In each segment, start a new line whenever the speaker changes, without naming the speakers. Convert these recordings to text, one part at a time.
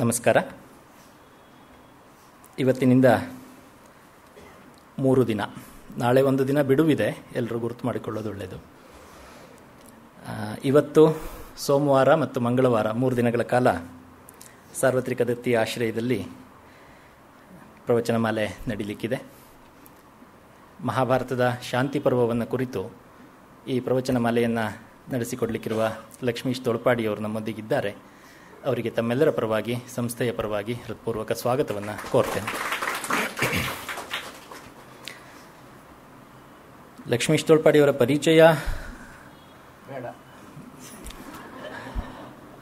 ನಮಸ್ಕಾರ ಇವತ್ತಿನಿಂದ ಮೂರು ದಿನ ನಾಳೆ ಒಂದು ದಿನ ಬಿಡುವಿದೆ ಎಲ್ಲರೂ ಗುರುತು ಮಾಡಿಕೊಳ್ಳೋದು ಒಳ್ಳೆಯದು ಇವತ್ತು ಸೋಮವಾರ ಮತ್ತು ಮಂಗಳವಾರ ಮೂರು ದಿನಗಳ ಕಾಲ ಸಾರ್ವತ್ರಿಕ ದತ್ತಿ ಆಶ್ರಯದಲ್ಲಿ ಪ್ರವಚನಮಾಲೆ ನಡೀಲಿಕ್ಕಿದೆ ಮಹಾಭಾರತದ ಶಾಂತಿ ಪರ್ವವನ್ನು ಕುರಿತು ಈ ಪ್ರವಚನ ಮಾಲೆಯನ್ನು ನಡೆಸಿಕೊಡ್ಲಿಕ್ಕಿರುವ ಲಕ್ಷ್ಮೀಶ್ ತೋಳ್ಪಾಡಿಯವರು ನಮ್ಮೊಂದಿಗಿದ್ದಾರೆ ಅವರಿಗೆ ತಮ್ಮೆಲ್ಲರ ಪರವಾಗಿ ಸಂಸ್ಥೆಯ ಪರವಾಗಿ ಹೃತ್ಪೂರ್ವಕ ಸ್ವಾಗತವನ್ನು ಕೋರ್ತೇನೆ ಲಕ್ಷ್ಮೀಶ್ ತೋಳ್ಪಾಡಿಯವರ ಪರಿಚಯ ಬೇಡ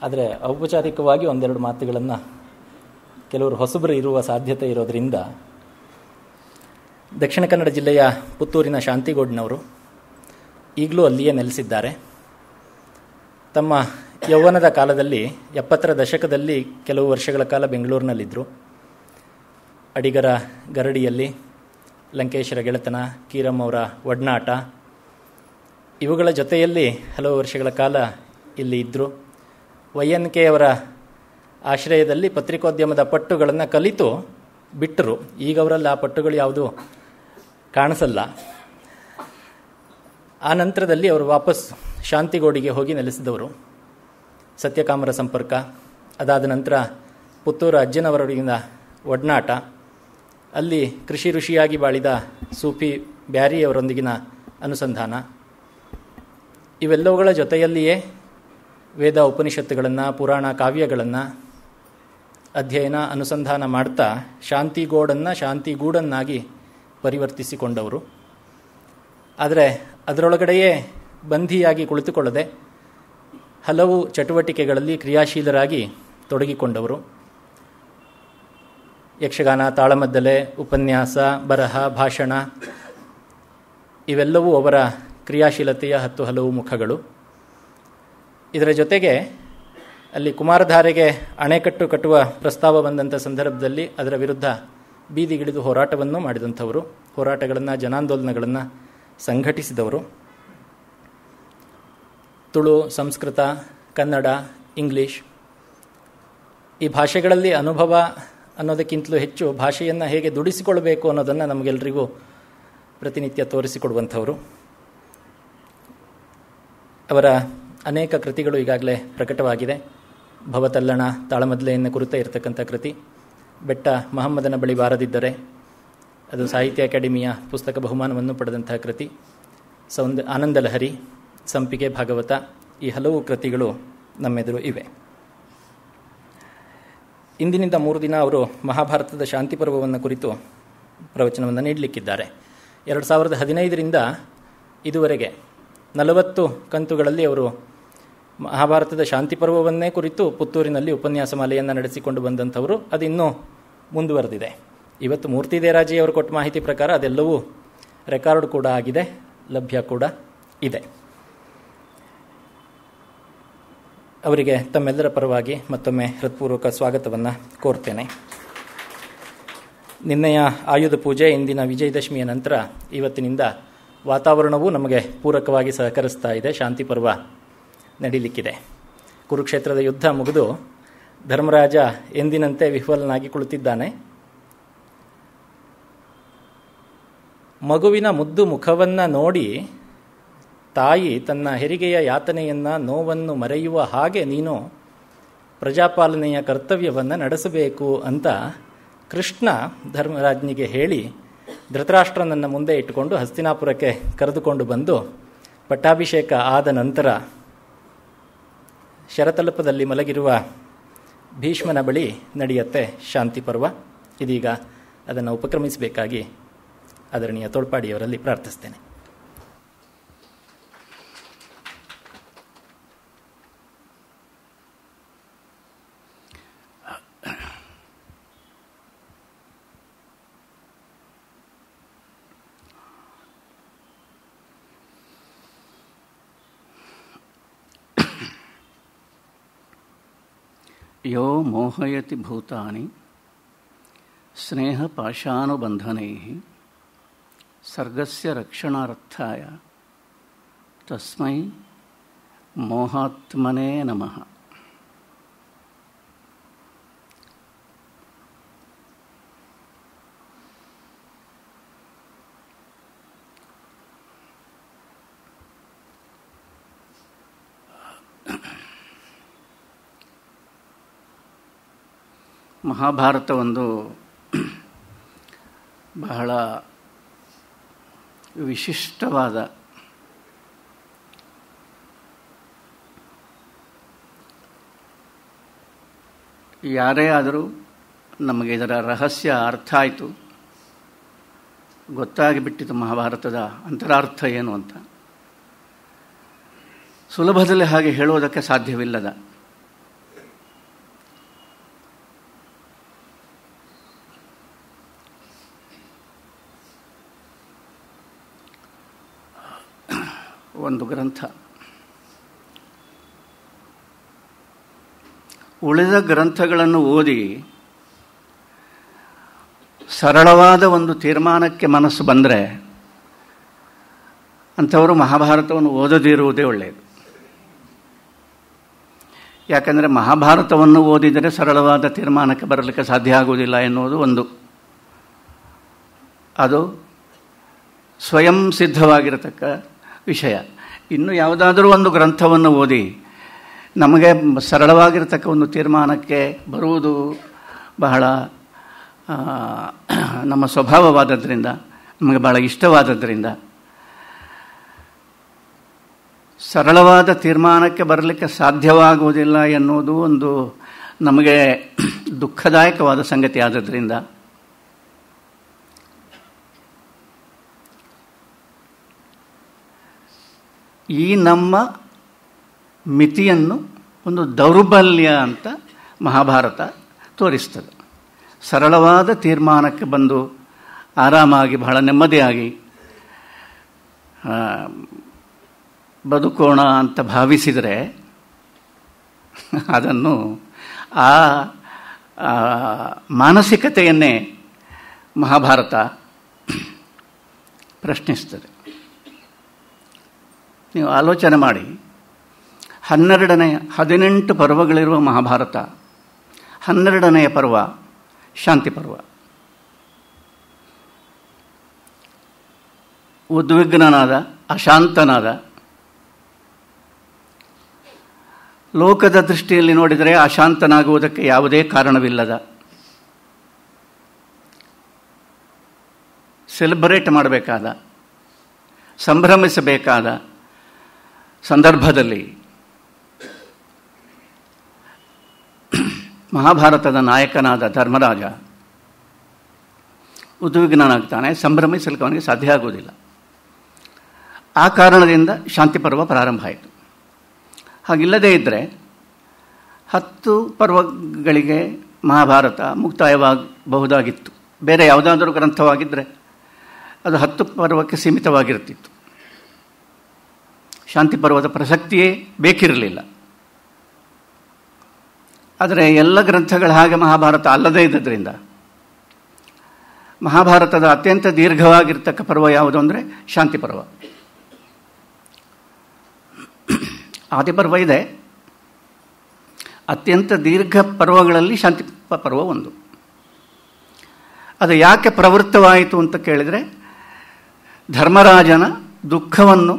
ಆದರೆ ಔಪಚಾರಿಕವಾಗಿ ಒಂದೆರಡು ಮಾತುಗಳನ್ನು ಕೆಲವರು ಹೊಸಬರು ಇರುವ ಸಾಧ್ಯತೆ ಇರೋದರಿಂದ ದಕ್ಷಿಣ ಕನ್ನಡ ಜಿಲ್ಲೆಯ ಪುತ್ತೂರಿನ ಶಾಂತಿಗೋಡ್ನವರು ಈಗಲೂ ಅಲ್ಲಿಯೇ ನೆಲೆಸಿದ್ದಾರೆ ತಮ್ಮ ಯೌವನದ ಕಾಲದಲ್ಲಿ ಎಪ್ಪತ್ತರ ದಶಕದಲ್ಲಿ ಕೆಲವು ವರ್ಷಗಳ ಕಾಲ ಬೆಂಗಳೂರಿನಲ್ಲಿದ್ದರು ಅಡಿಗರ ಗರಡಿಯಲ್ಲಿ ಲಂಕೇಶ್ವರ ಗೆಳೆತನ ಕೀರಮ್ ಅವರ ಒಡ್ನಾಟ ಇವುಗಳ ಜೊತೆಯಲ್ಲಿ ಹಲವು ವರ್ಷಗಳ ಕಾಲ ಇಲ್ಲಿ ಇದ್ದರು ವೈ ಎನ್ ಕೆ ಅವರ ಆಶ್ರಯದಲ್ಲಿ ಪತ್ರಿಕೋದ್ಯಮದ ಪಟ್ಟುಗಳನ್ನು ಕಲಿತು ಬಿಟ್ಟರು ಈಗ ಅವರಲ್ಲಿ ಆ ಪಟ್ಟುಗಳು ಯಾವುದು ಕಾಣಿಸಲ್ಲ ಆ ನಂತರದಲ್ಲಿ ಅವರು ವಾಪಸ್ ಶಾಂತಿಗೋಡಿಗೆ ಹೋಗಿ ನೆಲೆಸಿದವರು ಸತ್ಯಕಾಮರ ಸಂಪರ್ಕ ಅದಾದ ನಂತರ ಪುತ್ತೂರು ಅಜ್ಜನವರೊಡಗಿನ ಒಡ್ನಾಟ ಅಲ್ಲಿ ಕೃಷಿ ಋಷಿಯಾಗಿ ಬಾಳಿದ ಸೂಫಿ ಬ್ಯಾರಿಯವರೊಂದಿಗಿನ ಅನುಸಂಧಾನ ಇವೆಲ್ಲವುಗಳ ಜೊತೆಯಲ್ಲಿಯೇ ವೇದ ಉಪನಿಷತ್ತುಗಳನ್ನು ಪುರಾಣ ಕಾವ್ಯಗಳನ್ನು ಅಧ್ಯಯನ ಅನುಸಂಧಾನ ಮಾಡ್ತಾ ಶಾಂತಿಗೋಡನ್ನು ಶಾಂತಿಗೂಡನ್ನಾಗಿ ಪರಿವರ್ತಿಸಿಕೊಂಡವರು ಆದರೆ ಅದರೊಳಗಡೆಯೇ ಬಂಧಿಯಾಗಿ ಕುಳಿತುಕೊಳ್ಳದೆ ಹಲವು ಚಟುವಟಿಕೆಗಳಲ್ಲಿ ಕ್ರಿಯಾಶೀಲರಾಗಿ ತೊಡಗಿಕೊಂಡವರು ಯಕ್ಷಗಾನ ತಾಳಮದ್ದಲೆ ಉಪನ್ಯಾಸ ಬರಹ ಭಾಷಣ ಇವೆಲ್ಲವೂ ಅವರ ಕ್ರಿಯಾಶೀಲತೆಯ ಹತ್ತು ಹಲವು ಮುಖಗಳು ಇದರ ಜೊತೆಗೆ ಅಲ್ಲಿ ಕುಮಾರಧಾರೆಗೆ ಅಣೆಕಟ್ಟು ಕಟ್ಟುವ ಪ್ರಸ್ತಾವ ಬಂದಂಥ ಸಂದರ್ಭದಲ್ಲಿ ಅದರ ವಿರುದ್ಧ ಬೀದಿಗಿಳಿದು ಹೋರಾಟವನ್ನು ಮಾಡಿದಂಥವರು ಹೋರಾಟಗಳನ್ನು ಜನಾಂದೋಲನಗಳನ್ನು ಸಂಘಟಿಸಿದವರು ತುಳು ಸಂಸ್ಕೃತ ಕನ್ನಡ ಇಂಗ್ಲೀಷ್ ಈ ಭಾಷೆಗಳಲ್ಲಿ ಅನುಭವ ಅನ್ನೋದಕ್ಕಿಂತಲೂ ಹೆಚ್ಚು ಭಾಷೆಯನ್ನು ಹೇಗೆ ದುಡಿಸಿಕೊಳ್ಬೇಕು ಅನ್ನೋದನ್ನು ನಮಗೆಲ್ಲರಿಗೂ ಪ್ರತಿನಿತ್ಯ ತೋರಿಸಿಕೊಡುವಂಥವರು ಅವರ ಅನೇಕ ಕೃತಿಗಳು ಈಗಾಗಲೇ ಪ್ರಕಟವಾಗಿದೆ ಭವತಲ್ಲಣ ತಾಳಮದ್ಲೆಯನ್ನು ಕುರಿತ ಇರತಕ್ಕಂಥ ಕೃತಿ ಬೆಟ್ಟ ಮಹಮ್ಮದನ ಬಳಿ ಬಾರದಿದ್ದರೆ ಅದು ಸಾಹಿತ್ಯ ಅಕಾಡೆಮಿಯ ಪುಸ್ತಕ ಬಹುಮಾನವನ್ನು ಪಡೆದಂತಹ ಕೃತಿ ಸೌಂದ ಆನಂದಲಹರಿ ಸಂಪಿಗೆ ಭಾಗವತ ಈ ಹಲವು ಕೃತಿಗಳು ನಮ್ಮೆದುರು ಇವೆ ಇಂದಿನಿಂದ ಮೂರು ದಿನ ಅವರು ಮಹಾಭಾರತದ ಶಾಂತಿ ಪರ್ವವನ್ನು ಕುರಿತು ಪ್ರವಚನವನ್ನು ನೀಡಲಿಕ್ಕಿದ್ದಾರೆ ಎರಡು ಸಾವಿರದ ಹದಿನೈದರಿಂದ ಇದುವರೆಗೆ ನಲವತ್ತು ಕಂತುಗಳಲ್ಲಿ ಅವರು ಮಹಾಭಾರತದ ಶಾಂತಿ ಪರ್ವವನ್ನೇ ಕುರಿತು ಪುತ್ತೂರಿನಲ್ಲಿ ಉಪನ್ಯಾಸ ಮಾಲೆಯನ್ನು ನಡೆಸಿಕೊಂಡು ಬಂದಂಥವರು ಅದು ಇನ್ನೂ ಮುಂದುವರೆದಿದೆ ಇವತ್ತು ಮೂರ್ತಿ ದೇರಾಜಿಯವರು ಕೊಟ್ಟ ಮಾಹಿತಿ ಪ್ರಕಾರ ಅದೆಲ್ಲವೂ ರೆಕಾರ್ಡ್ ಕೂಡ ಆಗಿದೆ ಲಭ್ಯ ಕೂಡ ಇದೆ ಅವರಿಗೆ ತಮ್ಮೆಲ್ಲರ ಪರವಾಗಿ ಮತ್ತೊಮ್ಮೆ ಹೃತ್ಪೂರ್ವಕ ಸ್ವಾಗತವನ್ನು ಕೋರ್ತೇನೆ ನಿನ್ನೆಯ ಆಯುಧ ಪೂಜೆ ಇಂದಿನ ವಿಜಯದಶಮಿಯ ನಂತರ ಇವತ್ತಿನಿಂದ ವಾತಾವರಣವೂ ನಮಗೆ ಪೂರಕವಾಗಿ ಸಹಕರಿಸ್ತಾ ಇದೆ ಶಾಂತಿ ಪರ್ವ ನಡೀಲಿಕ್ಕಿದೆ ಕುರುಕ್ಷೇತ್ರದ ಯುದ್ಧ ಮುಗಿದು ಧರ್ಮರಾಜ ಎಂದಿನಂತೆ ವಿಫಲನಾಗಿ ಕುಳಿತಿದ್ದಾನೆ ಮಗುವಿನ ಮುದ್ದು ಮುಖವನ್ನು ನೋಡಿ ತಾಯಿ ತನ್ನ ಹೆರಿಗೆಯ ಯಾತನೆಯನ್ನು ನೋವನ್ನು ಮರೆಯುವ ಹಾಗೆ ನೀನು ಪ್ರಜಾಪಾಲನೆಯ ಕರ್ತವ್ಯವನ್ನು ನಡೆಸಬೇಕು ಅಂತ ಕೃಷ್ಣ ಧರ್ಮರಾಜ್ನಿಗೆ ಹೇಳಿ ಧೃತರಾಷ್ಟ್ರನನ್ನು ಮುಂದೆ ಇಟ್ಟುಕೊಂಡು ಹಸ್ತಿನಾಪುರಕ್ಕೆ ಕರೆದುಕೊಂಡು ಬಂದು ಪಟ್ಟಾಭಿಷೇಕ ಆದ ನಂತರ ಶರತಲಪದಲ್ಲಿ ಮಲಗಿರುವ ಭೀಷ್ಮನ ಬಳಿ ನಡೆಯುತ್ತೆ ಶಾಂತಿ ಪರ್ವ ಇದೀಗ ಅದನ್ನು ಉಪಕ್ರಮಿಸಬೇಕಾಗಿ ಆದರಣೀಯ ತೋಳ್ಪಾಡಿಯವರಲ್ಲಿ ಪ್ರಾರ್ಥಿಸ್ತೇನೆ
यो मोहयति भूतानि स्नेहपाशानुबन्धनैः सर्गस्य रक्षणार्थाय तस्मै मोहात्मने नमः ಮಹಾಭಾರತ ಒಂದು ಬಹಳ ವಿಶಿಷ್ಟವಾದ ಯಾರೇ ಆದರೂ ನಮಗೆ ಇದರ ರಹಸ್ಯ ಅರ್ಥ ಆಯಿತು ಬಿಟ್ಟಿತು ಮಹಾಭಾರತದ ಅಂತರಾರ್ಥ ಏನು ಅಂತ ಸುಲಭದಲ್ಲಿ ಹಾಗೆ ಹೇಳೋದಕ್ಕೆ ಸಾಧ್ಯವಿಲ್ಲದ ಒಂದು ಗ್ರಂಥ ಉಳಿದ ಗ್ರಂಥಗಳನ್ನು ಓದಿ ಸರಳವಾದ ಒಂದು ತೀರ್ಮಾನಕ್ಕೆ ಮನಸ್ಸು ಬಂದರೆ ಅಂಥವರು ಮಹಾಭಾರತವನ್ನು ಓದದಿರುವುದೇ ಒಳ್ಳೆಯದು ಯಾಕಂದರೆ ಮಹಾಭಾರತವನ್ನು ಓದಿದರೆ ಸರಳವಾದ ತೀರ್ಮಾನಕ್ಕೆ ಬರಲಿಕ್ಕೆ ಸಾಧ್ಯ ಆಗುವುದಿಲ್ಲ ಎನ್ನುವುದು ಒಂದು ಅದು ಸ್ವಯಂ ಸಿದ್ಧವಾಗಿರತಕ್ಕ ವಿಷಯ ಇನ್ನು ಯಾವುದಾದರೂ ಒಂದು ಗ್ರಂಥವನ್ನು ಓದಿ ನಮಗೆ ಸರಳವಾಗಿರ್ತಕ್ಕ ಒಂದು ತೀರ್ಮಾನಕ್ಕೆ ಬರುವುದು ಬಹಳ ನಮ್ಮ ಸ್ವಭಾವವಾದದ್ರಿಂದ ನಮಗೆ ಬಹಳ ಇಷ್ಟವಾದದ್ರಿಂದ ಸರಳವಾದ ತೀರ್ಮಾನಕ್ಕೆ ಬರಲಿಕ್ಕೆ ಸಾಧ್ಯವಾಗುವುದಿಲ್ಲ ಎನ್ನುವುದು ಒಂದು ನಮಗೆ ದುಃಖದಾಯಕವಾದ ಸಂಗತಿ ಆದ್ದರಿಂದ ಈ ನಮ್ಮ ಮಿತಿಯನ್ನು ಒಂದು ದೌರ್ಬಲ್ಯ ಅಂತ ಮಹಾಭಾರತ ತೋರಿಸ್ತದೆ ಸರಳವಾದ ತೀರ್ಮಾನಕ್ಕೆ ಬಂದು ಆರಾಮಾಗಿ ಬಹಳ ನೆಮ್ಮದಿಯಾಗಿ ಬದುಕೋಣ ಅಂತ ಭಾವಿಸಿದರೆ ಅದನ್ನು ಆ ಮಾನಸಿಕತೆಯನ್ನೇ ಮಹಾಭಾರತ ಪ್ರಶ್ನಿಸ್ತದೆ ನೀವು ಆಲೋಚನೆ ಮಾಡಿ ಹನ್ನೆರಡನೆಯ ಹದಿನೆಂಟು ಪರ್ವಗಳಿರುವ ಮಹಾಭಾರತ ಹನ್ನೆರಡನೆಯ ಪರ್ವ ಶಾಂತಿ ಪರ್ವ ಉದ್ವಿಗ್ನನಾದ ಅಶಾಂತನಾದ ಲೋಕದ ದೃಷ್ಟಿಯಲ್ಲಿ ನೋಡಿದರೆ ಅಶಾಂತನಾಗುವುದಕ್ಕೆ ಯಾವುದೇ ಕಾರಣವಿಲ್ಲದ ಸೆಲೆಬ್ರೇಟ್ ಮಾಡಬೇಕಾದ ಸಂಭ್ರಮಿಸಬೇಕಾದ ಸಂದರ್ಭದಲ್ಲಿ ಮಹಾಭಾರತದ ನಾಯಕನಾದ ಧರ್ಮರಾಜ ಉದ್ವಿಗ್ನಾಗ್ತಾನೆ ಸಂಭ್ರಮಿಸಲಿಕ್ಕೆ ಅವನಿಗೆ ಸಾಧ್ಯ ಆಗುವುದಿಲ್ಲ ಆ ಕಾರಣದಿಂದ ಶಾಂತಿ ಪರ್ವ ಪ್ರಾರಂಭ ಆಯಿತು ಹಾಗಿಲ್ಲದೇ ಇದ್ದರೆ ಹತ್ತು ಪರ್ವಗಳಿಗೆ ಮಹಾಭಾರತ ಮುಕ್ತಾಯವಾಗಬಹುದಾಗಿತ್ತು ಬೇರೆ ಯಾವುದಾದರೂ ಗ್ರಂಥವಾಗಿದ್ದರೆ ಅದು ಹತ್ತು ಪರ್ವಕ್ಕೆ ಸೀಮಿತವಾಗಿರುತ್ತಿತ್ತು ಶಾಂತಿ ಪರ್ವದ ಪ್ರಸಕ್ತಿಯೇ ಬೇಕಿರಲಿಲ್ಲ ಆದರೆ ಎಲ್ಲ ಗ್ರಂಥಗಳ ಹಾಗೆ ಮಹಾಭಾರತ ಅಲ್ಲದೇ ಇದ್ದರಿಂದ ಮಹಾಭಾರತದ ಅತ್ಯಂತ ದೀರ್ಘವಾಗಿರ್ತಕ್ಕ ಪರ್ವ ಯಾವುದು ಅಂದರೆ ಶಾಂತಿ ಪರ್ವ ಆದಿ ಪರ್ವ ಇದೆ ಅತ್ಯಂತ ದೀರ್ಘ ಪರ್ವಗಳಲ್ಲಿ ಶಾಂತಿ ಪರ್ವ ಒಂದು ಅದು ಯಾಕೆ ಪ್ರವೃತ್ತವಾಯಿತು ಅಂತ ಕೇಳಿದರೆ ಧರ್ಮರಾಜನ ದುಃಖವನ್ನು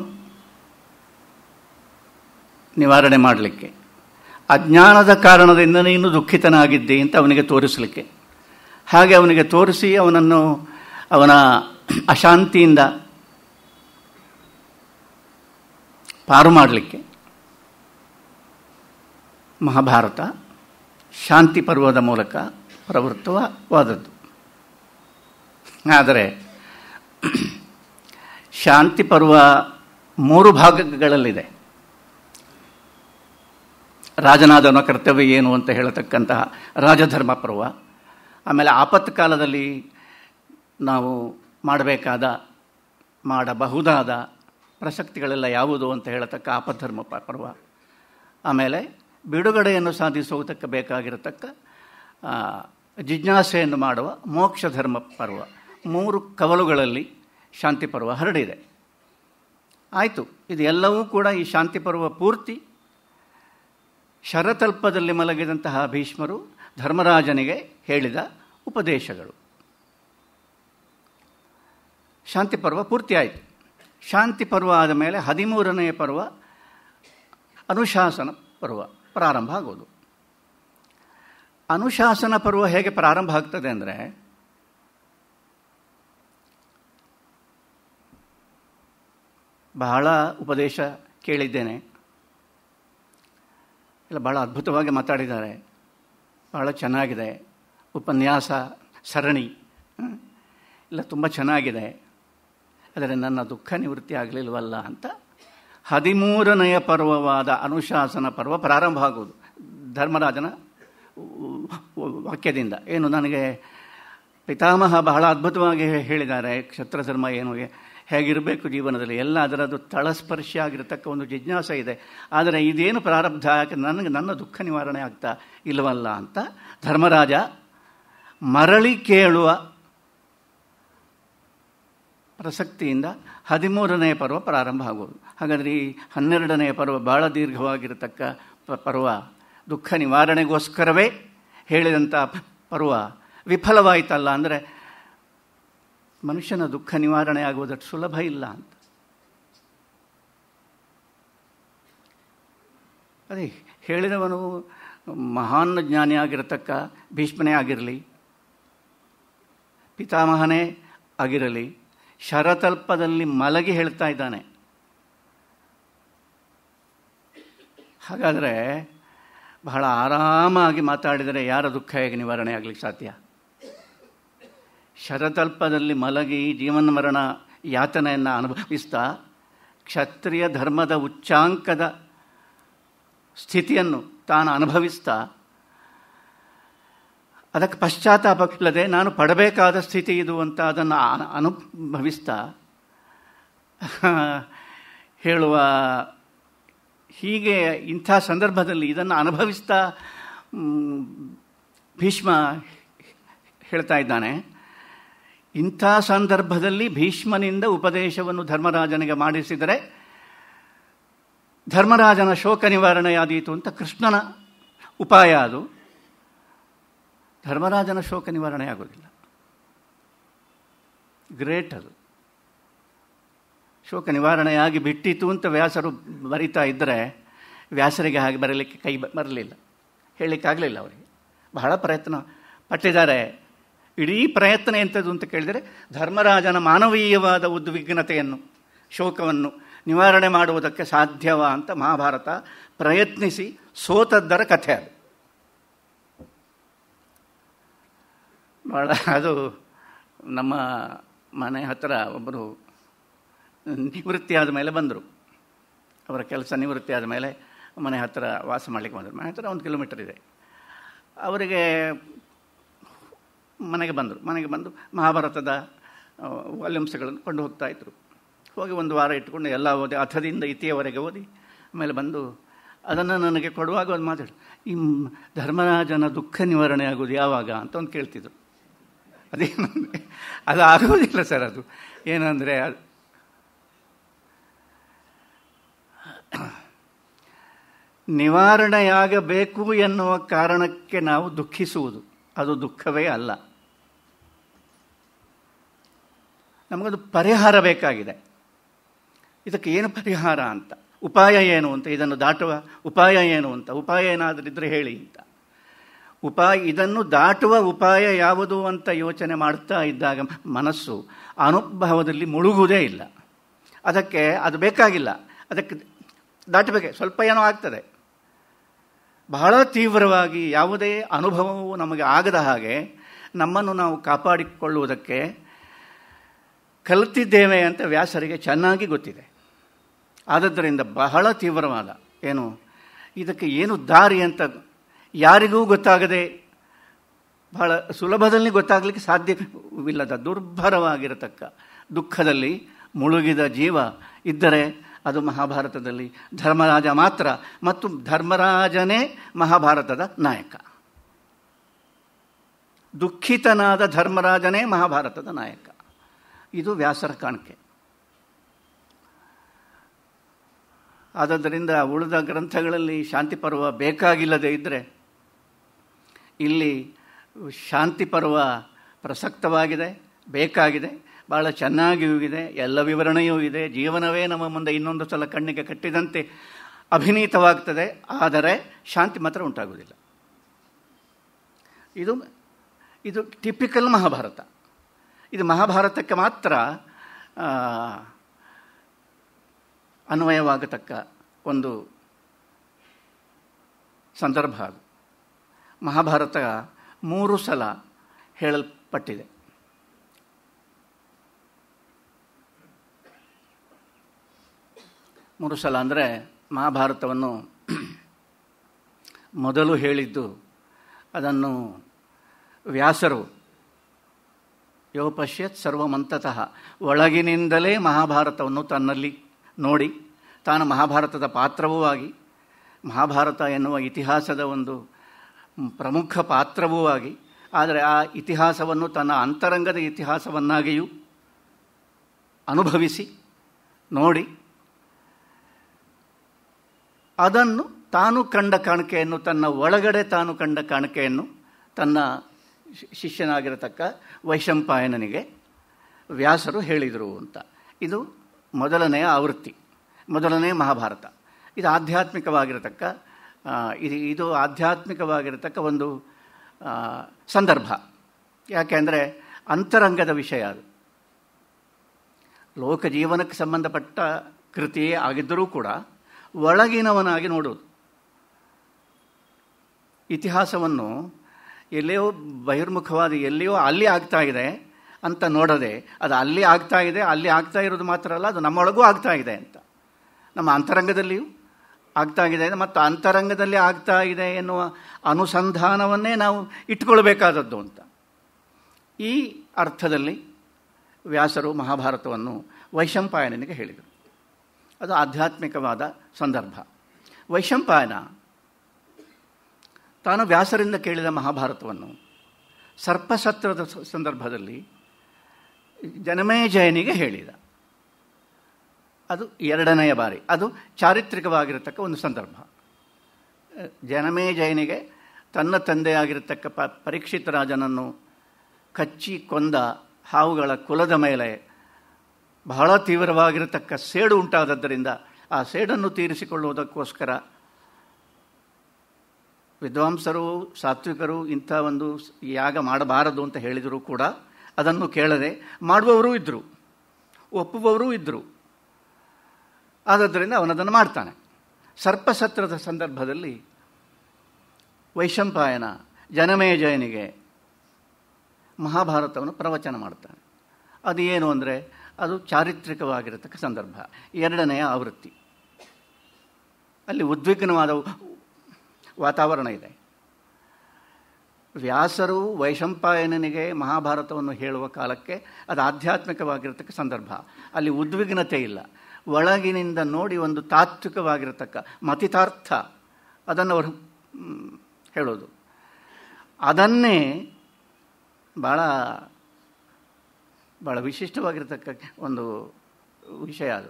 ನಿವಾರಣೆ ಮಾಡಲಿಕ್ಕೆ ಅಜ್ಞಾನದ ಕಾರಣದಿಂದ ನೀನು ದುಃಖಿತನಾಗಿದ್ದೆ ಅಂತ ಅವನಿಗೆ ತೋರಿಸಲಿಕ್ಕೆ ಹಾಗೆ ಅವನಿಗೆ ತೋರಿಸಿ ಅವನನ್ನು ಅವನ ಅಶಾಂತಿಯಿಂದ ಪಾರು ಮಾಡಲಿಕ್ಕೆ ಮಹಾಭಾರತ ಶಾಂತಿ ಪರ್ವದ ಮೂಲಕ ಪ್ರವೃತ್ತವಾದದ್ದು ಆದರೆ ಶಾಂತಿ ಪರ್ವ ಮೂರು ಭಾಗಗಳಲ್ಲಿದೆ ರಾಜನಾದವನ ಕರ್ತವ್ಯ ಏನು ಅಂತ ಹೇಳತಕ್ಕಂತಹ ರಾಜಧರ್ಮ ಪರ್ವ ಆಮೇಲೆ ಆಪತ್ ಕಾಲದಲ್ಲಿ ನಾವು ಮಾಡಬೇಕಾದ ಮಾಡಬಹುದಾದ ಪ್ರಸಕ್ತಿಗಳೆಲ್ಲ ಯಾವುದು ಅಂತ ಹೇಳತಕ್ಕ ಆಪಧರ್ಮ ಪರ್ವ ಆಮೇಲೆ ಬಿಡುಗಡೆಯನ್ನು ಸಾಧಿಸುವುದಕ್ಕೆ ಬೇಕಾಗಿರತಕ್ಕ ಜಿಜ್ಞಾಸೆಯನ್ನು ಮಾಡುವ ಮೋಕ್ಷ ಧರ್ಮ ಪರ್ವ ಮೂರು ಕವಲುಗಳಲ್ಲಿ ಶಾಂತಿ ಪರ್ವ ಹರಡಿದೆ ಆಯಿತು ಇದೆಲ್ಲವೂ ಕೂಡ ಈ ಶಾಂತಿ ಪರ್ವ ಪೂರ್ತಿ ಶರತಲ್ಪದಲ್ಲಿ ಮಲಗಿದಂತಹ ಭೀಷ್ಮರು ಧರ್ಮರಾಜನಿಗೆ ಹೇಳಿದ ಉಪದೇಶಗಳು ಶಾಂತಿ ಪರ್ವ ಪೂರ್ತಿಯಾಯಿತು ಶಾಂತಿ ಪರ್ವ ಆದ ಮೇಲೆ ಹದಿಮೂರನೆಯ ಪರ್ವ ಅನುಶಾಸನ ಪರ್ವ ಪ್ರಾರಂಭ ಆಗೋದು ಅನುಶಾಸನ ಪರ್ವ ಹೇಗೆ ಪ್ರಾರಂಭ ಆಗ್ತದೆ ಅಂದರೆ ಬಹಳ ಉಪದೇಶ ಕೇಳಿದ್ದೇನೆ ಎಲ್ಲ ಭಾಳ ಅದ್ಭುತವಾಗಿ ಮಾತಾಡಿದ್ದಾರೆ ಭಾಳ ಚೆನ್ನಾಗಿದೆ ಉಪನ್ಯಾಸ ಸರಣಿ ಇಲ್ಲ ತುಂಬ ಚೆನ್ನಾಗಿದೆ ಆದರೆ ನನ್ನ ದುಃಖ ನಿವೃತ್ತಿ ಆಗಲಿಲ್ವಲ್ಲ ಅಂತ ಹದಿಮೂರನೆಯ ಪರ್ವವಾದ ಅನುಶಾಸನ ಪರ್ವ ಪ್ರಾರಂಭ ಆಗೋದು ಧರ್ಮರಾಜನ ವಾಕ್ಯದಿಂದ ಏನು ನನಗೆ ಪಿತಾಮಹ ಬಹಳ ಅದ್ಭುತವಾಗಿ ಹೇಳಿದ್ದಾರೆ ಕ್ಷತ್ರಧರ್ಮ ಏನು ಹೇಗಿರಬೇಕು ಜೀವನದಲ್ಲಿ ಎಲ್ಲ ಅದರದ್ದು ತಳಸ್ಪರ್ಶ ಆಗಿರತಕ್ಕ ಒಂದು ಜಿಜ್ಞಾಸ ಇದೆ ಆದರೆ ಇದೇನು ಪ್ರಾರಬ್ಧ ನನಗೆ ನನ್ನ ದುಃಖ ನಿವಾರಣೆ ಆಗ್ತಾ ಇಲ್ಲವಲ್ಲ ಅಂತ ಧರ್ಮರಾಜ ಮರಳಿ ಕೇಳುವ ಪ್ರಸಕ್ತಿಯಿಂದ ಹದಿಮೂರನೇ ಪರ್ವ ಪ್ರಾರಂಭ ಆಗೋದು ಹಾಗಾದರೆ ಈ ಹನ್ನೆರಡನೇ ಪರ್ವ ಭಾಳ ದೀರ್ಘವಾಗಿರತಕ್ಕ ಪರ್ವ ದುಃಖ ನಿವಾರಣೆಗೋಸ್ಕರವೇ ಹೇಳಿದಂಥ ಪರ್ವ ವಿಫಲವಾಯಿತಲ್ಲ ಅಂದರೆ ಮನುಷ್ಯನ ದುಃಖ ನಿವಾರಣೆ ಆಗುವುದಷ್ಟು ಸುಲಭ ಇಲ್ಲ ಅಂತ ಅದೇ ಹೇಳಿದವನು ಮಹಾನ್ ಜ್ಞಾನಿ ಆಗಿರತಕ್ಕ ಭೀಷ್ಮನೇ ಆಗಿರಲಿ ಪಿತಾಮಹನೇ ಆಗಿರಲಿ ಶರತಲ್ಪದಲ್ಲಿ ಮಲಗಿ ಹೇಳ್ತಾ ಇದ್ದಾನೆ ಹಾಗಾದರೆ ಬಹಳ ಆರಾಮಾಗಿ ಮಾತಾಡಿದರೆ ಯಾರ ದುಃಖ ಹೇಗೆ ನಿವಾರಣೆ ಆಗಲಿಕ್ಕೆ ಸಾಧ್ಯ ಶರತಲ್ಪದಲ್ಲಿ ಮಲಗಿ ಜೀವನ ಮರಣ ಯಾತನೆಯನ್ನು ಅನುಭವಿಸ್ತಾ ಕ್ಷತ್ರಿಯ ಧರ್ಮದ ಉಚ್ಚಾಂಕದ ಸ್ಥಿತಿಯನ್ನು ತಾನು ಅನುಭವಿಸ್ತಾ ಅದಕ್ಕೆ ಪಶ್ಚಾತ್ತಾಪಕ್ಕಿಲ್ಲದೆ ನಾನು ಪಡಬೇಕಾದ ಸ್ಥಿತಿ ಇದು ಅಂತ ಅದನ್ನು ಅನುಭವಿಸ್ತಾ ಹೇಳುವ ಹೀಗೆ ಇಂಥ ಸಂದರ್ಭದಲ್ಲಿ ಇದನ್ನು ಅನುಭವಿಸ್ತಾ ಭೀಷ್ಮ ಹೇಳ್ತಾ ಇದ್ದಾನೆ ಇಂಥ ಸಂದರ್ಭದಲ್ಲಿ ಭೀಷ್ಮನಿಂದ ಉಪದೇಶವನ್ನು ಧರ್ಮರಾಜನಿಗೆ ಮಾಡಿಸಿದರೆ ಧರ್ಮರಾಜನ ಶೋಕ ನಿವಾರಣೆಯಾದೀತು ಅಂತ ಕೃಷ್ಣನ ಉಪಾಯ ಅದು ಧರ್ಮರಾಜನ ಶೋಕ ನಿವಾರಣೆ ಆಗೋದಿಲ್ಲ ಗ್ರೇಟ್ ಅದು ಶೋಕ ನಿವಾರಣೆಯಾಗಿ ಬಿಟ್ಟಿತು ಅಂತ ವ್ಯಾಸರು ಬರಿತಾ ಇದ್ದರೆ ವ್ಯಾಸರಿಗೆ ಹಾಗೆ ಬರಲಿಕ್ಕೆ ಕೈ ಬರಲಿಲ್ಲ ಹೇಳಲಿಕ್ಕಾಗಲಿಲ್ಲ ಅವರಿಗೆ ಬಹಳ ಪ್ರಯತ್ನ ಪಟ್ಟಿದ್ದಾರೆ ಇಡೀ ಪ್ರಯತ್ನ ಎಂಥದ್ದು ಅಂತ ಕೇಳಿದರೆ ಧರ್ಮರಾಜನ ಮಾನವೀಯವಾದ ಉದ್ವಿಗ್ನತೆಯನ್ನು ಶೋಕವನ್ನು ನಿವಾರಣೆ ಮಾಡುವುದಕ್ಕೆ ಸಾಧ್ಯವ ಅಂತ ಮಹಾಭಾರತ ಪ್ರಯತ್ನಿಸಿ ಸೋತದ್ದರ ಕಥೆ ಅದು ಭಾಳ ಅದು ನಮ್ಮ ಮನೆ ಹತ್ತಿರ ಒಬ್ಬರು ನಿವೃತ್ತಿ ಆದ ಮೇಲೆ ಬಂದರು ಅವರ ಕೆಲಸ ನಿವೃತ್ತಿ ಆದ ಮೇಲೆ ಮನೆ ಹತ್ತಿರ ವಾಸ ಮಾಡಲಿಕ್ಕೆ ಬಂದರು ಮನೆ ಹತ್ತಿರ ಒಂದು ಕಿಲೋಮೀಟರ್ ಇದೆ ಅವರಿಗೆ ಮನೆಗೆ ಬಂದರು ಮನೆಗೆ ಬಂದು ಮಹಾಭಾರತದ ವಾಲ್ಯೂಮ್ಸ್ಗಳನ್ನು ಕೊಂಡು ಹೋಗ್ತಾ ಇದ್ದರು ಹೋಗಿ ಒಂದು ವಾರ ಇಟ್ಕೊಂಡು ಎಲ್ಲ ಓದಿ ಅಥದಿಂದ ಇತಿಯವರೆಗೆ ಓದಿ ಆಮೇಲೆ ಬಂದು ಅದನ್ನು ನನಗೆ ಕೊಡುವಾಗ ಒಂದು ಮಾತಾಡಿ ಈ ಧರ್ಮರಾಜನ ದುಃಖ ನಿವಾರಣೆ ಆಗೋದು ಯಾವಾಗ ಅಂತ ಒಂದು ಕೇಳ್ತಿದ್ರು ಅದೇನು ಅದು ಆಗೋದಿಲ್ಲ ಸರ್ ಅದು ಏನಂದರೆ ನಿವಾರಣೆಯಾಗಬೇಕು ಎನ್ನುವ ಕಾರಣಕ್ಕೆ ನಾವು ದುಃಖಿಸುವುದು ಅದು ದುಃಖವೇ ಅಲ್ಲ ನಮಗದು ಪರಿಹಾರ ಬೇಕಾಗಿದೆ ಇದಕ್ಕೆ ಏನು ಪರಿಹಾರ ಅಂತ ಉಪಾಯ ಏನು ಅಂತ ಇದನ್ನು ದಾಟುವ ಉಪಾಯ ಏನು ಅಂತ ಉಪಾಯ ಏನಾದರೂ ಇದ್ರೆ ಹೇಳಿ ಅಂತ ಉಪಾಯ ಇದನ್ನು ದಾಟುವ ಉಪಾಯ ಯಾವುದು ಅಂತ ಯೋಚನೆ ಮಾಡ್ತಾ ಇದ್ದಾಗ ಮನಸ್ಸು ಅನುಭವದಲ್ಲಿ ಮುಳುಗುವುದೇ ಇಲ್ಲ ಅದಕ್ಕೆ ಅದು ಬೇಕಾಗಿಲ್ಲ ಅದಕ್ಕೆ ದಾಟಬೇಕೆ ಸ್ವಲ್ಪ ಏನೋ ಆಗ್ತದೆ ಬಹಳ ತೀವ್ರವಾಗಿ ಯಾವುದೇ ಅನುಭವವು ನಮಗೆ ಆಗದ ಹಾಗೆ ನಮ್ಮನ್ನು ನಾವು ಕಾಪಾಡಿಕೊಳ್ಳುವುದಕ್ಕೆ ಕಲಿತಿದ್ದೇವೆ ಅಂತ ವ್ಯಾಸರಿಗೆ ಚೆನ್ನಾಗಿ ಗೊತ್ತಿದೆ ಆದ್ದರಿಂದ ಬಹಳ ತೀವ್ರವಾದ ಏನು ಇದಕ್ಕೆ ಏನು ದಾರಿ ಅಂತ ಯಾರಿಗೂ ಗೊತ್ತಾಗದೆ ಬಹಳ ಸುಲಭದಲ್ಲಿ ಗೊತ್ತಾಗಲಿಕ್ಕೆ ಸಾಧ್ಯವಿಲ್ಲದ ದುರ್ಭರವಾಗಿರತಕ್ಕ ದುಃಖದಲ್ಲಿ ಮುಳುಗಿದ ಜೀವ ಇದ್ದರೆ ಅದು ಮಹಾಭಾರತದಲ್ಲಿ ಧರ್ಮರಾಜ ಮಾತ್ರ ಮತ್ತು ಧರ್ಮರಾಜನೇ ಮಹಾಭಾರತದ ನಾಯಕ ದುಃಖಿತನಾದ ಧರ್ಮರಾಜನೇ ಮಹಾಭಾರತದ ನಾಯಕ ಇದು ವ್ಯಾಸರ ಕಾಣಿಕೆ ಆದ್ದರಿಂದ ಉಳಿದ ಗ್ರಂಥಗಳಲ್ಲಿ ಶಾಂತಿ ಪರ್ವ ಬೇಕಾಗಿಲ್ಲದೆ ಇದ್ದರೆ ಇಲ್ಲಿ ಶಾಂತಿ ಪರ್ವ ಪ್ರಸಕ್ತವಾಗಿದೆ ಬೇಕಾಗಿದೆ ಭಾಳ ಚೆನ್ನಾಗಿಯೂ ಇದೆ ಎಲ್ಲ ವಿವರಣೆಯೂ ಇದೆ ಜೀವನವೇ ನಮ್ಮ ಮುಂದೆ ಇನ್ನೊಂದು ಸಲ ಕಣ್ಣಿಗೆ ಕಟ್ಟಿದಂತೆ ಅಭಿನೀತವಾಗ್ತದೆ ಆದರೆ ಶಾಂತಿ ಮಾತ್ರ ಉಂಟಾಗುವುದಿಲ್ಲ ಇದು ಇದು ಟಿಪಿಕಲ್ ಮಹಾಭಾರತ ಇದು ಮಹಾಭಾರತಕ್ಕೆ ಮಾತ್ರ ಅನ್ವಯವಾಗತಕ್ಕ ಒಂದು ಸಂದರ್ಭ ಅದು ಮಹಾಭಾರತ ಮೂರು ಸಲ ಹೇಳಲ್ಪಟ್ಟಿದೆ ಮೂರು ಸಲ ಅಂದರೆ ಮಹಾಭಾರತವನ್ನು ಮೊದಲು ಹೇಳಿದ್ದು ಅದನ್ನು ವ್ಯಾಸರು ಯೋಪಶ್ಯತ್ ಸರ್ವಮಂತತಃ ಒಳಗಿನಿಂದಲೇ ಮಹಾಭಾರತವನ್ನು ತನ್ನಲ್ಲಿ ನೋಡಿ ತಾನು ಮಹಾಭಾರತದ ಪಾತ್ರವೂ ಆಗಿ ಮಹಾಭಾರತ ಎನ್ನುವ ಇತಿಹಾಸದ ಒಂದು ಪ್ರಮುಖ ಪಾತ್ರವೂ ಆಗಿ ಆದರೆ ಆ ಇತಿಹಾಸವನ್ನು ತನ್ನ ಅಂತರಂಗದ ಇತಿಹಾಸವನ್ನಾಗಿಯೂ ಅನುಭವಿಸಿ ನೋಡಿ ಅದನ್ನು ತಾನು ಕಂಡ ಕಾಣಿಕೆಯನ್ನು ತನ್ನ ಒಳಗಡೆ ತಾನು ಕಂಡ ಕಾಣಿಕೆಯನ್ನು ತನ್ನ ಶಿಷ್ಯನಾಗಿರತಕ್ಕ ವೈಶಂಪಾಯನನಿಗೆ ವ್ಯಾಸರು ಹೇಳಿದರು ಅಂತ ಇದು ಮೊದಲನೆಯ ಆವೃತ್ತಿ ಮೊದಲನೇ ಮಹಾಭಾರತ ಇದು ಆಧ್ಯಾತ್ಮಿಕವಾಗಿರತಕ್ಕ ಇದು ಇದು ಆಧ್ಯಾತ್ಮಿಕವಾಗಿರತಕ್ಕ ಒಂದು ಸಂದರ್ಭ ಯಾಕೆಂದರೆ ಅಂತರಂಗದ ವಿಷಯ ಅದು ಲೋಕ ಜೀವನಕ್ಕೆ ಸಂಬಂಧಪಟ್ಟ ಕೃತಿಯೇ ಆಗಿದ್ದರೂ ಕೂಡ ಒಳಗಿನವನಾಗಿ ನೋಡೋದು ಇತಿಹಾಸವನ್ನು ಎಲ್ಲಿಯೋ ಬಹಿರ್ಮುಖವಾದ ಎಲ್ಲಿಯೋ ಅಲ್ಲಿ ಆಗ್ತಾ ಇದೆ ಅಂತ ನೋಡದೆ ಅದು ಅಲ್ಲಿ ಆಗ್ತಾ ಇದೆ ಅಲ್ಲಿ ಆಗ್ತಾ ಇರೋದು ಮಾತ್ರ ಅಲ್ಲ ಅದು ನಮ್ಮೊಳಗೂ ಆಗ್ತಾ ಇದೆ ಅಂತ ನಮ್ಮ ಅಂತರಂಗದಲ್ಲಿಯೂ ಆಗ್ತಾ ಇದೆ ಮತ್ತು ಅಂತರಂಗದಲ್ಲಿ ಆಗ್ತಾ ಇದೆ ಎನ್ನುವ ಅನುಸಂಧಾನವನ್ನೇ ನಾವು ಇಟ್ಕೊಳ್ಬೇಕಾದದ್ದು ಅಂತ ಈ ಅರ್ಥದಲ್ಲಿ ವ್ಯಾಸರು ಮಹಾಭಾರತವನ್ನು ವೈಶಂಪಾಯನಿಗೆ ಹೇಳಿದರು ಅದು ಆಧ್ಯಾತ್ಮಿಕವಾದ ಸಂದರ್ಭ ವೈಶಂಪಾಯನ ತಾನು ವ್ಯಾಸರಿಂದ ಕೇಳಿದ ಮಹಾಭಾರತವನ್ನು ಸರ್ಪಸತ್ರದ ಸಂದರ್ಭದಲ್ಲಿ ಜನಮೇ ಜಯನಿಗೆ ಹೇಳಿದ ಅದು ಎರಡನೆಯ ಬಾರಿ ಅದು ಚಾರಿತ್ರಿಕವಾಗಿರತಕ್ಕ ಒಂದು ಸಂದರ್ಭ ಜನಮೇ ಜಯನಿಗೆ ತನ್ನ ತಂದೆಯಾಗಿರತಕ್ಕ ಪ ಪರೀಕ್ಷಿತ ರಾಜನನ್ನು ಕಚ್ಚಿ ಕೊಂದ ಹಾವುಗಳ ಕುಲದ ಮೇಲೆ ಬಹಳ ತೀವ್ರವಾಗಿರತಕ್ಕ ಸೇಡು ಉಂಟಾದದ್ದರಿಂದ ಆ ಸೇಡನ್ನು ತೀರಿಸಿಕೊಳ್ಳುವುದಕ್ಕೋಸ್ಕರ ವಿದ್ವಾಂಸರು ಸಾತ್ವಿಕರು ಇಂಥ ಒಂದು ಯಾಗ ಮಾಡಬಾರದು ಅಂತ ಹೇಳಿದರೂ ಕೂಡ ಅದನ್ನು ಕೇಳದೆ ಮಾಡುವವರೂ ಇದ್ದರು ಒಪ್ಪುವವರೂ ಇದ್ದರು ಆದ್ದರಿಂದ ಅವನದನ್ನು ಮಾಡ್ತಾನೆ ಸರ್ಪಸತ್ರದ ಸಂದರ್ಭದಲ್ಲಿ ವೈಶಂಪಾಯನ ಜನಮೇಜಯನಿಗೆ ಮಹಾಭಾರತವನ್ನು ಪ್ರವಚನ ಮಾಡ್ತಾನೆ ಅದು ಏನು ಅಂದರೆ ಅದು ಚಾರಿತ್ರಿಕವಾಗಿರತಕ್ಕ ಸಂದರ್ಭ ಎರಡನೆಯ ಆವೃತ್ತಿ ಅಲ್ಲಿ ಉದ್ವಿಗ್ನವಾದ ವಾತಾವರಣ ಇದೆ ವ್ಯಾಸರು ವೈಶಂಪಾಯನಿಗೆ ಮಹಾಭಾರತವನ್ನು ಹೇಳುವ ಕಾಲಕ್ಕೆ ಅದು ಆಧ್ಯಾತ್ಮಿಕವಾಗಿರತಕ್ಕ ಸಂದರ್ಭ ಅಲ್ಲಿ ಉದ್ವಿಗ್ನತೆ ಇಲ್ಲ ಒಳಗಿನಿಂದ ನೋಡಿ ಒಂದು ತಾತ್ವಿಕವಾಗಿರತಕ್ಕ ಮತಿತಾರ್ಥ ಅದನ್ನು ಅವರು ಹೇಳೋದು ಅದನ್ನೇ ಭಾಳ ಭಾಳ ವಿಶಿಷ್ಟವಾಗಿರತಕ್ಕ ಒಂದು ವಿಷಯ ಅದು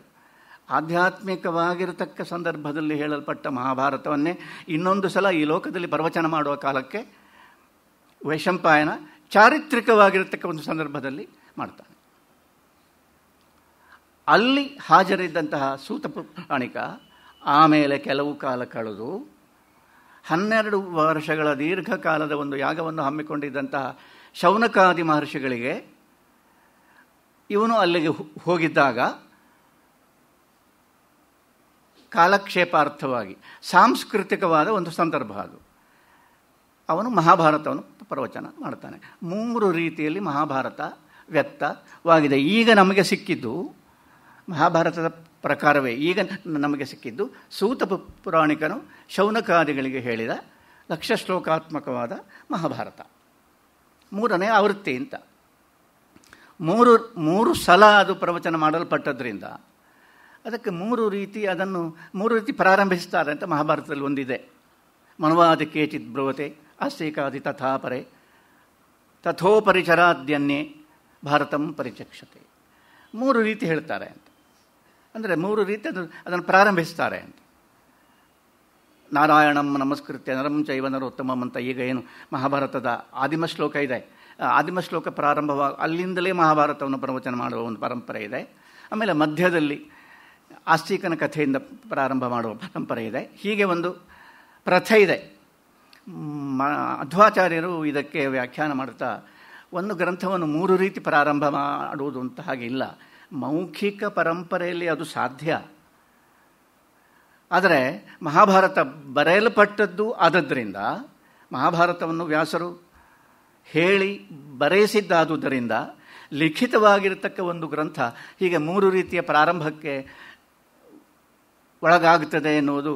ಆಧ್ಯಾತ್ಮಿಕವಾಗಿರತಕ್ಕ ಸಂದರ್ಭದಲ್ಲಿ ಹೇಳಲ್ಪಟ್ಟ ಮಹಾಭಾರತವನ್ನೇ ಇನ್ನೊಂದು ಸಲ ಈ ಲೋಕದಲ್ಲಿ ಪ್ರವಚನ ಮಾಡುವ ಕಾಲಕ್ಕೆ ವೈಶಂಪಾಯನ ಚಾರಿತ್ರಿಕವಾಗಿರತಕ್ಕ ಒಂದು ಸಂದರ್ಭದಲ್ಲಿ ಮಾಡ್ತಾನೆ ಅಲ್ಲಿ ಹಾಜರಿದ್ದಂತಹ ಸೂತ ಪುರಾಣಿಕ ಆಮೇಲೆ ಕೆಲವು ಕಾಲ ಕಳೆದು ಹನ್ನೆರಡು ವರ್ಷಗಳ ದೀರ್ಘಕಾಲದ ಒಂದು ಯಾಗವನ್ನು ಹಮ್ಮಿಕೊಂಡಿದ್ದಂತಹ ಶೌನಕಾದಿ ಮಹರ್ಷಿಗಳಿಗೆ ಇವನು ಅಲ್ಲಿಗೆ ಹೋಗಿದ್ದಾಗ ಕಾಲಕ್ಷೇಪಾರ್ಥವಾಗಿ ಸಾಂಸ್ಕೃತಿಕವಾದ ಒಂದು ಸಂದರ್ಭ ಅದು ಅವನು ಮಹಾಭಾರತವನ್ನು ಪ್ರವಚನ ಮಾಡ್ತಾನೆ ಮೂರು ರೀತಿಯಲ್ಲಿ ಮಹಾಭಾರತ ವ್ಯಕ್ತವಾಗಿದೆ ಈಗ ನಮಗೆ ಸಿಕ್ಕಿದ್ದು ಮಹಾಭಾರತದ ಪ್ರಕಾರವೇ ಈಗ ನಮಗೆ ಸಿಕ್ಕಿದ್ದು ಸೂತ ಪುರಾಣಿಕನು ಶೌನಕಾದಿಗಳಿಗೆ ಹೇಳಿದ ಲಕ್ಷ ಶ್ಲೋಕಾತ್ಮಕವಾದ ಮಹಾಭಾರತ ಮೂರನೇ ಆವೃತ್ತಿ ಅಂತ ಮೂರು ಮೂರು ಸಲ ಅದು ಪ್ರವಚನ ಮಾಡಲ್ಪಟ್ಟದ್ರಿಂದ ಅದಕ್ಕೆ ಮೂರು ರೀತಿ ಅದನ್ನು ಮೂರು ರೀತಿ ಪ್ರಾರಂಭಿಸ್ತಾರೆ ಅಂತ ಮಹಾಭಾರತದಲ್ಲಿ ಒಂದಿದೆ ಮನುವಾದಿ ಕೇಚಿತ್ ಬ್ರವತೆ ಆಸ್ತಿಕಾದಿ ತಥಾಪರೆ ತಥೋಪರಿಚರಾದ್ಯನ್ನೇ ಭಾರತಂ ಪರಿಚಕ್ಷತೆ ಮೂರು ರೀತಿ ಹೇಳ್ತಾರೆ ಅಂತ ಅಂದರೆ ಮೂರು ರೀತಿ ಅದು ಅದನ್ನು ಪ್ರಾರಂಭಿಸ್ತಾರೆ ಅಂತ ನಾರಾಯಣಂ ನಮಸ್ಕೃತ್ಯ ನರಂ ಚೈವ ನರೋತ್ತಮಂ ಅಂತ ಈಗ ಏನು ಮಹಾಭಾರತದ ಆದಿಮ ಶ್ಲೋಕ ಇದೆ ಆದಿಮ ಶ್ಲೋಕ ಪ್ರಾರಂಭವಾಗ ಅಲ್ಲಿಂದಲೇ ಮಹಾಭಾರತವನ್ನು ಪ್ರವಚನ ಮಾಡುವ ಒಂದು ಪರಂಪರೆ ಇದೆ ಆಮೇಲೆ ಮಧ್ಯದಲ್ಲಿ ಆಸ್ತಿಕನ ಕಥೆಯಿಂದ ಪ್ರಾರಂಭ ಮಾಡುವ ಪರಂಪರೆ ಇದೆ ಹೀಗೆ ಒಂದು ಪ್ರಥೆ ಇದೆ ಅಧ್ವಾಚಾರ್ಯರು ಇದಕ್ಕೆ ವ್ಯಾಖ್ಯಾನ ಮಾಡುತ್ತಾ ಒಂದು ಗ್ರಂಥವನ್ನು ಮೂರು ರೀತಿ ಪ್ರಾರಂಭ ಮಾಡುವುದು ಅಂತ ಹಾಗೆ ಮೌಖಿಕ ಪರಂಪರೆಯಲ್ಲಿ ಅದು ಸಾಧ್ಯ ಆದರೆ ಮಹಾಭಾರತ ಬರೆಯಲ್ಪಟ್ಟದ್ದು ಆದದ್ದರಿಂದ ಮಹಾಭಾರತವನ್ನು ವ್ಯಾಸರು ಹೇಳಿ ಬರೆಯಿಸಿದ್ದಾದುದರಿಂದ ಲಿಖಿತವಾಗಿರತಕ್ಕ ಒಂದು ಗ್ರಂಥ ಹೀಗೆ ಮೂರು ರೀತಿಯ ಪ್ರಾರಂಭಕ್ಕೆ ಒಳಗಾಗುತ್ತದೆ ಎನ್ನುವುದು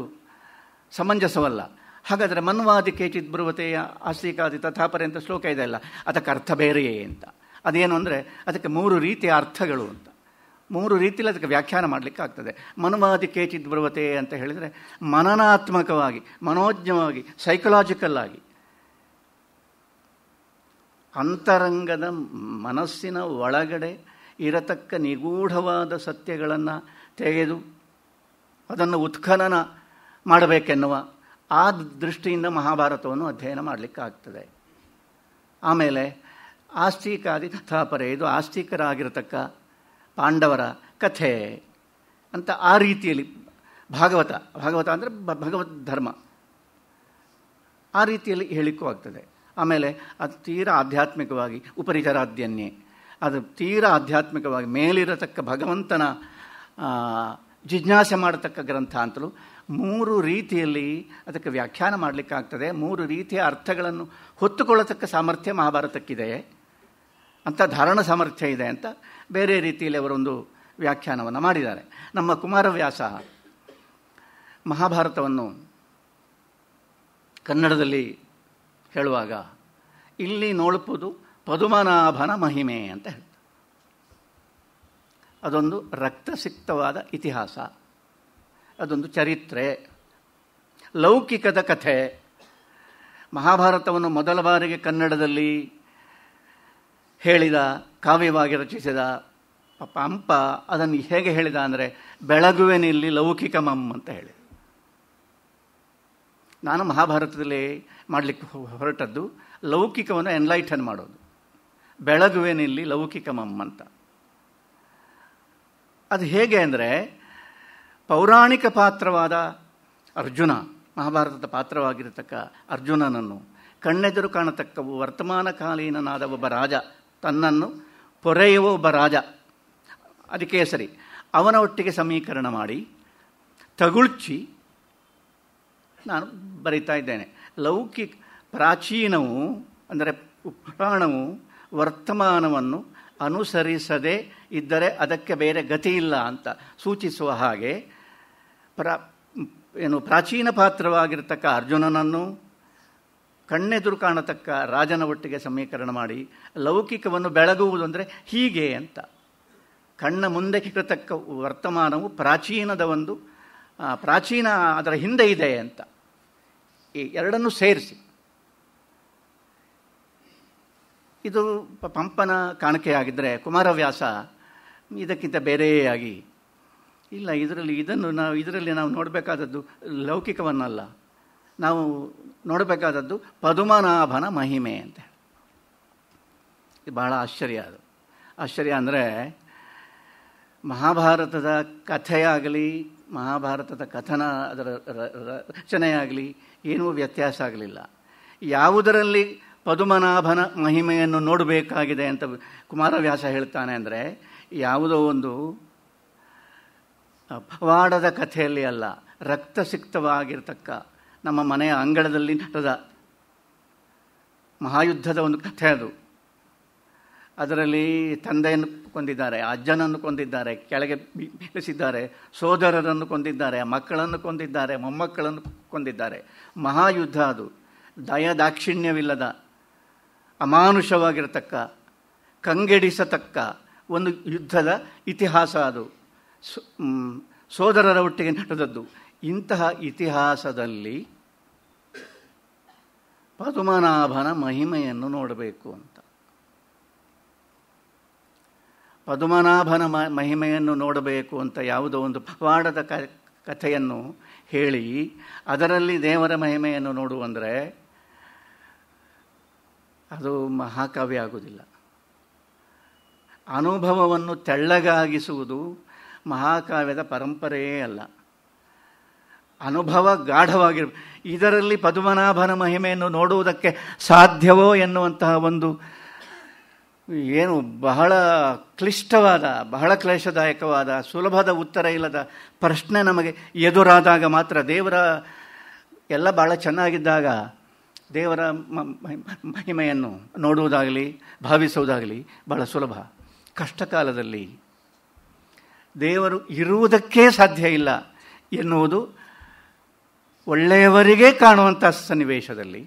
ಸಮಂಜಸವಲ್ಲ ಹಾಗಾದರೆ ಮನ್ವಾದಿ ಕೇಚಿತ್ ಬೃವತೆಯ ಆಸ್ತಿಕಾದಿ ತಥಾಪರ್ಯಂತ ಶ್ಲೋಕ ಅಲ್ಲ ಅದಕ್ಕೆ ಅರ್ಥ ಬೇರೆಯೇ ಅಂತ ಅದೇನು ಅಂದರೆ ಅದಕ್ಕೆ ಮೂರು ರೀತಿಯ ಅರ್ಥಗಳು ಅಂತ ಮೂರು ರೀತಿಯಲ್ಲಿ ಅದಕ್ಕೆ ವ್ಯಾಖ್ಯಾನ ಮಾಡಲಿಕ್ಕೆ ಆಗ್ತದೆ ಮನುವಾದಿ ಕೇಚಿತ್ ಬೃವತೆ ಅಂತ ಹೇಳಿದರೆ ಮನನಾತ್ಮಕವಾಗಿ ಮನೋಜ್ಞವಾಗಿ ಸೈಕಲಾಜಿಕಲ್ ಆಗಿ ಅಂತರಂಗದ ಮನಸ್ಸಿನ ಒಳಗಡೆ ಇರತಕ್ಕ ನಿಗೂಢವಾದ ಸತ್ಯಗಳನ್ನು ತೆಗೆದು ಅದನ್ನು ಉತ್ಖನನ ಮಾಡಬೇಕೆನ್ನುವ ಆ ದೃಷ್ಟಿಯಿಂದ ಮಹಾಭಾರತವನ್ನು ಅಧ್ಯಯನ ಮಾಡಲಿಕ್ಕಾಗ್ತದೆ ಆಮೇಲೆ ಆಸ್ತಿಕಾದಿ ಕಥಾಪರೆ ಇದು ಆಸ್ತಿಕರಾಗಿರತಕ್ಕ ಪಾಂಡವರ ಕಥೆ ಅಂತ ಆ ರೀತಿಯಲ್ಲಿ ಭಾಗವತ ಭಾಗವತ ಅಂದರೆ ಭಗವದ್ ಧರ್ಮ ಆ ರೀತಿಯಲ್ಲಿ ಹೇಳಿಕೂ ಆಗ್ತದೆ ಆಮೇಲೆ ಅದು ತೀರಾ ಆಧ್ಯಾತ್ಮಿಕವಾಗಿ ಉಪರಿಚರಾದ್ಯನ್ನೇ ಅದು ತೀರಾ ಆಧ್ಯಾತ್ಮಿಕವಾಗಿ ಮೇಲಿರತಕ್ಕ ಭಗವಂತನ ಜಿಜ್ಞಾಸೆ ಮಾಡತಕ್ಕ ಗ್ರಂಥ ಅಂತಲೂ ಮೂರು ರೀತಿಯಲ್ಲಿ ಅದಕ್ಕೆ ವ್ಯಾಖ್ಯಾನ ಮಾಡಲಿಕ್ಕಾಗ್ತದೆ ಮೂರು ರೀತಿಯ ಅರ್ಥಗಳನ್ನು ಹೊತ್ತುಕೊಳ್ಳತಕ್ಕ ಸಾಮರ್ಥ್ಯ ಮಹಾಭಾರತಕ್ಕಿದೆ ಅಂತ ಧಾರಣ ಸಾಮರ್ಥ್ಯ ಇದೆ ಅಂತ ಬೇರೆ ರೀತಿಯಲ್ಲಿ ಅವರೊಂದು ವ್ಯಾಖ್ಯಾನವನ್ನು ಮಾಡಿದ್ದಾರೆ ನಮ್ಮ ಕುಮಾರವ್ಯಾಸ ಮಹಾಭಾರತವನ್ನು ಕನ್ನಡದಲ್ಲಿ ಹೇಳುವಾಗ ಇಲ್ಲಿ ನೋಡಬಹುದು ಪದುಮನಾಭನ ಮಹಿಮೆ ಅಂತ ಹೇಳಿ ಅದೊಂದು ರಕ್ತಸಿಕ್ತವಾದ ಇತಿಹಾಸ ಅದೊಂದು ಚರಿತ್ರೆ ಲೌಕಿಕದ ಕಥೆ ಮಹಾಭಾರತವನ್ನು ಮೊದಲ ಬಾರಿಗೆ ಕನ್ನಡದಲ್ಲಿ ಹೇಳಿದ ಕಾವ್ಯವಾಗಿ ರಚಿಸಿದ ಪಂಪ ಅದನ್ನು ಹೇಗೆ ಹೇಳಿದ ಅಂದರೆ ಬೆಳಗುವೆನಿಲ್ಲಿ ಲೌಕಿಕ ಮಮ್ ಅಂತ ಹೇಳಿದ ನಾನು ಮಹಾಭಾರತದಲ್ಲಿ ಮಾಡಲಿಕ್ಕೆ ಹೊರಟದ್ದು ಲೌಕಿಕವನ್ನು ಎನ್ಲೈಟನ್ ಮಾಡೋದು ಬೆಳಗುವೆನಿಲ್ಲಿ ಲೌಕಿಕ ಮಮ್ ಅಂತ ಅದು ಹೇಗೆ ಅಂದರೆ ಪೌರಾಣಿಕ ಪಾತ್ರವಾದ ಅರ್ಜುನ ಮಹಾಭಾರತದ ಪಾತ್ರವಾಗಿರತಕ್ಕ ಅರ್ಜುನನನ್ನು ಕಣ್ಣೆದುರು ಕಾಣತಕ್ಕ ವರ್ತಮಾನಕಾಲೀನಾದ ಒಬ್ಬ ರಾಜ ತನ್ನನ್ನು ಪೊರೆಯುವ ಒಬ್ಬ ರಾಜ ಅದಕ್ಕೆ ಸರಿ ಅವನ ಒಟ್ಟಿಗೆ ಸಮೀಕರಣ ಮಾಡಿ ತಗುಳ್ಚಿ ನಾನು ಬರೀತಾ ಇದ್ದೇನೆ ಲೌಕಿಕ ಪ್ರಾಚೀನವು ಅಂದರೆ ಪುರಾಣವು ವರ್ತಮಾನವನ್ನು ಅನುಸರಿಸದೆ ಇದ್ದರೆ ಅದಕ್ಕೆ ಬೇರೆ ಗತಿ ಇಲ್ಲ ಅಂತ ಸೂಚಿಸುವ ಹಾಗೆ ಪ್ರ ಏನು ಪ್ರಾಚೀನ ಪಾತ್ರವಾಗಿರತಕ್ಕ ಅರ್ಜುನನನ್ನು ಕಣ್ಣೆದುರು ಕಾಣತಕ್ಕ ರಾಜನ ಒಟ್ಟಿಗೆ ಸಮೀಕರಣ ಮಾಡಿ ಲೌಕಿಕವನ್ನು ಬೆಳಗುವುದು ಅಂದರೆ ಹೀಗೆ ಅಂತ ಕಣ್ಣ ಮುಂದೆ ಕಿಕ್ಕತಕ್ಕ ವರ್ತಮಾನವು ಪ್ರಾಚೀನದ ಒಂದು ಪ್ರಾಚೀನ ಅದರ ಹಿಂದೆ ಇದೆ ಅಂತ ಈ ಎರಡನ್ನು ಸೇರಿಸಿ ಇದು ಪಂಪನ ಕಾಣಿಕೆಯಾಗಿದ್ದರೆ ಕುಮಾರವ್ಯಾಸ ಇದಕ್ಕಿಂತ ಬೇರೆಯಾಗಿ ಇಲ್ಲ ಇದರಲ್ಲಿ ಇದನ್ನು ನಾವು ಇದರಲ್ಲಿ ನಾವು ನೋಡಬೇಕಾದದ್ದು ಲೌಕಿಕವನ್ನಲ್ಲ ನಾವು ನೋಡಬೇಕಾದದ್ದು ಪದುಮನಾಭನ ಮಹಿಮೆ ಅಂತ ಇದು ಬಹಳ ಆಶ್ಚರ್ಯ ಅದು ಆಶ್ಚರ್ಯ ಅಂದರೆ ಮಹಾಭಾರತದ ಕಥೆಯಾಗಲಿ ಮಹಾಭಾರತದ ಕಥನ ಅದರ ರಚನೆಯಾಗಲಿ ಏನೂ ವ್ಯತ್ಯಾಸ ಆಗಲಿಲ್ಲ ಯಾವುದರಲ್ಲಿ ಪದ್ಮನಾಭನ ಮಹಿಮೆಯನ್ನು ನೋಡಬೇಕಾಗಿದೆ ಅಂತ ಕುಮಾರವ್ಯಾಸ ಹೇಳ್ತಾನೆ ಅಂದರೆ ಯಾವುದೋ ಒಂದು ಪವಾಡದ ಕಥೆಯಲ್ಲಿ ಅಲ್ಲ ರಕ್ತಸಿಕ್ತವಾಗಿರ್ತಕ್ಕ ನಮ್ಮ ಮನೆಯ ಅಂಗಳದಲ್ಲಿ ನಡೆದ ಮಹಾಯುದ್ಧದ ಒಂದು ಕಥೆ ಅದು ಅದರಲ್ಲಿ ತಂದೆಯನ್ನು ಕೊಂದಿದ್ದಾರೆ ಅಜ್ಜನನ್ನು ಕೊಂದಿದ್ದಾರೆ ಕೆಳಗೆ ಬೀಳಿಸಿದ್ದಾರೆ ಸೋದರರನ್ನು ಕೊಂದಿದ್ದಾರೆ ಮಕ್ಕಳನ್ನು ಕೊಂದಿದ್ದಾರೆ ಮೊಮ್ಮಕ್ಕಳನ್ನು ಕೊಂದಿದ್ದಾರೆ ಮಹಾಯುದ್ಧ ಅದು ದಯ ದಾಕ್ಷಿಣ್ಯವಿಲ್ಲದ ಅಮಾನುಷವಾಗಿರತಕ್ಕ ಕಂಗೆಡಿಸತಕ್ಕ ಒಂದು ಯುದ್ಧದ ಇತಿಹಾಸ ಅದು ಸೋದರರ ಒಟ್ಟಿಗೆ ನಡೆದದ್ದು ಇಂತಹ ಇತಿಹಾಸದಲ್ಲಿ ಪದುಮನಾಭನ ಮಹಿಮೆಯನ್ನು ನೋಡಬೇಕು ಅಂತ ಪದುಮನಾಭನ ಮಹಿಮೆಯನ್ನು ನೋಡಬೇಕು ಅಂತ ಯಾವುದೋ ಒಂದು ಪವಾಡದ ಕಥೆಯನ್ನು ಹೇಳಿ ಅದರಲ್ಲಿ ದೇವರ ಮಹಿಮೆಯನ್ನು ನೋಡುವಂದರೆ ಅದು ಮಹಾಕಾವ್ಯ ಆಗುವುದಿಲ್ಲ ಅನುಭವವನ್ನು ತೆಳ್ಳಗಾಗಿಸುವುದು ಮಹಾಕಾವ್ಯದ ಪರಂಪರೆಯೇ ಅಲ್ಲ ಅನುಭವ ಗಾಢವಾಗಿರ ಇದರಲ್ಲಿ ಪದ್ಮನಾಭನ ಮಹಿಮೆಯನ್ನು ನೋಡುವುದಕ್ಕೆ ಸಾಧ್ಯವೋ ಎನ್ನುವಂತಹ ಒಂದು ಏನು ಬಹಳ ಕ್ಲಿಷ್ಟವಾದ ಬಹಳ ಕ್ಲೇಶದಾಯಕವಾದ ಸುಲಭದ ಉತ್ತರ ಇಲ್ಲದ ಪ್ರಶ್ನೆ ನಮಗೆ ಎದುರಾದಾಗ ಮಾತ್ರ ದೇವರ ಎಲ್ಲ ಬಹಳ ಚೆನ್ನಾಗಿದ್ದಾಗ ದೇವರ ಮಹಿಮೆಯನ್ನು ನೋಡುವುದಾಗಲಿ ಭಾವಿಸುವುದಾಗಲಿ ಬಹಳ ಸುಲಭ ಕಷ್ಟಕಾಲದಲ್ಲಿ ದೇವರು ಇರುವುದಕ್ಕೇ ಸಾಧ್ಯ ಇಲ್ಲ ಎನ್ನುವುದು ಒಳ್ಳೆಯವರಿಗೆ ಕಾಣುವಂಥ ಸನ್ನಿವೇಶದಲ್ಲಿ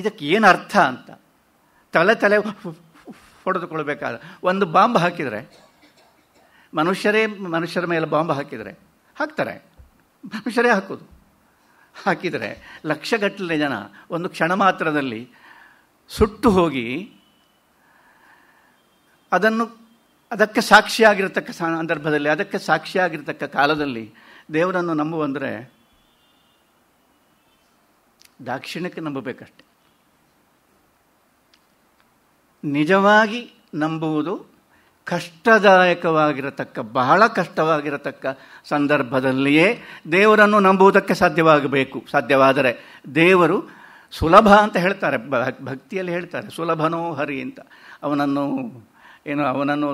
ಇದಕ್ಕೆ ಏನು ಅರ್ಥ ಅಂತ ತಲೆ ತಲೆ ಹೊಡೆದುಕೊಳ್ಬೇಕಾದ ಒಂದು ಬಾಂಬ್ ಹಾಕಿದರೆ ಮನುಷ್ಯರೇ ಮನುಷ್ಯರ ಮೇಲೆ ಬಾಂಬ್ ಹಾಕಿದರೆ ಹಾಕ್ತಾರೆ ಮನುಷ್ಯರೇ ಹಾಕೋದು ಹಾಕಿದರೆ ಲಕ್ಷಗಟ್ಟಲೆ ಜನ ಒಂದು ಕ್ಷಣ ಮಾತ್ರದಲ್ಲಿ ಸುಟ್ಟು ಹೋಗಿ ಅದನ್ನು ಅದಕ್ಕೆ ಸಾಕ್ಷಿಯಾಗಿರತಕ್ಕ ಸಂದರ್ಭದಲ್ಲಿ ಅದಕ್ಕೆ ಸಾಕ್ಷಿಯಾಗಿರತಕ್ಕ ಕಾಲದಲ್ಲಿ ದೇವರನ್ನು ನಂಬುವಂದರೆ ದಾಕ್ಷಿಣ್ಯಕ್ಕೆ ನಂಬಬೇಕಷ್ಟೆ ನಿಜವಾಗಿ ನಂಬುವುದು ಕಷ್ಟದಾಯಕವಾಗಿರತಕ್ಕ ಬಹಳ ಕಷ್ಟವಾಗಿರತಕ್ಕ ಸಂದರ್ಭದಲ್ಲಿಯೇ ದೇವರನ್ನು ನಂಬುವುದಕ್ಕೆ ಸಾಧ್ಯವಾಗಬೇಕು ಸಾಧ್ಯವಾದರೆ ದೇವರು ಸುಲಭ ಅಂತ ಹೇಳ್ತಾರೆ ಭಕ್ತಿಯಲ್ಲಿ ಹೇಳ್ತಾರೆ ಸುಲಭನೋ ಹರಿ ಅಂತ ಅವನನ್ನು ಏನು ಅವನನ್ನು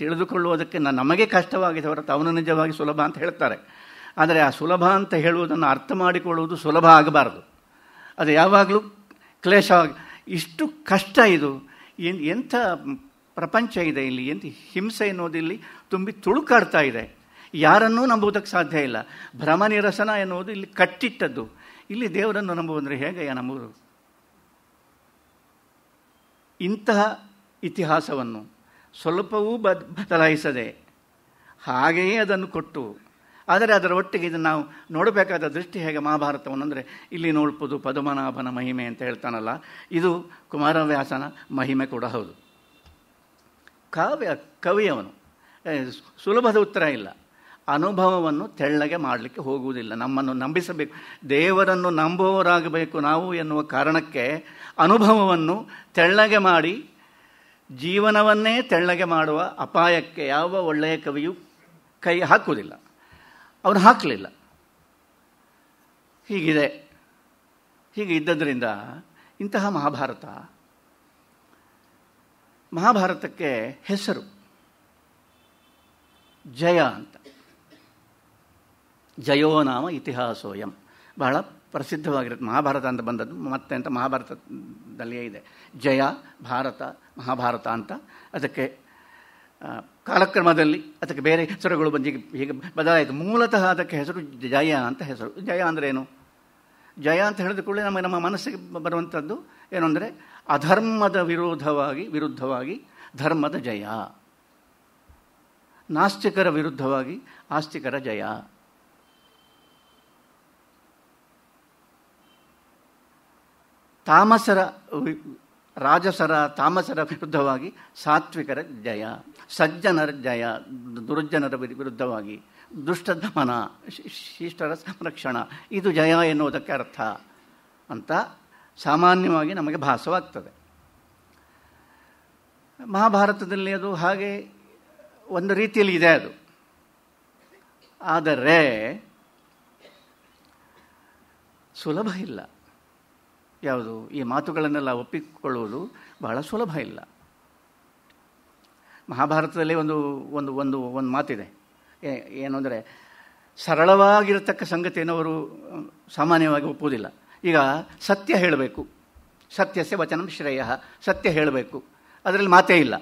ತಿಳಿದುಕೊಳ್ಳುವುದಕ್ಕೆ ನಮಗೆ ಕಷ್ಟವಾಗಿದೆ ಹೊರತು ಅವನು ನಿಜವಾಗಿ ಸುಲಭ ಅಂತ ಹೇಳ್ತಾರೆ ಆದರೆ ಆ ಸುಲಭ ಅಂತ ಹೇಳುವುದನ್ನು ಅರ್ಥ ಮಾಡಿಕೊಳ್ಳುವುದು ಸುಲಭ ಆಗಬಾರದು ಅದು ಯಾವಾಗಲೂ ಕ್ಲೇಶ ಇಷ್ಟು ಕಷ್ಟ ಇದು ಎನ್ ಎಂಥ ಪ್ರಪಂಚ ಇದೆ ಇಲ್ಲಿ ಎಂಥ ಹಿಂಸೆ ಇಲ್ಲಿ ತುಂಬಿ ತುಳುಕಾಡ್ತಾ ಇದೆ ಯಾರನ್ನೂ ನಂಬುವುದಕ್ಕೆ ಸಾಧ್ಯ ಇಲ್ಲ ಭ್ರಮ ನಿರಸನ ಎನ್ನುವುದು ಇಲ್ಲಿ ಕಟ್ಟಿಟ್ಟದ್ದು ಇಲ್ಲಿ ದೇವರನ್ನು ನಂಬುವುದಂದರೆ ಹೇಗೆ ನಂಬುವುದು ಇಂತಹ ಇತಿಹಾಸವನ್ನು ಸ್ವಲ್ಪವೂ ಬದ್ ಬದಲಾಯಿಸದೆ ಹಾಗೆಯೇ ಅದನ್ನು ಕೊಟ್ಟು ಆದರೆ ಅದರ ಒಟ್ಟಿಗೆ ಇದನ್ನು ನಾವು ನೋಡಬೇಕಾದ ದೃಷ್ಟಿ ಹೇಗೆ ಮಹಾಭಾರತವನ್ನು ಅಂದರೆ ಇಲ್ಲಿ ನೋಡ್ಬೋದು ಪದ್ಮನಾಭನ ಮಹಿಮೆ ಅಂತ ಹೇಳ್ತಾನಲ್ಲ ಇದು ಕುಮಾರವ್ಯಾಸನ ಮಹಿಮೆ ಕೂಡ ಹೌದು ಕಾವ್ಯ ಕವಿಯವನು ಸುಲಭದ ಉತ್ತರ ಇಲ್ಲ ಅನುಭವವನ್ನು ತೆಳ್ಳಗೆ ಮಾಡಲಿಕ್ಕೆ ಹೋಗುವುದಿಲ್ಲ ನಮ್ಮನ್ನು ನಂಬಿಸಬೇಕು ದೇವರನ್ನು ನಂಬುವವರಾಗಬೇಕು ನಾವು ಎನ್ನುವ ಕಾರಣಕ್ಕೆ ಅನುಭವವನ್ನು ತೆಳ್ಳಗೆ ಮಾಡಿ ಜೀವನವನ್ನೇ ತೆಳ್ಳಗೆ ಮಾಡುವ ಅಪಾಯಕ್ಕೆ ಯಾವ ಒಳ್ಳೆಯ ಕವಿಯು ಕೈ ಹಾಕುವುದಿಲ್ಲ ಅವನು ಹಾಕಲಿಲ್ಲ ಹೀಗಿದೆ ಹೀಗೆ ಇದ್ದದ್ರಿಂದ ಇಂತಹ ಮಹಾಭಾರತ ಮಹಾಭಾರತಕ್ಕೆ ಹೆಸರು ಜಯ ಅಂತ ಜಯೋ ನಾಮ ಇತಿಹಾಸೋಯಂ ಬಹಳ ಪ್ರಸಿದ್ಧವಾಗಿರುತ್ತೆ ಮಹಾಭಾರತ ಅಂತ ಬಂದದ್ದು ಮತ್ತೆ ಅಂತ ಮಹಾಭಾರತದಲ್ಲಿಯೇ ಇದೆ ಜಯ ಭಾರತ ಮಹಾಭಾರತ ಅಂತ ಅದಕ್ಕೆ ಕಾಲಕ್ರಮದಲ್ಲಿ ಅದಕ್ಕೆ ಬೇರೆ ಹೆಸರುಗಳು ಬಂದು ಹೀಗೆ ಬದಲಾಯಿತು ಮೂಲತಃ ಅದಕ್ಕೆ ಹೆಸರು ಜಯ ಅಂತ ಹೆಸರು ಜಯ ಅಂದ್ರೇನು ಜಯ ಅಂತ ಹೇಳಿದ ಕೂಡಲೇ ನಮಗೆ ನಮ್ಮ ಮನಸ್ಸಿಗೆ ಬರುವಂಥದ್ದು ಏನು ಅಂದರೆ ಅಧರ್ಮದ ವಿರೋಧವಾಗಿ ವಿರುದ್ಧವಾಗಿ ಧರ್ಮದ ಜಯ ನಾಸ್ತಿಕರ ವಿರುದ್ಧವಾಗಿ ಆಸ್ತಿಕರ ಜಯ ತಾಮಸರ ರಾಜಸರ ತಾಮಸರ ವಿರುದ್ಧವಾಗಿ ಸಾತ್ವಿಕರ ಜಯ ಸಜ್ಜನರ ಜಯ ದುರ್ಜನರ ವಿರುದ್ಧವಾಗಿ ದುಷ್ಟಧಮನ ಶಿಷ್ಟರ ಸಂರಕ್ಷಣ ಇದು ಜಯ ಎನ್ನುವುದಕ್ಕೆ ಅರ್ಥ ಅಂತ ಸಾಮಾನ್ಯವಾಗಿ ನಮಗೆ ಭಾಸವಾಗ್ತದೆ ಮಹಾಭಾರತದಲ್ಲಿ ಅದು ಹಾಗೆ ಒಂದು ರೀತಿಯಲ್ಲಿ ಇದೆ ಅದು ಆದರೆ ಸುಲಭ ಇಲ್ಲ ಯಾವುದು ಈ ಮಾತುಗಳನ್ನೆಲ್ಲ ಒಪ್ಪಿಕೊಳ್ಳುವುದು ಬಹಳ ಸುಲಭ ಇಲ್ಲ ಮಹಾಭಾರತದಲ್ಲಿ ಒಂದು ಒಂದು ಒಂದು ಒಂದು ಮಾತಿದೆ ಏನು ಅಂದರೆ ಸರಳವಾಗಿರತಕ್ಕ ಸಂಗತಿಯನ್ನು ಅವರು ಸಾಮಾನ್ಯವಾಗಿ ಒಪ್ಪುವುದಿಲ್ಲ ಈಗ ಸತ್ಯ ಹೇಳಬೇಕು ಸತ್ಯಸ್ಯ ವಚನ ಶ್ರೇಯ ಸತ್ಯ ಹೇಳಬೇಕು ಅದರಲ್ಲಿ ಮಾತೇ ಇಲ್ಲ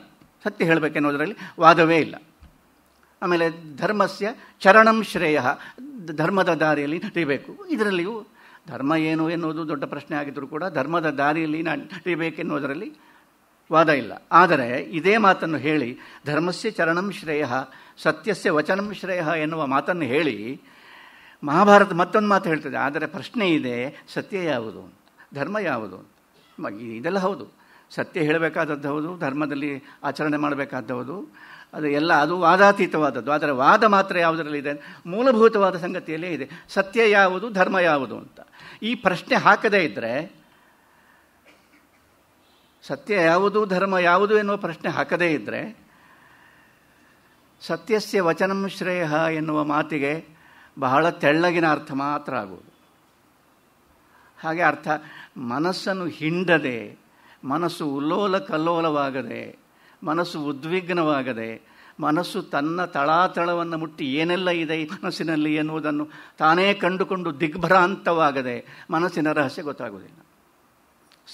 ಸತ್ಯ ಹೇಳಬೇಕೆನ್ನುವುದರಲ್ಲಿ ವಾದವೇ ಇಲ್ಲ ಆಮೇಲೆ ಧರ್ಮಸ್ಯ ಚರಣಂ ಶ್ರೇಯ ಧರ್ಮದ ದಾರಿಯಲ್ಲಿ ನಡೀಬೇಕು ಇದರಲ್ಲಿಯೂ ಧರ್ಮ ಏನು ಎನ್ನುವುದು ದೊಡ್ಡ ಪ್ರಶ್ನೆ ಆಗಿದ್ದರೂ ಕೂಡ ಧರ್ಮದ ದಾರಿಯಲ್ಲಿ ನಾನು ವಾದ ಇಲ್ಲ ಆದರೆ ಇದೇ ಮಾತನ್ನು ಹೇಳಿ ಧರ್ಮಸ್ಯ ಚರಣಂ ಶ್ರೇಯ ಸತ್ಯಸ್ಯ ವಚನಂ ಶ್ರೇಯ ಎನ್ನುವ ಮಾತನ್ನು ಹೇಳಿ ಮಹಾಭಾರತ ಮತ್ತೊಂದು ಮಾತು ಹೇಳ್ತದೆ ಆದರೆ ಪ್ರಶ್ನೆ ಇದೆ ಸತ್ಯ ಯಾವುದು ಧರ್ಮ ಯಾವುದು ಇದೆಲ್ಲ ಹೌದು ಸತ್ಯ ಹೇಳಬೇಕಾದದ್ದು ಹೌದು ಧರ್ಮದಲ್ಲಿ ಆಚರಣೆ ಮಾಡಬೇಕಾದ ಹೌದು ಅದು ಎಲ್ಲ ಅದು ವಾದಾತೀತವಾದದ್ದು ಆದರೆ ವಾದ ಮಾತ್ರ ಯಾವುದರಲ್ಲಿ ಇದೆ ಮೂಲಭೂತವಾದ ಸಂಗತಿಯಲ್ಲೇ ಇದೆ ಸತ್ಯ ಯಾವುದು ಧರ್ಮ ಯಾವುದು ಅಂತ ಈ ಪ್ರಶ್ನೆ ಹಾಕದೇ ಇದ್ದರೆ ಸತ್ಯ ಯಾವುದು ಧರ್ಮ ಯಾವುದು ಎನ್ನುವ ಪ್ರಶ್ನೆ ಹಾಕದೇ ಇದ್ದರೆ ಸತ್ಯಸ್ಯ ವಚನಂ ಶ್ರೇಯ ಎನ್ನುವ ಮಾತಿಗೆ ಬಹಳ ತೆಳ್ಳಗಿನ ಅರ್ಥ ಮಾತ್ರ ಆಗುವುದು ಹಾಗೆ ಅರ್ಥ ಮನಸ್ಸನ್ನು ಹಿಂಡದೆ ಮನಸ್ಸು ಉಲ್ಲೋಲ ಕಲ್ಲೋಲವಾಗದೆ ಮನಸ್ಸು ಉದ್ವಿಗ್ನವಾಗದೆ ಮನಸ್ಸು ತನ್ನ ತಳಾತಳವನ್ನು ಮುಟ್ಟಿ ಏನೆಲ್ಲ ಇದೆ ಮನಸ್ಸಿನಲ್ಲಿ ಎನ್ನುವುದನ್ನು ತಾನೇ ಕಂಡುಕೊಂಡು ದಿಗ್ಭ್ರಾಂತವಾಗದೆ ಮನಸ್ಸಿನ ರಹಸ್ಯ ಗೊತ್ತಾಗುವುದಿಲ್ಲ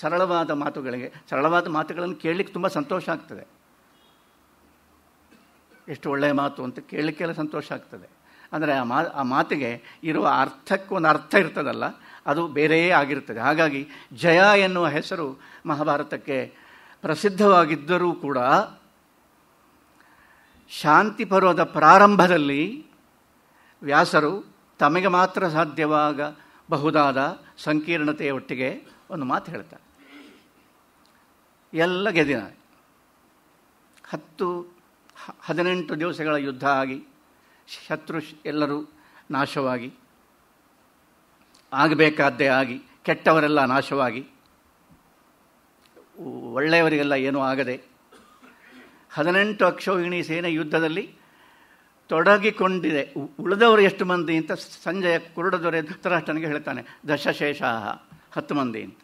ಸರಳವಾದ ಮಾತುಗಳಿಗೆ ಸರಳವಾದ ಮಾತುಗಳನ್ನು ಕೇಳಲಿಕ್ಕೆ ತುಂಬ ಸಂತೋಷ ಆಗ್ತದೆ ಎಷ್ಟು ಒಳ್ಳೆಯ ಮಾತು ಅಂತ ಕೇಳಲಿಕ್ಕೆಲ್ಲ ಸಂತೋಷ ಆಗ್ತದೆ ಅಂದರೆ ಆ ಮಾ ಆ ಮಾತಿಗೆ ಇರುವ ಅರ್ಥಕ್ಕೂ ಒಂದು ಅರ್ಥ ಇರ್ತದಲ್ಲ ಅದು ಬೇರೆಯೇ ಆಗಿರ್ತದೆ ಹಾಗಾಗಿ ಜಯ ಎನ್ನುವ ಹೆಸರು ಮಹಾಭಾರತಕ್ಕೆ ಪ್ರಸಿದ್ಧವಾಗಿದ್ದರೂ ಕೂಡ ಶಾಂತಿ ಪರ್ವದ ಪ್ರಾರಂಭದಲ್ಲಿ ವ್ಯಾಸರು ತಮಗೆ ಮಾತ್ರ ಸಾಧ್ಯವಾಗಬಹುದಾದ ಸಂಕೀರ್ಣತೆಯ ಒಟ್ಟಿಗೆ ಒಂದು ಮಾತು ಹೇಳ್ತಾರೆ ಎಲ್ಲ ಗೆದಿನ ಹತ್ತು ಹದಿನೆಂಟು ದಿವಸಗಳ ಯುದ್ಧ ಆಗಿ ಶತ್ರು ಎಲ್ಲರೂ ನಾಶವಾಗಿ ಆಗಬೇಕಾದ್ದೇ ಆಗಿ ಕೆಟ್ಟವರೆಲ್ಲ ನಾಶವಾಗಿ ಒಳ್ಳೆಯವರಿಗೆಲ್ಲ ಏನೂ ಆಗದೆ ಹದಿನೆಂಟು ಅಕ್ಷೋಹಿಣಿ ಸೇನೆ ಯುದ್ಧದಲ್ಲಿ ತೊಡಗಿಕೊಂಡಿದೆ ಉಳಿದವರು ಎಷ್ಟು ಮಂದಿ ಅಂತ ಸಂಜಯ ಕುರುಡದೊರೆ ಧೃತರಾಷ್ಟ್ರನಿಗೆ ಹೇಳ್ತಾನೆ ದಶಶೇಷ ಹತ್ತು ಮಂದಿ ಅಂತ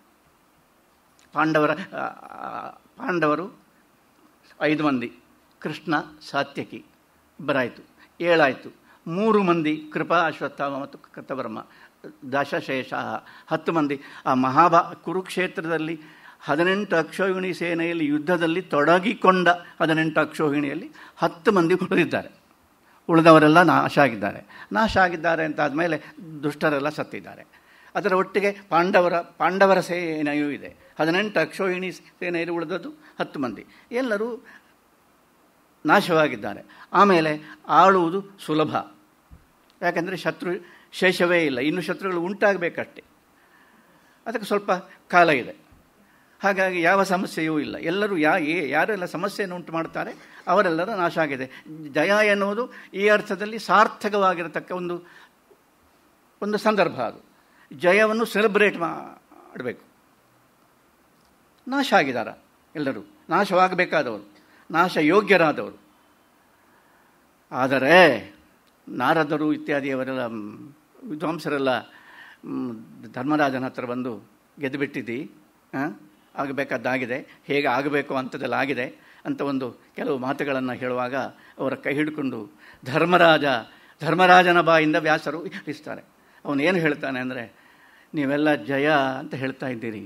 ಪಾಂಡವರ ಪಾಂಡವರು ಐದು ಮಂದಿ ಕೃಷ್ಣ ಸಾತ್ಯಕಿ ಬರಾಯಿತು ಏಳಾಯಿತು ಮೂರು ಮಂದಿ ಕೃಪಾ ಅಶ್ವತ್ಥಾಮ ಮತ್ತು ಕೃತವರ್ಮ ದಶಶೇಷ ಹತ್ತು ಮಂದಿ ಆ ಮಹಾಭಾ ಕುರುಕ್ಷೇತ್ರದಲ್ಲಿ ಹದಿನೆಂಟು ಅಕ್ಷೋಹಿಣಿ ಸೇನೆಯಲ್ಲಿ ಯುದ್ಧದಲ್ಲಿ ತೊಡಗಿಕೊಂಡ ಹದಿನೆಂಟು ಅಕ್ಷೋಹಿಣಿಯಲ್ಲಿ ಹತ್ತು ಮಂದಿ ಉಳಿದಿದ್ದಾರೆ ಉಳಿದವರೆಲ್ಲ ನಾಶ ಆಗಿದ್ದಾರೆ ನಾಶ ಆಗಿದ್ದಾರೆ ಅಂತ ಆದಮೇಲೆ ದುಷ್ಟರೆಲ್ಲ ಸತ್ತಿದ್ದಾರೆ ಅದರ ಒಟ್ಟಿಗೆ ಪಾಂಡವರ ಪಾಂಡವರ ಸೇನೆಯೂ ಇದೆ ಹದಿನೆಂಟು ಅಕ್ಷೋಹಿಣಿ ಸೇನೆಯಲ್ಲಿ ಉಳಿದದ್ದು ಹತ್ತು ಮಂದಿ ಎಲ್ಲರೂ ನಾಶವಾಗಿದ್ದಾರೆ ಆಮೇಲೆ ಆಳುವುದು ಸುಲಭ ಯಾಕೆಂದರೆ ಶತ್ರು ಶೇಷವೇ ಇಲ್ಲ ಇನ್ನು ಶತ್ರುಗಳು ಉಂಟಾಗಬೇಕಷ್ಟೆ ಅದಕ್ಕೆ ಸ್ವಲ್ಪ ಕಾಲ ಇದೆ ಹಾಗಾಗಿ ಯಾವ ಸಮಸ್ಯೆಯೂ ಇಲ್ಲ ಎಲ್ಲರೂ ಯಾ ಯಾರೆಲ್ಲ ಸಮಸ್ಯೆಯನ್ನು ಉಂಟು ಮಾಡ್ತಾರೆ ಅವರೆಲ್ಲರ ನಾಶ ಆಗಿದೆ ಜಯ ಎನ್ನುವುದು ಈ ಅರ್ಥದಲ್ಲಿ ಸಾರ್ಥಕವಾಗಿರತಕ್ಕ ಒಂದು ಒಂದು ಸಂದರ್ಭ ಅದು ಜಯವನ್ನು ಸೆಲೆಬ್ರೇಟ್ ಮಾಡಬೇಕು ನಾಶ ಆಗಿದ್ದಾರೆ ಎಲ್ಲರೂ ನಾಶವಾಗಬೇಕಾದವರು ನಾಶ ಯೋಗ್ಯರಾದವರು ಆದರೆ ನಾರದರು ಇತ್ಯಾದಿಯವರೆಲ್ಲ ವಿದ್ವಾಂಸರೆಲ್ಲ ಧರ್ಮರಾಜನ ಹತ್ರ ಬಂದು ಗೆದ್ದುಬಿಟ್ಟಿದ್ದಿ ಆಗಬೇಕಾದ್ದಾಗಿದೆ ಹೇಗೆ ಆಗಬೇಕು ಅಂಥದ್ದೆಲ್ಲ ಆಗಿದೆ ಅಂತ ಒಂದು ಕೆಲವು ಮಾತುಗಳನ್ನು ಹೇಳುವಾಗ ಅವರ ಕೈ ಹಿಡ್ಕೊಂಡು ಧರ್ಮರಾಜ ಧರ್ಮರಾಜನ ಬಾಯಿಂದ ವ್ಯಾಸರು ಇರಿಸ್ತಾರೆ ಅವನು ಏನು ಹೇಳ್ತಾನೆ ಅಂದರೆ ನೀವೆಲ್ಲ ಜಯ ಅಂತ ಹೇಳ್ತಾ ಇದ್ದೀರಿ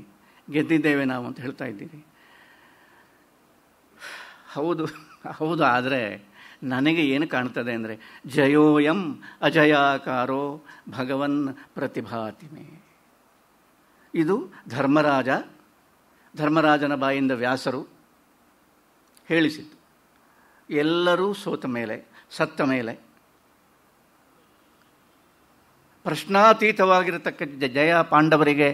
ಗೆದ್ದಿದ್ದೇವೆ ನಾವು ಅಂತ ಹೇಳ್ತಾ ಇದ್ದೀರಿ ಹೌದು ಹೌದು ಆದರೆ ನನಗೆ ಏನು ಕಾಣ್ತದೆ ಅಂದರೆ ಜಯೋಯಂ ಅಜಯಾಕಾರೋ ಭಗವನ್ ಪ್ರತಿಭಾತಿಮೆ ಇದು ಧರ್ಮರಾಜ ಧರ್ಮರಾಜನ ಬಾಯಿಂದ ವ್ಯಾಸರು ಹೇಳಿಸಿತು ಎಲ್ಲರೂ ಸೋತ ಮೇಲೆ ಸತ್ತ ಮೇಲೆ ಪ್ರಶ್ನಾತೀತವಾಗಿರತಕ್ಕ ಜಯ ಪಾಂಡವರಿಗೆ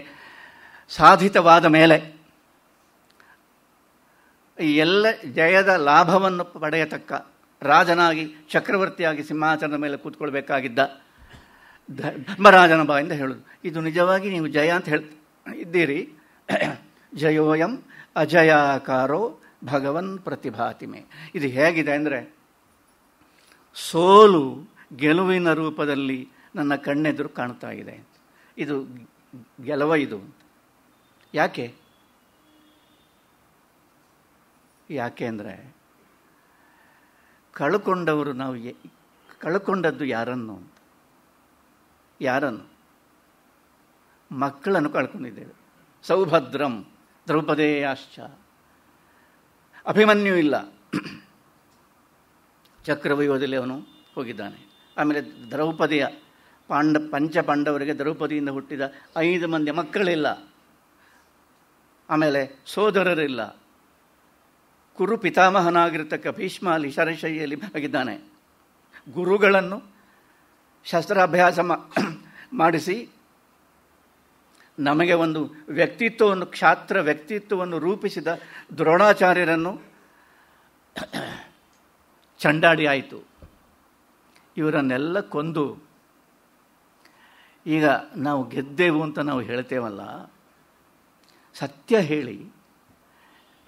ಸಾಧಿತವಾದ ಮೇಲೆ ಎಲ್ಲ ಜಯದ ಲಾಭವನ್ನು ಪಡೆಯತಕ್ಕ ರಾಜನಾಗಿ ಚಕ್ರವರ್ತಿಯಾಗಿ ಸಿಂಹಾಸನದ ಮೇಲೆ ಕೂತ್ಕೊಳ್ಬೇಕಾಗಿದ್ದ ಧರ್ಮರಾಜನ ಬಾಯಿಂದ ಹೇಳೋದು ಇದು ನಿಜವಾಗಿ ನೀವು ಜಯ ಅಂತ ಹೇಳ್ ಇದ್ದೀರಿ ಜಯೋಯಂ ಅಜಯಾಕಾರೋ ಭಗವನ್ ಪ್ರತಿಭಾತಿಮೆ ಇದು ಹೇಗಿದೆ ಅಂದರೆ ಸೋಲು ಗೆಲುವಿನ ರೂಪದಲ್ಲಿ ನನ್ನ ಕಣ್ಣೆದುರು ಕಾಣ್ತಾ ಇದೆ ಇದು ಗೆಲುವ ಇದು ಯಾಕೆ ಯಾಕೆ ಅಂದರೆ ಕಳ್ಕೊಂಡವರು ನಾವು ಕಳ್ಕೊಂಡದ್ದು ಯಾರನ್ನು ಯಾರನ್ನು ಮಕ್ಕಳನ್ನು ಕಳ್ಕೊಂಡಿದ್ದೇವೆ ಸೌಭದ್ರಂ ದ್ರೌಪದೇಯಾಶ್ಚ ಅಭಿಮನ್ಯು ಇಲ್ಲ ಚಕ್ರವ್ಯೂಹದಲ್ಲಿ ಅವನು ಹೋಗಿದ್ದಾನೆ ಆಮೇಲೆ ದ್ರೌಪದಿಯ ಪಾಂಡ ಪಂಚ ಪಾಂಡವರಿಗೆ ದ್ರೌಪದಿಯಿಂದ ಹುಟ್ಟಿದ ಐದು ಮಂದಿ ಮಕ್ಕಳಿಲ್ಲ ಆಮೇಲೆ ಸೋದರರಿಲ್ಲ ಕುರು ಪಿತಾಮಹನಾಗಿರ್ತಕ್ಕ ಭೀಷ್ಮ ಅಲ್ಲಿ ಶರಶೈಯಲ್ಲಿ ಆಗಿದ್ದಾನೆ ಗುರುಗಳನ್ನು ಶಸ್ತ್ರಾಭ್ಯಾಸ ಮಾಡಿಸಿ ನಮಗೆ ಒಂದು ವ್ಯಕ್ತಿತ್ವವನ್ನು ಕ್ಷಾತ್ರ ವ್ಯಕ್ತಿತ್ವವನ್ನು ರೂಪಿಸಿದ ದ್ರೋಣಾಚಾರ್ಯರನ್ನು ಚಂಡಾಡಿ ಆಯಿತು ಇವರನ್ನೆಲ್ಲ ಕೊಂದು ಈಗ ನಾವು ಗೆದ್ದೆವು ಅಂತ ನಾವು ಹೇಳ್ತೇವಲ್ಲ ಸತ್ಯ ಹೇಳಿ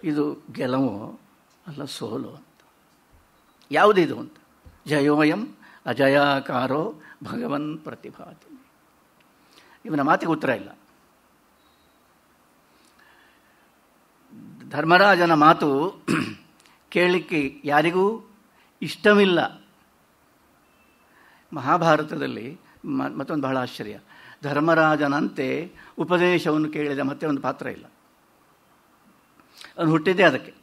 ಇದು ಗೆಲುವು ಅಲ್ಲ ಸೋಲು ಅಂತ ಯಾವುದಿದು ಅಂತ ಜಯೋಯಂ ಅಜಯಾಕಾರೋ ಭಗವನ್ ಪ್ರತಿಭಾತಿ ಇವನ ಮಾತಿಗೆ ಉತ್ತರ ಇಲ್ಲ ಧರ್ಮರಾಜನ ಮಾತು ಕೇಳಲಿಕ್ಕೆ ಯಾರಿಗೂ ಇಷ್ಟವಿಲ್ಲ ಮಹಾಭಾರತದಲ್ಲಿ ಮತ್ತೊಂದು ಬಹಳ ಆಶ್ಚರ್ಯ ಧರ್ಮರಾಜನಂತೆ ಉಪದೇಶವನ್ನು ಕೇಳಿದ ಮತ್ತೆ ಒಂದು ಪಾತ್ರ ಇಲ್ಲ ಅವನು ಹುಟ್ಟಿದ್ದೆ ಅದಕ್ಕೆ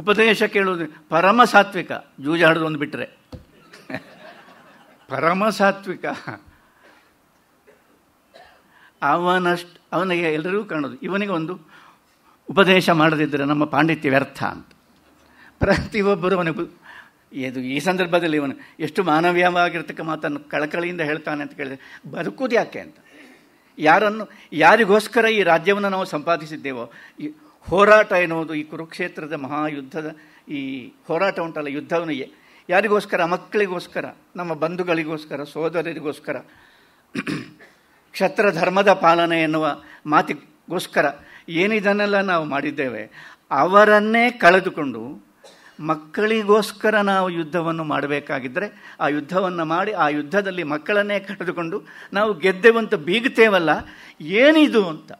ಉಪದೇಶ ಕೇಳೋದು ಪರಮ ಸಾತ್ವಿಕ ಜೂಜಾಡೋದು ಒಂದು ಬಿಟ್ಟರೆ ಪರಮ ಸಾತ್ವಿಕ ಅವನಷ್ಟು ಅವನಿಗೆ ಎಲ್ಲರಿಗೂ ಕಾಣೋದು ಇವನಿಗೆ ಒಂದು ಉಪದೇಶ ಮಾಡದಿದ್ದರೆ ನಮ್ಮ ಪಾಂಡಿತ್ಯ ವ್ಯರ್ಥ ಅಂತ ಪ್ರತಿಯೊಬ್ಬರು ಅವನು ಇದು ಈ ಸಂದರ್ಭದಲ್ಲಿ ಇವನು ಎಷ್ಟು ಮಾನವೀಯವಾಗಿರ್ತಕ್ಕ ಮಾತನ್ನು ಕಳಕಳಿಯಿಂದ ಹೇಳ್ತಾನೆ ಅಂತ ಕೇಳಿದರೆ ಬದುಕುವುದು ಯಾಕೆ ಅಂತ ಯಾರನ್ನು ಯಾರಿಗೋಸ್ಕರ ಈ ರಾಜ್ಯವನ್ನು ನಾವು ಸಂಪಾದಿಸಿದ್ದೇವೋ ಈ ಹೋರಾಟ ಎನ್ನುವುದು ಈ ಕುರುಕ್ಷೇತ್ರದ ಮಹಾಯುದ್ಧದ ಈ ಹೋರಾಟ ಉಂಟಲ್ಲ ಯುದ್ಧವನ್ನು ಯಾರಿಗೋಸ್ಕರ ಮಕ್ಕಳಿಗೋಸ್ಕರ ನಮ್ಮ ಬಂಧುಗಳಿಗೋಸ್ಕರ ಸೋದರರಿಗೋಸ್ಕರ ಕ್ಷತ್ರ ಧರ್ಮದ ಪಾಲನೆ ಎನ್ನುವ ಮಾತಿಗೋಸ್ಕರ ಏನಿದನ್ನೆಲ್ಲ ನಾವು ಮಾಡಿದ್ದೇವೆ ಅವರನ್ನೇ ಕಳೆದುಕೊಂಡು ಮಕ್ಕಳಿಗೋಸ್ಕರ ನಾವು ಯುದ್ಧವನ್ನು ಮಾಡಬೇಕಾಗಿದ್ದರೆ ಆ ಯುದ್ಧವನ್ನು ಮಾಡಿ ಆ ಯುದ್ಧದಲ್ಲಿ ಮಕ್ಕಳನ್ನೇ ಕಳೆದುಕೊಂಡು ನಾವು ಗೆದ್ದೆವಂತ ಬೀಗುತ್ತೇವಲ್ಲ ಏನಿದು ಅಂತ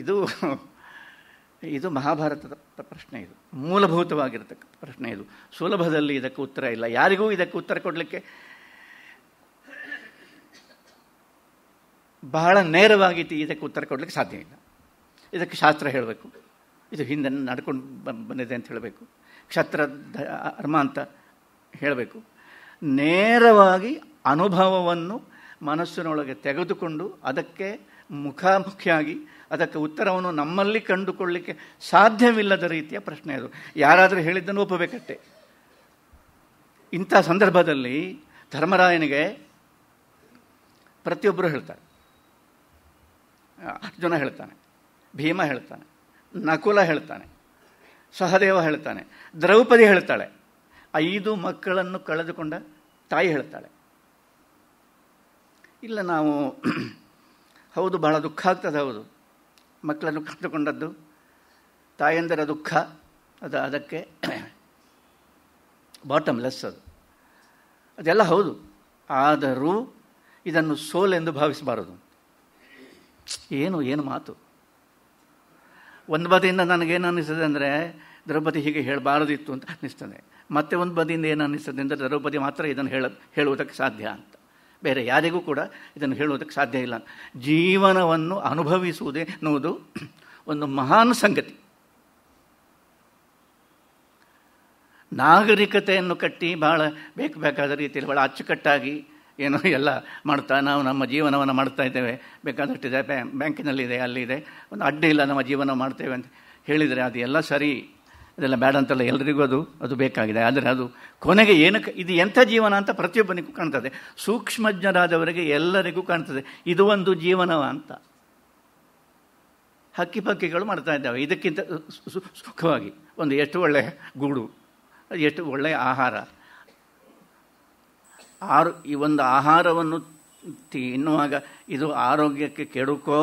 ಇದು ಇದು ಮಹಾಭಾರತದ ಪ್ರಶ್ನೆ ಇದು ಮೂಲಭೂತವಾಗಿರತಕ್ಕ ಪ್ರಶ್ನೆ ಇದು ಸುಲಭದಲ್ಲಿ ಇದಕ್ಕೆ ಉತ್ತರ ಇಲ್ಲ ಯಾರಿಗೂ ಇದಕ್ಕೆ ಉತ್ತರ ಕೊಡಲಿಕ್ಕೆ ಬಹಳ ನೇರವಾಗಿ ಇದಕ್ಕೆ ಉತ್ತರ ಕೊಡಲಿಕ್ಕೆ ಸಾಧ್ಯ ಇಲ್ಲ ಇದಕ್ಕೆ ಶಾಸ್ತ್ರ ಹೇಳಬೇಕು ಇದು ಹಿಂದೆ ನಡ್ಕೊಂಡು ಬಂದಿದೆ ಅಂತ ಹೇಳಬೇಕು ಕ್ಷತ್ರ ಧರ್ಮ ಅಂತ ಹೇಳಬೇಕು ನೇರವಾಗಿ ಅನುಭವವನ್ನು ಮನಸ್ಸಿನೊಳಗೆ ತೆಗೆದುಕೊಂಡು ಅದಕ್ಕೆ ಮುಖಾಮುಖಿಯಾಗಿ ಅದಕ್ಕೆ ಉತ್ತರವನ್ನು ನಮ್ಮಲ್ಲಿ ಕಂಡುಕೊಳ್ಳಲಿಕ್ಕೆ ಸಾಧ್ಯವಿಲ್ಲದ ರೀತಿಯ ಪ್ರಶ್ನೆ ಅದು ಯಾರಾದರೂ ಹೇಳಿದ್ದನ್ನು ಒಪ್ಪಬೇಕಷ್ಟೆ ಇಂಥ ಸಂದರ್ಭದಲ್ಲಿ ಧರ್ಮರಾಯನಿಗೆ ಪ್ರತಿಯೊಬ್ಬರು ಹೇಳ್ತಾರೆ ಅರ್ಜುನ ಹೇಳ್ತಾನೆ ಭೀಮ ಹೇಳ್ತಾನೆ ನಕುಲ ಹೇಳ್ತಾನೆ ಸಹದೇವ ಹೇಳ್ತಾನೆ ದ್ರೌಪದಿ ಹೇಳ್ತಾಳೆ ಐದು ಮಕ್ಕಳನ್ನು ಕಳೆದುಕೊಂಡ ತಾಯಿ ಹೇಳ್ತಾಳೆ ಇಲ್ಲ ನಾವು ಹೌದು ಬಹಳ ದುಃಖ ಆಗ್ತದೆ ಹೌದು ಮಕ್ಕಳನ್ನು ಕಳೆದುಕೊಂಡದ್ದು ತಾಯಂದಿರ ದುಃಖ ಅದು ಅದಕ್ಕೆ ಬಾಟಮ್ ಲೆಸ್ ಅದು ಅದೆಲ್ಲ ಹೌದು ಆದರೂ ಇದನ್ನು ಸೋಲೆಂದು ಭಾವಿಸಬಾರದು ಏನು ಏನು ಮಾತು ಒಂದು ಬದಿಯಿಂದ ನನಗೇನು ಅನ್ನಿಸ್ತದೆ ಅಂದರೆ ದ್ರೌಪದಿ ಹೀಗೆ ಹೇಳಬಾರದಿತ್ತು ಅಂತ ಅನ್ನಿಸ್ತದೆ ಮತ್ತೆ ಒಂದು ಬದಿಯಿಂದ ಏನು ಅನ್ನಿಸ್ತದೆ ಅಂದರೆ ದ್ರೌಪದಿ ಮಾತ್ರ ಇದನ್ನು ಹೇಳ ಹೇಳುವುದಕ್ಕೆ ಸಾಧ್ಯ ಅಂತ ಬೇರೆ ಯಾರಿಗೂ ಕೂಡ ಇದನ್ನು ಹೇಳುವುದಕ್ಕೆ ಸಾಧ್ಯ ಇಲ್ಲ ಜೀವನವನ್ನು ಅನುಭವಿಸುವುದೇ ಅನ್ನುವುದು ಒಂದು ಮಹಾನ್ ಸಂಗತಿ ನಾಗರಿಕತೆಯನ್ನು ಕಟ್ಟಿ ಭಾಳ ಬೇಕು ಬೇಕಾದ ರೀತಿಯಲ್ಲಿ ಭಾಳ ಅಚ್ಚುಕಟ್ಟಾಗಿ ಏನೋ ಎಲ್ಲ ಮಾಡ್ತಾ ನಾವು ನಮ್ಮ ಜೀವನವನ್ನು ಮಾಡ್ತಾ ಇದ್ದೇವೆ ಬೇಕಾದಷ್ಟಿದೆ ಬ್ಯಾಂಕಿನಲ್ಲಿದೆ ಅಲ್ಲಿದೆ ಒಂದು ಅಡ್ಡಿ ಇಲ್ಲ ನಮ್ಮ ಜೀವನ ಮಾಡ್ತೇವೆ ಅಂತ ಹೇಳಿದರೆ ಅದು ಎಲ್ಲ ಸರಿ ಅದೆಲ್ಲ ಬೇಡ ಅಂತಲ್ಲ ಎಲ್ರಿಗೂ ಅದು ಅದು ಬೇಕಾಗಿದೆ ಆದರೆ ಅದು ಕೊನೆಗೆ ಏನಕ್ಕೆ ಇದು ಎಂಥ ಜೀವನ ಅಂತ ಪ್ರತಿಯೊಬ್ಬನಿಗೂ ಕಾಣ್ತದೆ ಸೂಕ್ಷ್ಮಜ್ಞರಾದವರಿಗೆ ಎಲ್ಲರಿಗೂ ಕಾಣ್ತದೆ ಇದು ಒಂದು ಜೀವನವ ಅಂತ ಹಕ್ಕಿ ಪಕ್ಕಿಗಳು ಮಾಡ್ತಾ ಇದ್ದಾವೆ ಇದಕ್ಕಿಂತ ಸುಖವಾಗಿ ಒಂದು ಎಷ್ಟು ಒಳ್ಳೆಯ ಗೂಡು ಎಷ್ಟು ಒಳ್ಳೆಯ ಆಹಾರ ಆರು ಈ ಒಂದು ಆಹಾರವನ್ನು ತಿನ್ನುವಾಗ ಇದು ಆರೋಗ್ಯಕ್ಕೆ ಕೆಡುಕೋ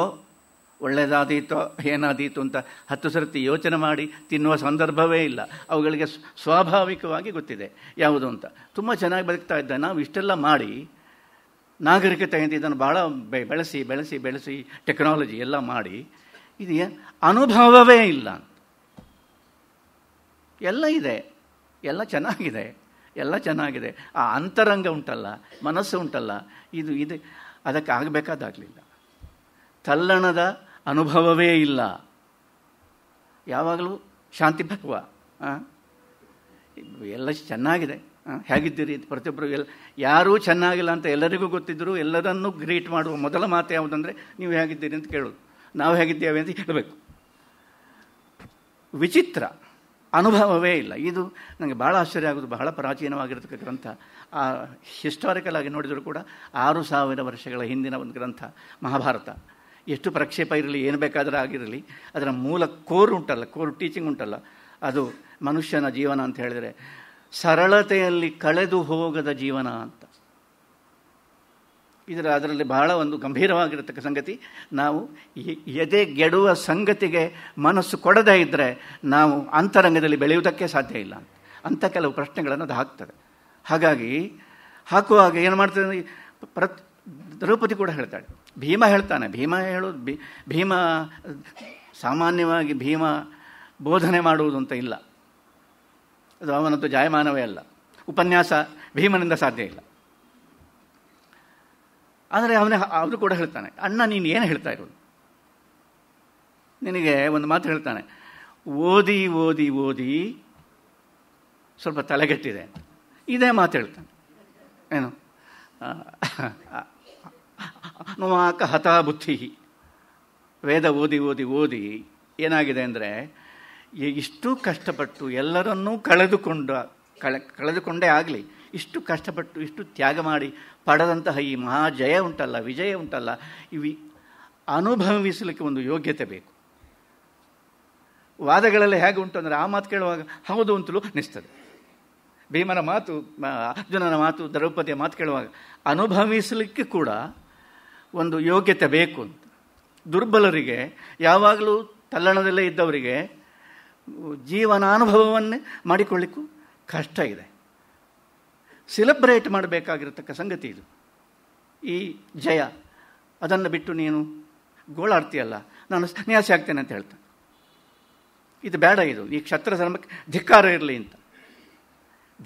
ಒಳ್ಳೆಯದಾದೀತೋ ಏನಾದೀತು ಅಂತ ಹತ್ತು ಸರ್ತಿ ಯೋಚನೆ ಮಾಡಿ ತಿನ್ನುವ ಸಂದರ್ಭವೇ ಇಲ್ಲ ಅವುಗಳಿಗೆ ಸ್ವಾಭಾವಿಕವಾಗಿ ಗೊತ್ತಿದೆ ಯಾವುದು ಅಂತ ತುಂಬ ಚೆನ್ನಾಗಿ ಬದುಕ್ತಾ ಇದ್ದ ನಾವು ಇಷ್ಟೆಲ್ಲ ಮಾಡಿ ನಾಗರಿಕತೆ ಅಂತ ಇದನ್ನು ಭಾಳ ಬೆಳೆಸಿ ಬೆಳೆಸಿ ಬೆಳೆಸಿ ಟೆಕ್ನಾಲಜಿ ಎಲ್ಲ ಮಾಡಿ ಇದು ಅನುಭವವೇ ಇಲ್ಲ ಎಲ್ಲ ಇದೆ ಎಲ್ಲ ಚೆನ್ನಾಗಿದೆ ಎಲ್ಲ ಚೆನ್ನಾಗಿದೆ ಆ ಅಂತರಂಗ ಉಂಟಲ್ಲ ಮನಸ್ಸು ಉಂಟಲ್ಲ ಇದು ಇದು ಅದಕ್ಕೆ ಆಗಬೇಕಾದಾಗಲಿಲ್ಲ ತಲ್ಲಣದ ಅನುಭವವೇ ಇಲ್ಲ ಯಾವಾಗಲೂ ಶಾಂತಿ ಭಕ್ವ ಎಲ್ಲ ಚೆನ್ನಾಗಿದೆ ಹೇಗಿದ್ದೀರಿ ಪ್ರತಿಯೊಬ್ಬರು ಎಲ್ಲ ಯಾರೂ ಚೆನ್ನಾಗಿಲ್ಲ ಅಂತ ಎಲ್ಲರಿಗೂ ಗೊತ್ತಿದ್ದರು ಎಲ್ಲರನ್ನೂ ಗ್ರೀಟ್ ಮಾಡುವ ಮೊದಲ ಮಾತು ಯಾವುದಂದರೆ ನೀವು ಹೇಗಿದ್ದೀರಿ ಅಂತ ಕೇಳೋದು ನಾವು ಹೇಗಿದ್ದೇವೆ ಅಂತ ಹೇಳಬೇಕು ವಿಚಿತ್ರ ಅನುಭವವೇ ಇಲ್ಲ ಇದು ನನಗೆ ಭಾಳ ಆಶ್ಚರ್ಯ ಆಗೋದು ಬಹಳ ಪ್ರಾಚೀನವಾಗಿರತಕ್ಕ ಗ್ರಂಥ ಆ ಹಿಸ್ಟಾರಿಕಲ್ ಆಗಿ ನೋಡಿದರೂ ಕೂಡ ಆರು ಸಾವಿರ ವರ್ಷಗಳ ಹಿಂದಿನ ಒಂದು ಗ್ರಂಥ ಮಹಾಭಾರತ ಎಷ್ಟು ಪ್ರಕ್ಷೇಪ ಇರಲಿ ಏನು ಬೇಕಾದರೂ ಆಗಿರಲಿ ಅದರ ಮೂಲ ಕೋರ್ ಉಂಟಲ್ಲ ಕೋರ್ ಟೀಚಿಂಗ್ ಉಂಟಲ್ಲ ಅದು ಮನುಷ್ಯನ ಜೀವನ ಅಂತ ಹೇಳಿದರೆ ಸರಳತೆಯಲ್ಲಿ ಕಳೆದು ಹೋಗದ ಜೀವನ ಅಂತ ಇದರ ಅದರಲ್ಲಿ ಬಹಳ ಒಂದು ಗಂಭೀರವಾಗಿರತಕ್ಕ ಸಂಗತಿ ನಾವು ಎದೆ ಗೆಡುವ ಸಂಗತಿಗೆ ಮನಸ್ಸು ಕೊಡದೇ ಇದ್ದರೆ ನಾವು ಅಂತರಂಗದಲ್ಲಿ ಬೆಳೆಯುವುದಕ್ಕೆ ಸಾಧ್ಯ ಇಲ್ಲ ಅಂತ ಕೆಲವು ಪ್ರಶ್ನೆಗಳನ್ನು ಅದು ಹಾಕ್ತದೆ ಹಾಗಾಗಿ ಹಾಕುವಾಗ ಏನು ಮಾಡ್ತದೆ ಪ್ರತ್ ದ್ರೌಪದಿ ಕೂಡ ಹೇಳ್ತಾಳೆ ಭೀಮ ಹೇಳ್ತಾನೆ ಭೀಮ ಹೇಳೋದು ಭೀ ಭೀಮ ಸಾಮಾನ್ಯವಾಗಿ ಭೀಮ ಬೋಧನೆ ಮಾಡುವುದು ಅಂತ ಇಲ್ಲ ಅದು ಅವನದ್ದು ಜಾಯಮಾನವೇ ಅಲ್ಲ ಉಪನ್ಯಾಸ ಭೀಮನಿಂದ ಸಾಧ್ಯ ಇಲ್ಲ ಆದರೆ ಅವನ ಅವನು ಕೂಡ ಹೇಳ್ತಾನೆ ಅಣ್ಣ ನೀನು ಏನು ಹೇಳ್ತಾ ಇರೋದು ನಿನಗೆ ಒಂದು ಮಾತು ಹೇಳ್ತಾನೆ ಓದಿ ಓದಿ ಓದಿ ಸ್ವಲ್ಪ ತಲೆಗೆಟ್ಟಿದೆ ಇದೇ ಮಾತು ಹೇಳ್ತಾನೆ ಏನು ಅನುವಾಕ ಹತಾ ಬುದ್ಧಿ ವೇದ ಓದಿ ಓದಿ ಓದಿ ಏನಾಗಿದೆ ಅಂದರೆ ಇಷ್ಟು ಕಷ್ಟಪಟ್ಟು ಎಲ್ಲರನ್ನೂ ಕಳೆದುಕೊಂಡ ಕಳೆ ಕಳೆದುಕೊಂಡೇ ಆಗಲಿ ಇಷ್ಟು ಕಷ್ಟಪಟ್ಟು ಇಷ್ಟು ತ್ಯಾಗ ಮಾಡಿ ಪಡೆದಂತಹ ಈ ಮಹಾಜಯ ಉಂಟಲ್ಲ ವಿಜಯ ಉಂಟಲ್ಲ ಇವಿ ಅನುಭವಿಸಲಿಕ್ಕೆ ಒಂದು ಯೋಗ್ಯತೆ ಬೇಕು ವಾದಗಳಲ್ಲಿ ಹೇಗೆ ಉಂಟು ಅಂದರೆ ಆ ಮಾತು ಕೇಳುವಾಗ ಹೌದು ಅಂತಲೂ ಅನ್ನಿಸ್ತದೆ ಭೀಮನ ಮಾತು ಅರ್ಜುನನ ಮಾತು ದ್ರೌಪದಿಯ ಮಾತು ಕೇಳುವಾಗ ಅನುಭವಿಸಲಿಕ್ಕೆ ಕೂಡ ಒಂದು ಯೋಗ್ಯತೆ ಬೇಕು ಅಂತ ದುರ್ಬಲರಿಗೆ ಯಾವಾಗಲೂ ತಲ್ಲಣದಲ್ಲೇ ಇದ್ದವರಿಗೆ ಜೀವನಾನುಭವವನ್ನೇ ಮಾಡಿಕೊಳ್ಳಿಕ್ಕೂ ಕಷ್ಟ ಇದೆ ಸೆಲೆಬ್ರೇಟ್ ಮಾಡಬೇಕಾಗಿರತಕ್ಕ ಸಂಗತಿ ಇದು ಈ ಜಯ ಅದನ್ನು ಬಿಟ್ಟು ನೀನು ಗೋಳಾಡ್ತೀಯಲ್ಲ ನಾನು ಸನ್ಯಾಸಿ ಆಗ್ತೇನೆ ಅಂತ ಹೇಳ್ತ ಇದು ಬೇಡ ಇದು ಈ ಕ್ಷತ್ರ ಧರ್ಮಕ್ಕೆ ಧಿಕ್ಕಾರ ಇರಲಿ ಅಂತ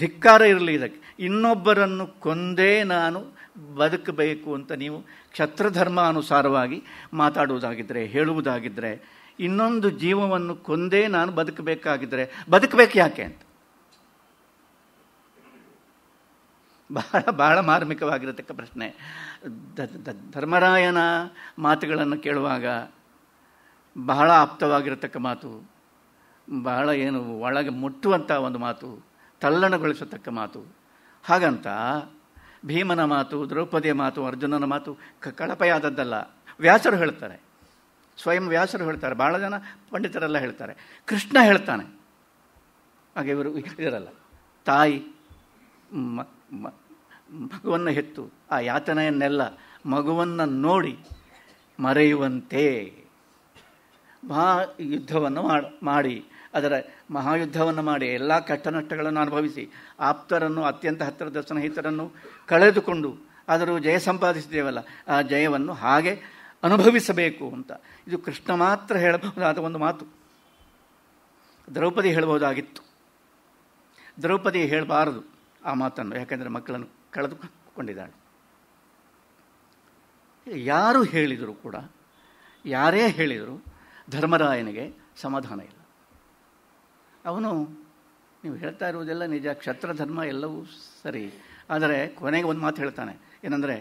ಧಿಕ್ಕಾರ ಇರಲಿ ಇದಕ್ಕೆ ಇನ್ನೊಬ್ಬರನ್ನು ಕೊಂದೇ ನಾನು ಬದುಕಬೇಕು ಅಂತ ನೀವು ಅನುಸಾರವಾಗಿ ಮಾತಾಡುವುದಾಗಿದ್ದರೆ ಹೇಳುವುದಾಗಿದ್ದರೆ ಇನ್ನೊಂದು ಜೀವವನ್ನು ಕೊಂದೇ ನಾನು ಬದುಕಬೇಕಾಗಿದ್ದರೆ ಬದುಕಬೇಕು ಯಾಕೆ ಅಂತ ಬಹಳ ಬಹಳ ಮಾರ್ಮಿಕವಾಗಿರತಕ್ಕ ಪ್ರಶ್ನೆ ಧರ್ಮರಾಯನ ಮಾತುಗಳನ್ನು ಕೇಳುವಾಗ ಬಹಳ ಆಪ್ತವಾಗಿರತಕ್ಕ ಮಾತು ಬಹಳ ಏನು ಒಳಗೆ ಮುಟ್ಟುವಂಥ ಒಂದು ಮಾತು ತಲ್ಲಣಗೊಳಿಸತಕ್ಕ ಮಾತು ಹಾಗಂತ ಭೀಮನ ಮಾತು ದ್ರೌಪದಿಯ ಮಾತು ಅರ್ಜುನನ ಮಾತು ಕಳಪೆಯಾದದ್ದಲ್ಲ ವ್ಯಾಸರು ಹೇಳ್ತಾರೆ ಸ್ವಯಂ ವ್ಯಾಸರು ಹೇಳ್ತಾರೆ ಭಾಳ ಜನ ಪಂಡಿತರೆಲ್ಲ ಹೇಳ್ತಾರೆ ಕೃಷ್ಣ ಹೇಳ್ತಾನೆ ಹಾಗೆ ಇವರು ಇರಲ್ಲ ತಾಯಿ ಮಗುವನ್ನು ಹೆತ್ತು ಆ ಯಾತನೆಯನ್ನೆಲ್ಲ ಮಗುವನ್ನು ನೋಡಿ ಮರೆಯುವಂತೆ ಮಹಾ ಯುದ್ಧವನ್ನು ಮಾಡಿ ಅದರ ಮಹಾಯುದ್ಧವನ್ನು ಮಾಡಿ ಎಲ್ಲ ನಷ್ಟಗಳನ್ನು ಅನುಭವಿಸಿ ಆಪ್ತರನ್ನು ಅತ್ಯಂತ ಹತ್ತಿರದ ಸ್ನೇಹಿತರನ್ನು ಕಳೆದುಕೊಂಡು ಆದರೂ ಜಯ ಸಂಪಾದಿಸಿದ್ದೇವಲ್ಲ ಆ ಜಯವನ್ನು ಹಾಗೆ ಅನುಭವಿಸಬೇಕು ಅಂತ ಇದು ಕೃಷ್ಣ ಮಾತ್ರ ಹೇಳಬಹುದಾದ ಒಂದು ಮಾತು ದ್ರೌಪದಿ ಹೇಳಬಹುದಾಗಿತ್ತು ದ್ರೌಪದಿ ಹೇಳಬಾರದು ಆ ಮಾತನ್ನು ಯಾಕೆಂದರೆ ಮಕ್ಕಳನ್ನು ಕಳೆದುಕೊಂಡಿದ್ದಾಳೆ ಯಾರು ಹೇಳಿದರೂ ಕೂಡ ಯಾರೇ ಹೇಳಿದರೂ ಧರ್ಮರಾಯನಿಗೆ ಸಮಾಧಾನ ಇಲ್ಲ ಅವನು ನೀವು ಹೇಳ್ತಾ ಇರುವುದೆಲ್ಲ ನಿಜ ಕ್ಷತ್ರ ಧರ್ಮ ಎಲ್ಲವೂ ಸರಿ ಆದರೆ ಕೊನೆಗೆ ಒಂದು ಮಾತು ಹೇಳ್ತಾನೆ ಏನಂದರೆ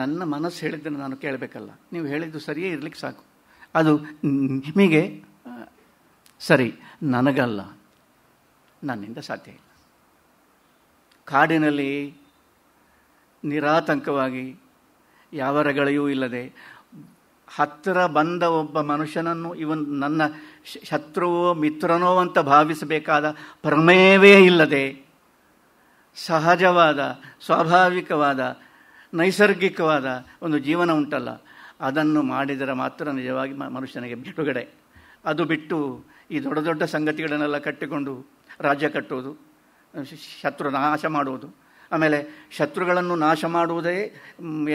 ನನ್ನ ಮನಸ್ಸು ಹೇಳಿದ್ದನ್ನು ನಾನು ಕೇಳಬೇಕಲ್ಲ ನೀವು ಹೇಳಿದ್ದು ಸರಿಯೇ ಇರಲಿಕ್ಕೆ ಸಾಕು ಅದು ನಿಮಗೆ ಸರಿ ನನಗಲ್ಲ ನನ್ನಿಂದ ಸಾಧ್ಯ ಇಲ್ಲ ಕಾಡಿನಲ್ಲಿ ನಿರಾತಂಕವಾಗಿ ಯಾವ ರಗಳೆಯೂ ಇಲ್ಲದೆ ಹತ್ತಿರ ಬಂದ ಒಬ್ಬ ಮನುಷ್ಯನನ್ನು ಇವನ್ ನನ್ನ ಶತ್ರುವೋ ಮಿತ್ರನೋ ಅಂತ ಭಾವಿಸಬೇಕಾದ ಪ್ರಮೇಯವೇ ಇಲ್ಲದೆ ಸಹಜವಾದ ಸ್ವಾಭಾವಿಕವಾದ ನೈಸರ್ಗಿಕವಾದ ಒಂದು ಜೀವನ ಉಂಟಲ್ಲ ಅದನ್ನು ಮಾಡಿದರೆ ಮಾತ್ರ ನಿಜವಾಗಿ ಮನುಷ್ಯನಿಗೆ ಬಿಡುಗಡೆ ಅದು ಬಿಟ್ಟು ಈ ದೊಡ್ಡ ದೊಡ್ಡ ಸಂಗತಿಗಳನ್ನೆಲ್ಲ ಕಟ್ಟಿಕೊಂಡು ರಾಜ್ಯ ಕಟ್ಟೋದು ಶತ್ರು ನಾಶ ಮಾಡುವುದು ಆಮೇಲೆ ಶತ್ರುಗಳನ್ನು ನಾಶ ಮಾಡುವುದೇ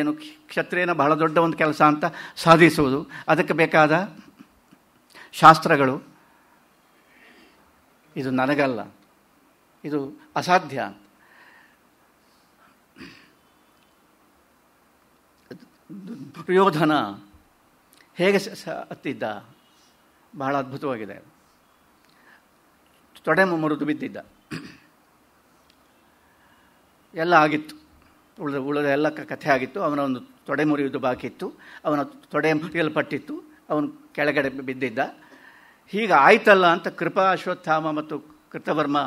ಏನು ಕ್ಷತ್ರಿಯನ ಬಹಳ ದೊಡ್ಡ ಒಂದು ಕೆಲಸ ಅಂತ ಸಾಧಿಸುವುದು ಅದಕ್ಕೆ ಬೇಕಾದ ಶಾಸ್ತ್ರಗಳು ಇದು ನನಗಲ್ಲ ಇದು ಅಸಾಧ್ಯ ದುರ್ಯೋಧನ ಹೇಗೆ ಅತ್ತಿದ್ದ ಬಹಳ ಅದ್ಭುತವಾಗಿದೆ ತೊಡೆ ಮುರಿದು ಬಿದ್ದಿದ್ದ ಎಲ್ಲ ಆಗಿತ್ತು ಉಳಿದ ಉಳಿದ ಎಲ್ಲ ಕಥೆ ಆಗಿತ್ತು ಅವನ ಒಂದು ತೊಡೆ ಮುರಿಯುವುದು ಬಾಕಿ ಇತ್ತು ಅವನ ತೊಡೆ ಮುರಿಯಲ್ಪಟ್ಟಿತ್ತು ಅವನು ಕೆಳಗಡೆ ಬಿದ್ದಿದ್ದ ಹೀಗೆ ಆಯ್ತಲ್ಲ ಅಂತ ಕೃಪಾ ಅಶ್ವತ್ಥಾಮ ಮತ್ತು ಕೃತವರ್ಮ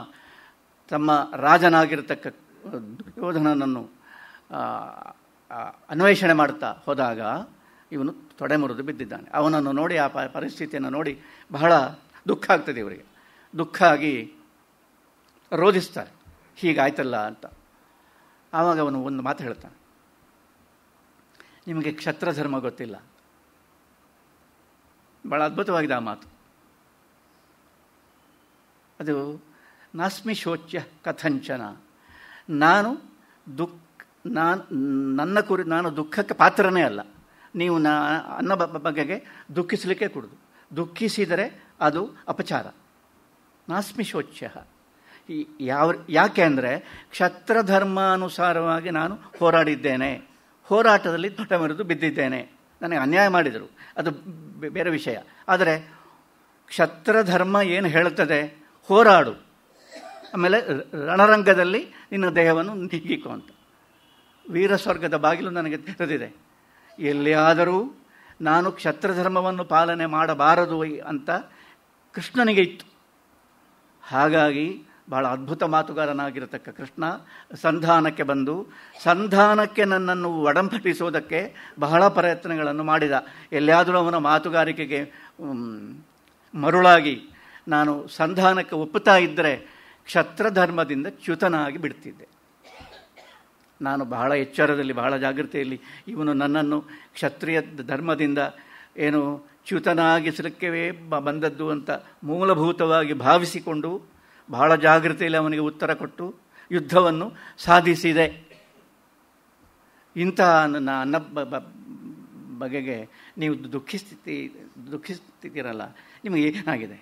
ತಮ್ಮ ರಾಜನಾಗಿರತಕ್ಕ ದುರ್ಯೋಧನನನ್ನು ಅನ್ವೇಷಣೆ ಮಾಡ್ತಾ ಹೋದಾಗ ಇವನು ತೊಡೆ ಮುರಿದು ಬಿದ್ದಿದ್ದಾನೆ ಅವನನ್ನು ನೋಡಿ ಆ ಪರಿಸ್ಥಿತಿಯನ್ನು ನೋಡಿ ಬಹಳ ದುಃಖ ಆಗ್ತದೆ ಇವರಿಗೆ ದುಃಖ ಆಗಿ ರೋಧಿಸ್ತಾರೆ ಹೀಗಾಯ್ತಲ್ಲ ಅಂತ ಆವಾಗ ಅವನು ಒಂದು ಮಾತು ಹೇಳ್ತಾನೆ ನಿಮಗೆ ಕ್ಷತ್ರಧರ್ಮ ಧರ್ಮ ಗೊತ್ತಿಲ್ಲ ಭಾಳ ಅದ್ಭುತವಾಗಿದೆ ಆ ಮಾತು ಅದು ನಾಸ್ಮಿ ಶೋಚ್ಯ ಕಥಂಚನ ನಾನು ದುಃಖ ನಾನು ನನ್ನ ಕುರಿ ನಾನು ದುಃಖಕ್ಕೆ ಪಾತ್ರನೇ ಅಲ್ಲ ನೀವು ನಾ ಅನ್ನ ಬಗೆಗೆ ದುಃಖಿಸಲಿಕ್ಕೆ ಕೊಡೋದು ದುಃಖಿಸಿದರೆ ಅದು ಅಪಚಾರ ನಾಸ್ಮಿ ಶೋಚ್ಯ ಯಾವ ಯಾಕೆ ಅಂದರೆ ಧರ್ಮಾನುಸಾರವಾಗಿ ನಾನು ಹೋರಾಡಿದ್ದೇನೆ ಹೋರಾಟದಲ್ಲಿ ತೊಟ ಮೆರೆದು ಬಿದ್ದಿದ್ದೇನೆ ನನಗೆ ಅನ್ಯಾಯ ಮಾಡಿದರು ಅದು ಬೇರೆ ವಿಷಯ ಆದರೆ ಧರ್ಮ ಏನು ಹೇಳುತ್ತದೆ ಹೋರಾಡು ಆಮೇಲೆ ರಣರಂಗದಲ್ಲಿ ನಿನ್ನ ದೇಹವನ್ನು ನಿಗ್ಗಿಕೊ ಅಂತ ವೀರ ಸ್ವರ್ಗದ ಬಾಗಿಲು ನನಗೆ ತೆರೆದಿದೆ ಎಲ್ಲಿಯಾದರೂ ನಾನು ಧರ್ಮವನ್ನು ಪಾಲನೆ ಮಾಡಬಾರದು ಅಂತ ಕೃಷ್ಣನಿಗೆ ಇತ್ತು ಹಾಗಾಗಿ ಬಹಳ ಅದ್ಭುತ ಮಾತುಗಾರನಾಗಿರತಕ್ಕ ಕೃಷ್ಣ ಸಂಧಾನಕ್ಕೆ ಬಂದು ಸಂಧಾನಕ್ಕೆ ನನ್ನನ್ನು ಒಡಂಪಡಿಸೋದಕ್ಕೆ ಬಹಳ ಪ್ರಯತ್ನಗಳನ್ನು ಮಾಡಿದ ಎಲ್ಲಿಯಾದರೂ ಅವನ ಮಾತುಗಾರಿಕೆಗೆ ಮರುಳಾಗಿ ನಾನು ಸಂಧಾನಕ್ಕೆ ಒಪ್ಪುತ್ತಾ ಇದ್ದರೆ ಕ್ಷತ್ರಧರ್ಮದಿಂದ ಚ್ಯುತನಾಗಿ ಬಿಡ್ತಿದ್ದೆ ನಾನು ಬಹಳ ಎಚ್ಚರದಲ್ಲಿ ಬಹಳ ಜಾಗೃತೆಯಲ್ಲಿ ಇವನು ನನ್ನನ್ನು ಕ್ಷತ್ರಿಯ ಧರ್ಮದಿಂದ ಏನು ಚ್ಯುತನಾಗಿಸಲಿಕ್ಕೆ ಬಂದದ್ದು ಅಂತ ಮೂಲಭೂತವಾಗಿ ಭಾವಿಸಿಕೊಂಡು ಬಹಳ ಜಾಗೃತಿಯಲ್ಲಿ ಅವನಿಗೆ ಉತ್ತರ ಕೊಟ್ಟು ಯುದ್ಧವನ್ನು ಸಾಧಿಸಿದೆ ಇಂತಹ ನನ್ನ ಅನ್ನ ಬಗೆಗೆ ನೀವು ದುಃಖಿಸ್ತಿ ದುಃಖಿಸ್ತಿದ್ದೀರಲ್ಲ ನಿಮಗೆ ಏನಾಗಿದೆ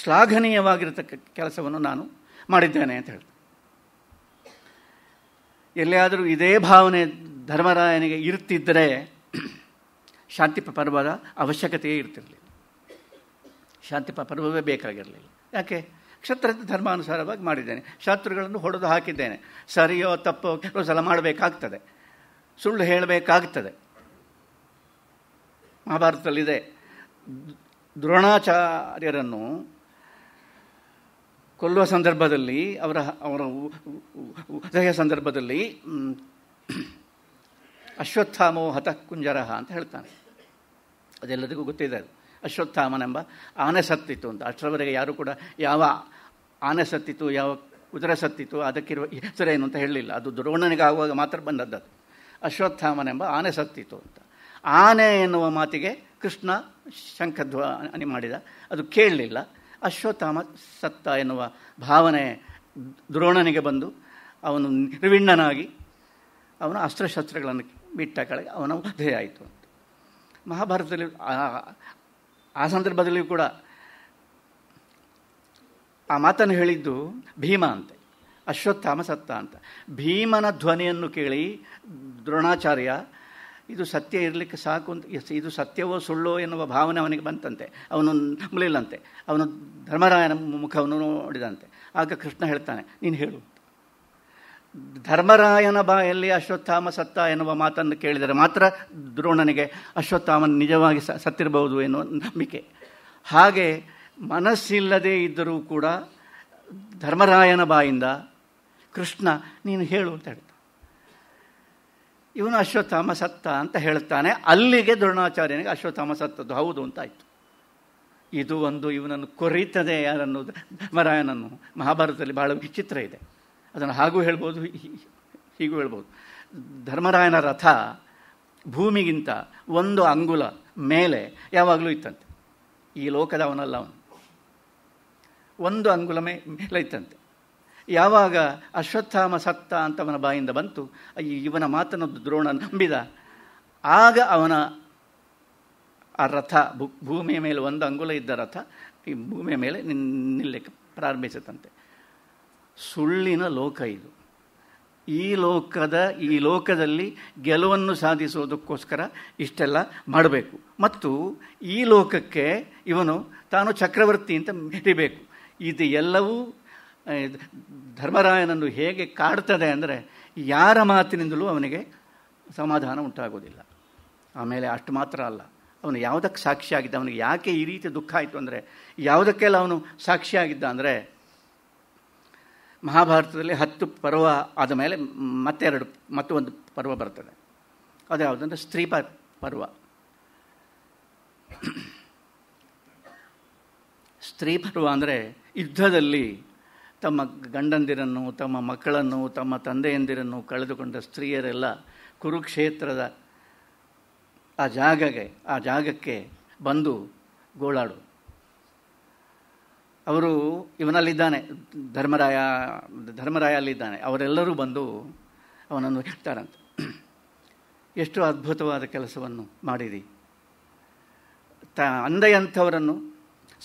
ಶ್ಲಾಘನೀಯವಾಗಿರತಕ್ಕ ಕೆಲಸವನ್ನು ನಾನು ಮಾಡಿದ್ದೇನೆ ಅಂತ ಹೇಳ್ತೀನಿ ಎಲ್ಲಿಯಾದರೂ ಇದೇ ಭಾವನೆ ಧರ್ಮರಾಯನಿಗೆ ಇರುತ್ತಿದ್ದರೆ ಶಾಂತಿ ಪರ್ವದ ಅವಶ್ಯಕತೆಯೇ ಇರ್ತಿರಲಿ ಶಾಂತಿ ಪರ್ವವೇ ಬೇಕಾಗಿರಲಿಲ್ಲ ಯಾಕೆ ಕ್ಷತ್ರ ಧರ್ಮಾನುಸಾರವಾಗಿ ಮಾಡಿದ್ದೇನೆ ಶತ್ರುಗಳನ್ನು ಹೊಡೆದು ಹಾಕಿದ್ದೇನೆ ಸರಿಯೋ ತಪ್ಪೋ ಕೆಲವು ಸಲ ಮಾಡಬೇಕಾಗ್ತದೆ ಸುಳ್ಳು ಹೇಳಬೇಕಾಗ್ತದೆ ಮಹಾಭಾರತದಲ್ಲಿದೆ ದ್ರೋಣಾಚಾರ್ಯರನ್ನು ಕೊಲ್ಲುವ ಸಂದರ್ಭದಲ್ಲಿ ಅವರ ಅವರ ಉದಯ ಸಂದರ್ಭದಲ್ಲಿ ಅಶ್ವತ್ಥಾಮೋ ಹತಃ ಕುಂಜರಹ ಅಂತ ಹೇಳ್ತಾನೆ ಅದೆಲ್ಲದಕ್ಕೂ ಗೊತ್ತಿದೆ ಅದು ಅಶ್ವತ್ಥಾಮನೆಂಬ ಆನೆ ಸತ್ತಿತ್ತು ಅಂತ ಅಷ್ಟರವರೆಗೆ ಯಾರು ಕೂಡ ಯಾವ ಆನೆ ಸತ್ತಿತ್ತು ಯಾವ ಕುದುರೆ ಸತ್ತಿತ್ತು ಅದಕ್ಕಿರುವ ಏನು ಅಂತ ಹೇಳಲಿಲ್ಲ ಅದು ದುರ್ವಣನಿಗಾಗುವಾಗ ಮಾತ್ರ ಬಂದದ್ದು ಅಶ್ವತ್ಥಾಮನೆಂಬ ಆನೆ ಸತ್ತಿತ್ತು ಅಂತ ಆನೆ ಎನ್ನುವ ಮಾತಿಗೆ ಕೃಷ್ಣ ಶಂಖಧ್ವನಿ ಮಾಡಿದ ಅದು ಕೇಳಲಿಲ್ಲ ಅಶ್ವತ್ಥಾಮ ಸತ್ತ ಎನ್ನುವ ಭಾವನೆ ದ್ರೋಣನಿಗೆ ಬಂದು ಅವನು ನಿರ್ವಿಣ್ಣನಾಗಿ ಅವನು ಅಸ್ತ್ರಶಸ್ತ್ರಗಳನ್ನು ಬಿಟ್ಟ ಕಳೆಗೆ ಅವನ ವಧೆಯಾಯಿತು ಅಂತ ಮಹಾಭಾರತದಲ್ಲಿ ಆ ಸಂದರ್ಭದಲ್ಲಿ ಕೂಡ ಆ ಮಾತನ್ನು ಹೇಳಿದ್ದು ಭೀಮ ಅಂತೆ ಅಶ್ವತ್ಥಾಮ ಸತ್ತ ಅಂತ ಭೀಮನ ಧ್ವನಿಯನ್ನು ಕೇಳಿ ದ್ರೋಣಾಚಾರ್ಯ ಇದು ಸತ್ಯ ಇರಲಿಕ್ಕೆ ಸಾಕು ಅಂತ ಇದು ಸತ್ಯವೋ ಸುಳ್ಳೋ ಎನ್ನುವ ಭಾವನೆ ಅವನಿಗೆ ಬಂತಂತೆ ಅವನು ನಂಬಲಿಲ್ಲಂತೆ ಅವನು ಧರ್ಮರಾಯನ ಮುಖವನ್ನು ನೋಡಿದಂತೆ ಆಗ ಕೃಷ್ಣ ಹೇಳ್ತಾನೆ ನೀನು ಹೇಳು ಧರ್ಮರಾಯನ ಬಾಯಲ್ಲಿ ಅಶ್ವತ್ಥಾಮ ಸತ್ತ ಎನ್ನುವ ಮಾತನ್ನು ಕೇಳಿದರೆ ಮಾತ್ರ ದ್ರೋಣನಿಗೆ ಅಶ್ವತ್ಥಾಮ ನಿಜವಾಗಿ ಸತ್ತಿರಬಹುದು ಎನ್ನುವ ನಂಬಿಕೆ ಹಾಗೆ ಮನಸ್ಸಿಲ್ಲದೇ ಇದ್ದರೂ ಕೂಡ ಧರ್ಮರಾಯನ ಬಾಯಿಂದ ಕೃಷ್ಣ ನೀನು ಹೇಳು ಅಂತ ಹೇಳ್ತಾನೆ ಇವನು ಅಶ್ವತ್ಥಾಮ ಸತ್ತ ಅಂತ ಹೇಳ್ತಾನೆ ಅಲ್ಲಿಗೆ ದ್ರೋಣಾಚಾರ್ಯನಿಗೆ ಅಶ್ವತ್ಥಾಮ ಸತ್ತದ್ದು ಹೌದು ಅಂತಾಯಿತು ಇದು ಒಂದು ಇವನನ್ನು ಕೊರೀತದೆ ಯಾರನ್ನು ಧರ್ಮರಾಯನನ್ನು ಮಹಾಭಾರತದಲ್ಲಿ ಬಹಳ ವಿಚಿತ್ರ ಇದೆ ಅದನ್ನು ಹಾಗೂ ಹೇಳ್ಬೋದು ಹೀಗೂ ಹೇಳ್ಬೋದು ಧರ್ಮರಾಯನ ರಥ ಭೂಮಿಗಿಂತ ಒಂದು ಅಂಗುಲ ಮೇಲೆ ಯಾವಾಗಲೂ ಇತ್ತಂತೆ ಈ ಲೋಕದ ಅವನಲ್ಲ ಅವನು ಒಂದು ಅಂಗುಲ ಮೇ ಮೇಲೆ ಇತ್ತಂತೆ ಯಾವಾಗ ಅಶ್ವತ್ಥಾಮ ಸತ್ತ ಅಂತ ಅವನ ಬಾಯಿಂದ ಬಂತು ಇವನ ಮಾತನ್ನು ದ್ರೋಣ ನಂಬಿದ ಆಗ ಅವನ ಆ ರಥ ಭೂಮಿಯ ಮೇಲೆ ಒಂದು ಅಂಗುಲ ಇದ್ದ ರಥ ಈ ಭೂಮಿಯ ಮೇಲೆ ನಿಲ್ಲಕ್ಕೆ ಪ್ರಾರಂಭಿಸುತ್ತಂತೆ ಸುಳ್ಳಿನ ಲೋಕ ಇದು ಈ ಲೋಕದ ಈ ಲೋಕದಲ್ಲಿ ಗೆಲುವನ್ನು ಸಾಧಿಸೋದಕ್ಕೋಸ್ಕರ ಇಷ್ಟೆಲ್ಲ ಮಾಡಬೇಕು ಮತ್ತು ಈ ಲೋಕಕ್ಕೆ ಇವನು ತಾನು ಚಕ್ರವರ್ತಿ ಅಂತ ಮೆರಿಬೇಕು ಇದು ಎಲ್ಲವೂ ಧರ್ಮರಾಯನನ್ನು ಹೇಗೆ ಕಾಡ್ತದೆ ಅಂದರೆ ಯಾರ ಮಾತಿನಿಂದಲೂ ಅವನಿಗೆ ಸಮಾಧಾನ ಉಂಟಾಗೋದಿಲ್ಲ ಆಮೇಲೆ ಅಷ್ಟು ಮಾತ್ರ ಅಲ್ಲ ಅವನು ಯಾವುದಕ್ಕೆ ಸಾಕ್ಷಿಯಾಗಿದ್ದ ಅವನಿಗೆ ಯಾಕೆ ಈ ರೀತಿ ದುಃಖ ಆಯಿತು ಅಂದರೆ ಯಾವುದಕ್ಕೆಲ್ಲ ಅವನು ಸಾಕ್ಷಿಯಾಗಿದ್ದ ಅಂದರೆ ಮಹಾಭಾರತದಲ್ಲಿ ಹತ್ತು ಪರ್ವ ಆದ ಮೇಲೆ ಮತ್ತೆರಡು ಮತ್ತೊಂದು ಪರ್ವ ಬರ್ತದೆ ಯಾವುದಂದ್ರೆ ಸ್ತ್ರೀ ಪರ್ವ ಸ್ತ್ರೀ ಪರ್ವ ಅಂದರೆ ಯುದ್ಧದಲ್ಲಿ ತಮ್ಮ ಗಂಡಂದಿರನ್ನು ತಮ್ಮ ಮಕ್ಕಳನ್ನು ತಮ್ಮ ತಂದೆಯಂದಿರನ್ನು ಕಳೆದುಕೊಂಡ ಸ್ತ್ರೀಯರೆಲ್ಲ ಕುರುಕ್ಷೇತ್ರದ ಆ ಜಾಗಗೆ ಆ ಜಾಗಕ್ಕೆ ಬಂದು ಗೋಳಾಡು ಅವರು ಇವನಲ್ಲಿದ್ದಾನೆ ಧರ್ಮರಾಯ ಧರ್ಮರಾಯ ಅಲ್ಲಿದ್ದಾನೆ ಅವರೆಲ್ಲರೂ ಬಂದು ಅವನನ್ನು ಹೇಳ್ತಾರಂತೆ ಎಷ್ಟು ಅದ್ಭುತವಾದ ಕೆಲಸವನ್ನು ಮಾಡಿರಿ ತ ಅಂದೆಯಂಥವರನ್ನು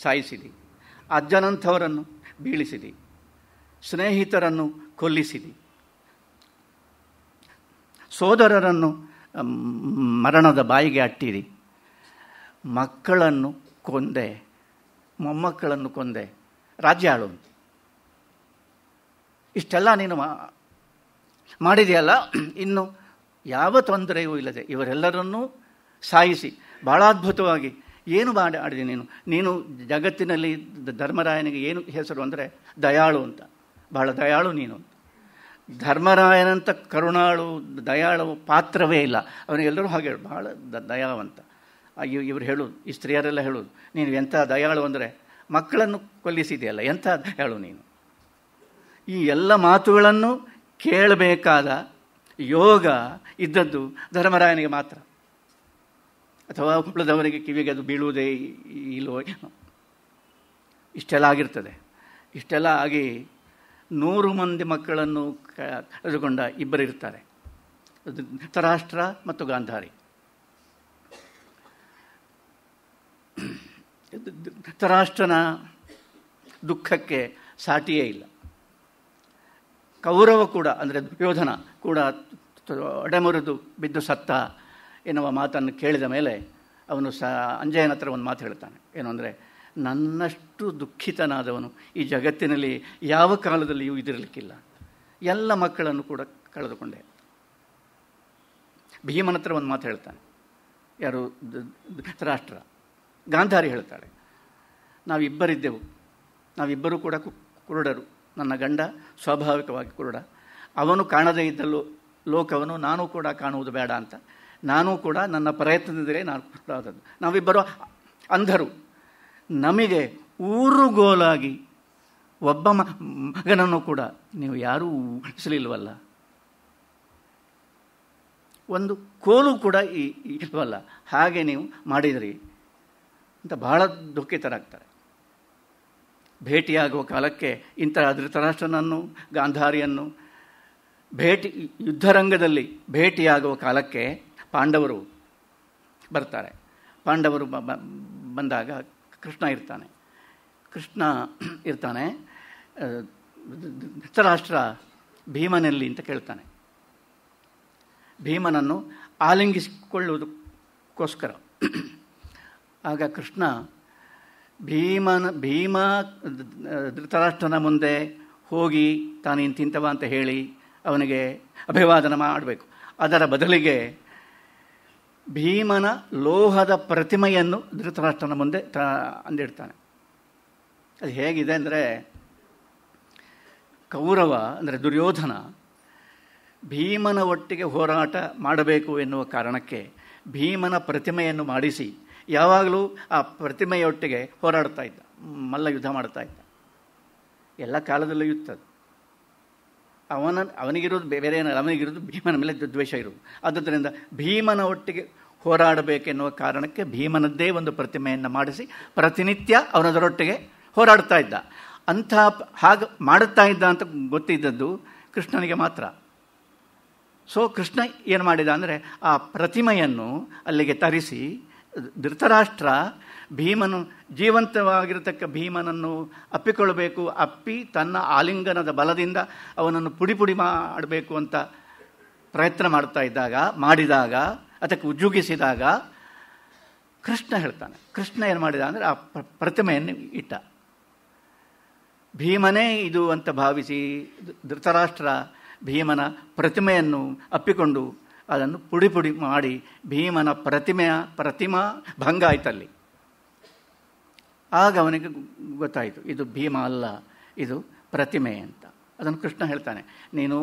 ಸಾಯಿಸಿರಿ ಅಜ್ಜನಂಥವರನ್ನು ಬೀಳಿಸಿರಿ ಸ್ನೇಹಿತರನ್ನು ಕೊಲ್ಲಿಸಿರಿ ಸೋದರರನ್ನು ಮರಣದ ಬಾಯಿಗೆ ಅಟ್ಟಿರಿ ಮಕ್ಕಳನ್ನು ಕೊಂದೆ ಮೊಮ್ಮಕ್ಕಳನ್ನು ಕೊಂದೆ ರಾಜ್ಯ ಆಳು ಅಂತ ಇಷ್ಟೆಲ್ಲ ನೀನು ಮಾಡಿದೆಯಲ್ಲ ಇನ್ನು ಯಾವ ತೊಂದರೆಯೂ ಇಲ್ಲದೆ ಇವರೆಲ್ಲರನ್ನೂ ಸಾಯಿಸಿ ಬಹಳ ಅದ್ಭುತವಾಗಿ ಏನು ಮಾಡಿ ಆಡಿದೆ ನೀನು ನೀನು ಜಗತ್ತಿನಲ್ಲಿ ಧರ್ಮರಾಯನಿಗೆ ಏನು ಹೆಸರು ಅಂದರೆ ದಯಾಳು ಅಂತ ಬಹಳ ದಯಾಳು ನೀನು ಧರ್ಮರಾಯನಂತ ಕರುಣಾಳು ದಯಾಳು ಪಾತ್ರವೇ ಇಲ್ಲ ಅವನಿಗೆಲ್ಲರೂ ಹಾಗೆ ಬಹಳ ದಯಾವಂತ ಇವ್ರು ಹೇಳೋದು ಈ ಸ್ತ್ರೀಯರೆಲ್ಲ ಹೇಳೋದು ನೀನು ಎಂಥ ದಯಾಳು ಅಂದರೆ ಮಕ್ಕಳನ್ನು ಕೊಲ್ಲಿಸಿದೆಯಲ್ಲ ಎಂಥ ಹೇಳು ನೀನು ಈ ಎಲ್ಲ ಮಾತುಗಳನ್ನು ಕೇಳಬೇಕಾದ ಯೋಗ ಇದ್ದದ್ದು ಧರ್ಮರಾಯನಿಗೆ ಮಾತ್ರ ಅಥವಾ ಕುಳದವರಿಗೆ ಕಿವಿಗೆ ಅದು ಬೀಳುವುದೇ ಇಲ್ಲೋ ಇಷ್ಟೆಲ್ಲ ಆಗಿರ್ತದೆ ಇಷ್ಟೆಲ್ಲ ಆಗಿ ನೂರು ಮಂದಿ ಮಕ್ಕಳನ್ನು ಕರೆದುಕೊಂಡ ಇಬ್ಬರಿರ್ತಾರೆ ಅದು ತರಾಷ್ಟ್ರ ಮತ್ತು ಗಾಂಧಾರಿ ಧೃತರಾಷ್ಟ್ರನ ದುಃಖಕ್ಕೆ ಸಾಟಿಯೇ ಇಲ್ಲ ಕೌರವ ಕೂಡ ಅಂದರೆ ದುರ್ಯೋಧನ ಕೂಡ ಅಡೆಮುರಿದು ಬಿದ್ದು ಸತ್ತ ಎನ್ನುವ ಮಾತನ್ನು ಕೇಳಿದ ಮೇಲೆ ಅವನು ಸ ಅಂಜಯನ ಹತ್ರ ಒಂದು ಮಾತು ಹೇಳ್ತಾನೆ ಏನು ಅಂದರೆ ನನ್ನಷ್ಟು ದುಃಖಿತನಾದವನು ಈ ಜಗತ್ತಿನಲ್ಲಿ ಯಾವ ಕಾಲದಲ್ಲಿಯೂ ಇದಿರಲಿಕ್ಕಿಲ್ಲ ಎಲ್ಲ ಮಕ್ಕಳನ್ನು ಕೂಡ ಕಳೆದುಕೊಂಡೆ ಭೀಮನ ಹತ್ರ ಒಂದು ಮಾತು ಹೇಳ್ತಾನೆ ಯಾರು ಧೃತರಾಷ್ಟ್ರ ಗಾಂಧಾರಿ ಹೇಳ್ತಾಳೆ ನಾವಿಬ್ಬರಿದ್ದೆವು ನಾವಿಬ್ಬರೂ ಕೂಡ ಕುರುಡರು ನನ್ನ ಗಂಡ ಸ್ವಾಭಾವಿಕವಾಗಿ ಕುರುಡ ಅವನು ಕಾಣದೇ ಇದ್ದ ಲೋಕವನ್ನು ನಾನು ಕೂಡ ಕಾಣುವುದು ಬೇಡ ಅಂತ ನಾನು ಕೂಡ ನನ್ನ ಪ್ರಯತ್ನದಿಂದಲೇ ನಾನು ಕುರುಡಾದದ್ದು ನಾವಿಬ್ಬರು ಅಂಧರು ನಮಗೆ ಊರುಗೋಲಾಗಿ ಒಬ್ಬ ಮಗನನ್ನು ಕೂಡ ನೀವು ಯಾರೂ ಉಳಿಸಲಿಲ್ವಲ್ಲ ಒಂದು ಕೋಲು ಕೂಡ ಈ ಇಲ್ವಲ್ಲ ಹಾಗೆ ನೀವು ಮಾಡಿದ್ರಿ ಅಂತ ಬಹಳ ದುಃಖಿತರಾಗ್ತಾರೆ ಭೇಟಿಯಾಗುವ ಕಾಲಕ್ಕೆ ಇಂಥ ಧೃತರಾಷ್ಟ್ರನನ್ನು ಗಾಂಧಾರಿಯನ್ನು ಭೇಟಿ ಯುದ್ಧರಂಗದಲ್ಲಿ ಭೇಟಿಯಾಗುವ ಕಾಲಕ್ಕೆ ಪಾಂಡವರು ಬರ್ತಾರೆ ಪಾಂಡವರು ಬಂದಾಗ ಕೃಷ್ಣ ಇರ್ತಾನೆ ಕೃಷ್ಣ ಇರ್ತಾನೆ ಧೃತರಾಷ್ಟ್ರ ಭೀಮನಲ್ಲಿ ಅಂತ ಕೇಳ್ತಾನೆ ಭೀಮನನ್ನು ಆಲಿಂಗಿಸಿಕೊಳ್ಳುವುದಕ್ಕೋಸ್ಕರ ಆಗ ಕೃಷ್ಣ ಭೀಮನ ಭೀಮ ಧೃತರಾಷ್ಟ್ರನ ಮುಂದೆ ಹೋಗಿ ತಾನು ಇಂತಿಂತವ ಅಂತ ಹೇಳಿ ಅವನಿಗೆ ಅಭಿವಾದನ ಮಾಡಬೇಕು ಅದರ ಬದಲಿಗೆ ಭೀಮನ ಲೋಹದ ಪ್ರತಿಮೆಯನ್ನು ಧೃತರಾಷ್ಟ್ರನ ಮುಂದೆ ತ ಅಂದಿಡ್ತಾನೆ ಅದು ಹೇಗಿದೆ ಅಂದರೆ ಕೌರವ ಅಂದರೆ ದುರ್ಯೋಧನ ಭೀಮನ ಒಟ್ಟಿಗೆ ಹೋರಾಟ ಮಾಡಬೇಕು ಎನ್ನುವ ಕಾರಣಕ್ಕೆ ಭೀಮನ ಪ್ರತಿಮೆಯನ್ನು ಮಾಡಿಸಿ ಯಾವಾಗಲೂ ಆ ಪ್ರತಿಮೆಯೊಟ್ಟಿಗೆ ಹೋರಾಡ್ತಾ ಇದ್ದ ಮಲ್ಲ ಯುದ್ಧ ಮಾಡ್ತಾ ಇದ್ದ ಎಲ್ಲ ಕಾಲದಲ್ಲೂ ಇತ್ತದು ಅವನ ಅವನಿಗಿರೋದು ಬೇರೆ ಏನಲ್ಲ ಅವನಿಗಿರೋದು ಭೀಮನ ಮೇಲೆ ದ್ವೇಷ ಇರೋದು ಆದ್ದರಿಂದ ಭೀಮನ ಒಟ್ಟಿಗೆ ಹೋರಾಡಬೇಕೆನ್ನುವ ಕಾರಣಕ್ಕೆ ಭೀಮನದ್ದೇ ಒಂದು ಪ್ರತಿಮೆಯನ್ನು ಮಾಡಿಸಿ ಪ್ರತಿನಿತ್ಯ ಅವನದರೊಟ್ಟಿಗೆ ಹೋರಾಡ್ತಾ ಇದ್ದ ಅಂಥ ಹಾಗೆ ಮಾಡುತ್ತಾ ಇದ್ದ ಅಂತ ಗೊತ್ತಿದ್ದದ್ದು ಕೃಷ್ಣನಿಗೆ ಮಾತ್ರ ಸೊ ಕೃಷ್ಣ ಏನು ಮಾಡಿದ ಅಂದರೆ ಆ ಪ್ರತಿಮೆಯನ್ನು ಅಲ್ಲಿಗೆ ತರಿಸಿ ಧೃತರಾಷ್ಟ್ರ ಭೀಮನು ಜೀವಂತವಾಗಿರತಕ್ಕ ಭೀಮನನ್ನು ಅಪ್ಪಿಕೊಳ್ಳಬೇಕು ಅಪ್ಪಿ ತನ್ನ ಆಲಿಂಗನದ ಬಲದಿಂದ ಅವನನ್ನು ಪುಡಿ ಪುಡಿ ಮಾಡಬೇಕು ಅಂತ ಪ್ರಯತ್ನ ಮಾಡ್ತಾ ಇದ್ದಾಗ ಮಾಡಿದಾಗ ಅದಕ್ಕೆ ಉಜ್ಜುಗಿಸಿದಾಗ ಕೃಷ್ಣ ಹೇಳ್ತಾನೆ ಕೃಷ್ಣ ಏನು ಮಾಡಿದ ಅಂದರೆ ಆ ಪ್ರತಿಮೆಯನ್ನು ಇಟ್ಟ ಭೀಮನೇ ಇದು ಅಂತ ಭಾವಿಸಿ ಧೃತರಾಷ್ಟ್ರ ಭೀಮನ ಪ್ರತಿಮೆಯನ್ನು ಅಪ್ಪಿಕೊಂಡು ಅದನ್ನು ಪುಡಿ ಪುಡಿ ಮಾಡಿ ಭೀಮನ ಪ್ರತಿಮೆಯ ಪ್ರತಿಮಾ ಭಂಗ ಆಯ್ತಲ್ಲಿ ಆಗ ಅವನಿಗೆ ಗೊತ್ತಾಯಿತು ಇದು ಭೀಮ ಅಲ್ಲ ಇದು ಪ್ರತಿಮೆ ಅಂತ ಅದನ್ನು ಕೃಷ್ಣ ಹೇಳ್ತಾನೆ ನೀನು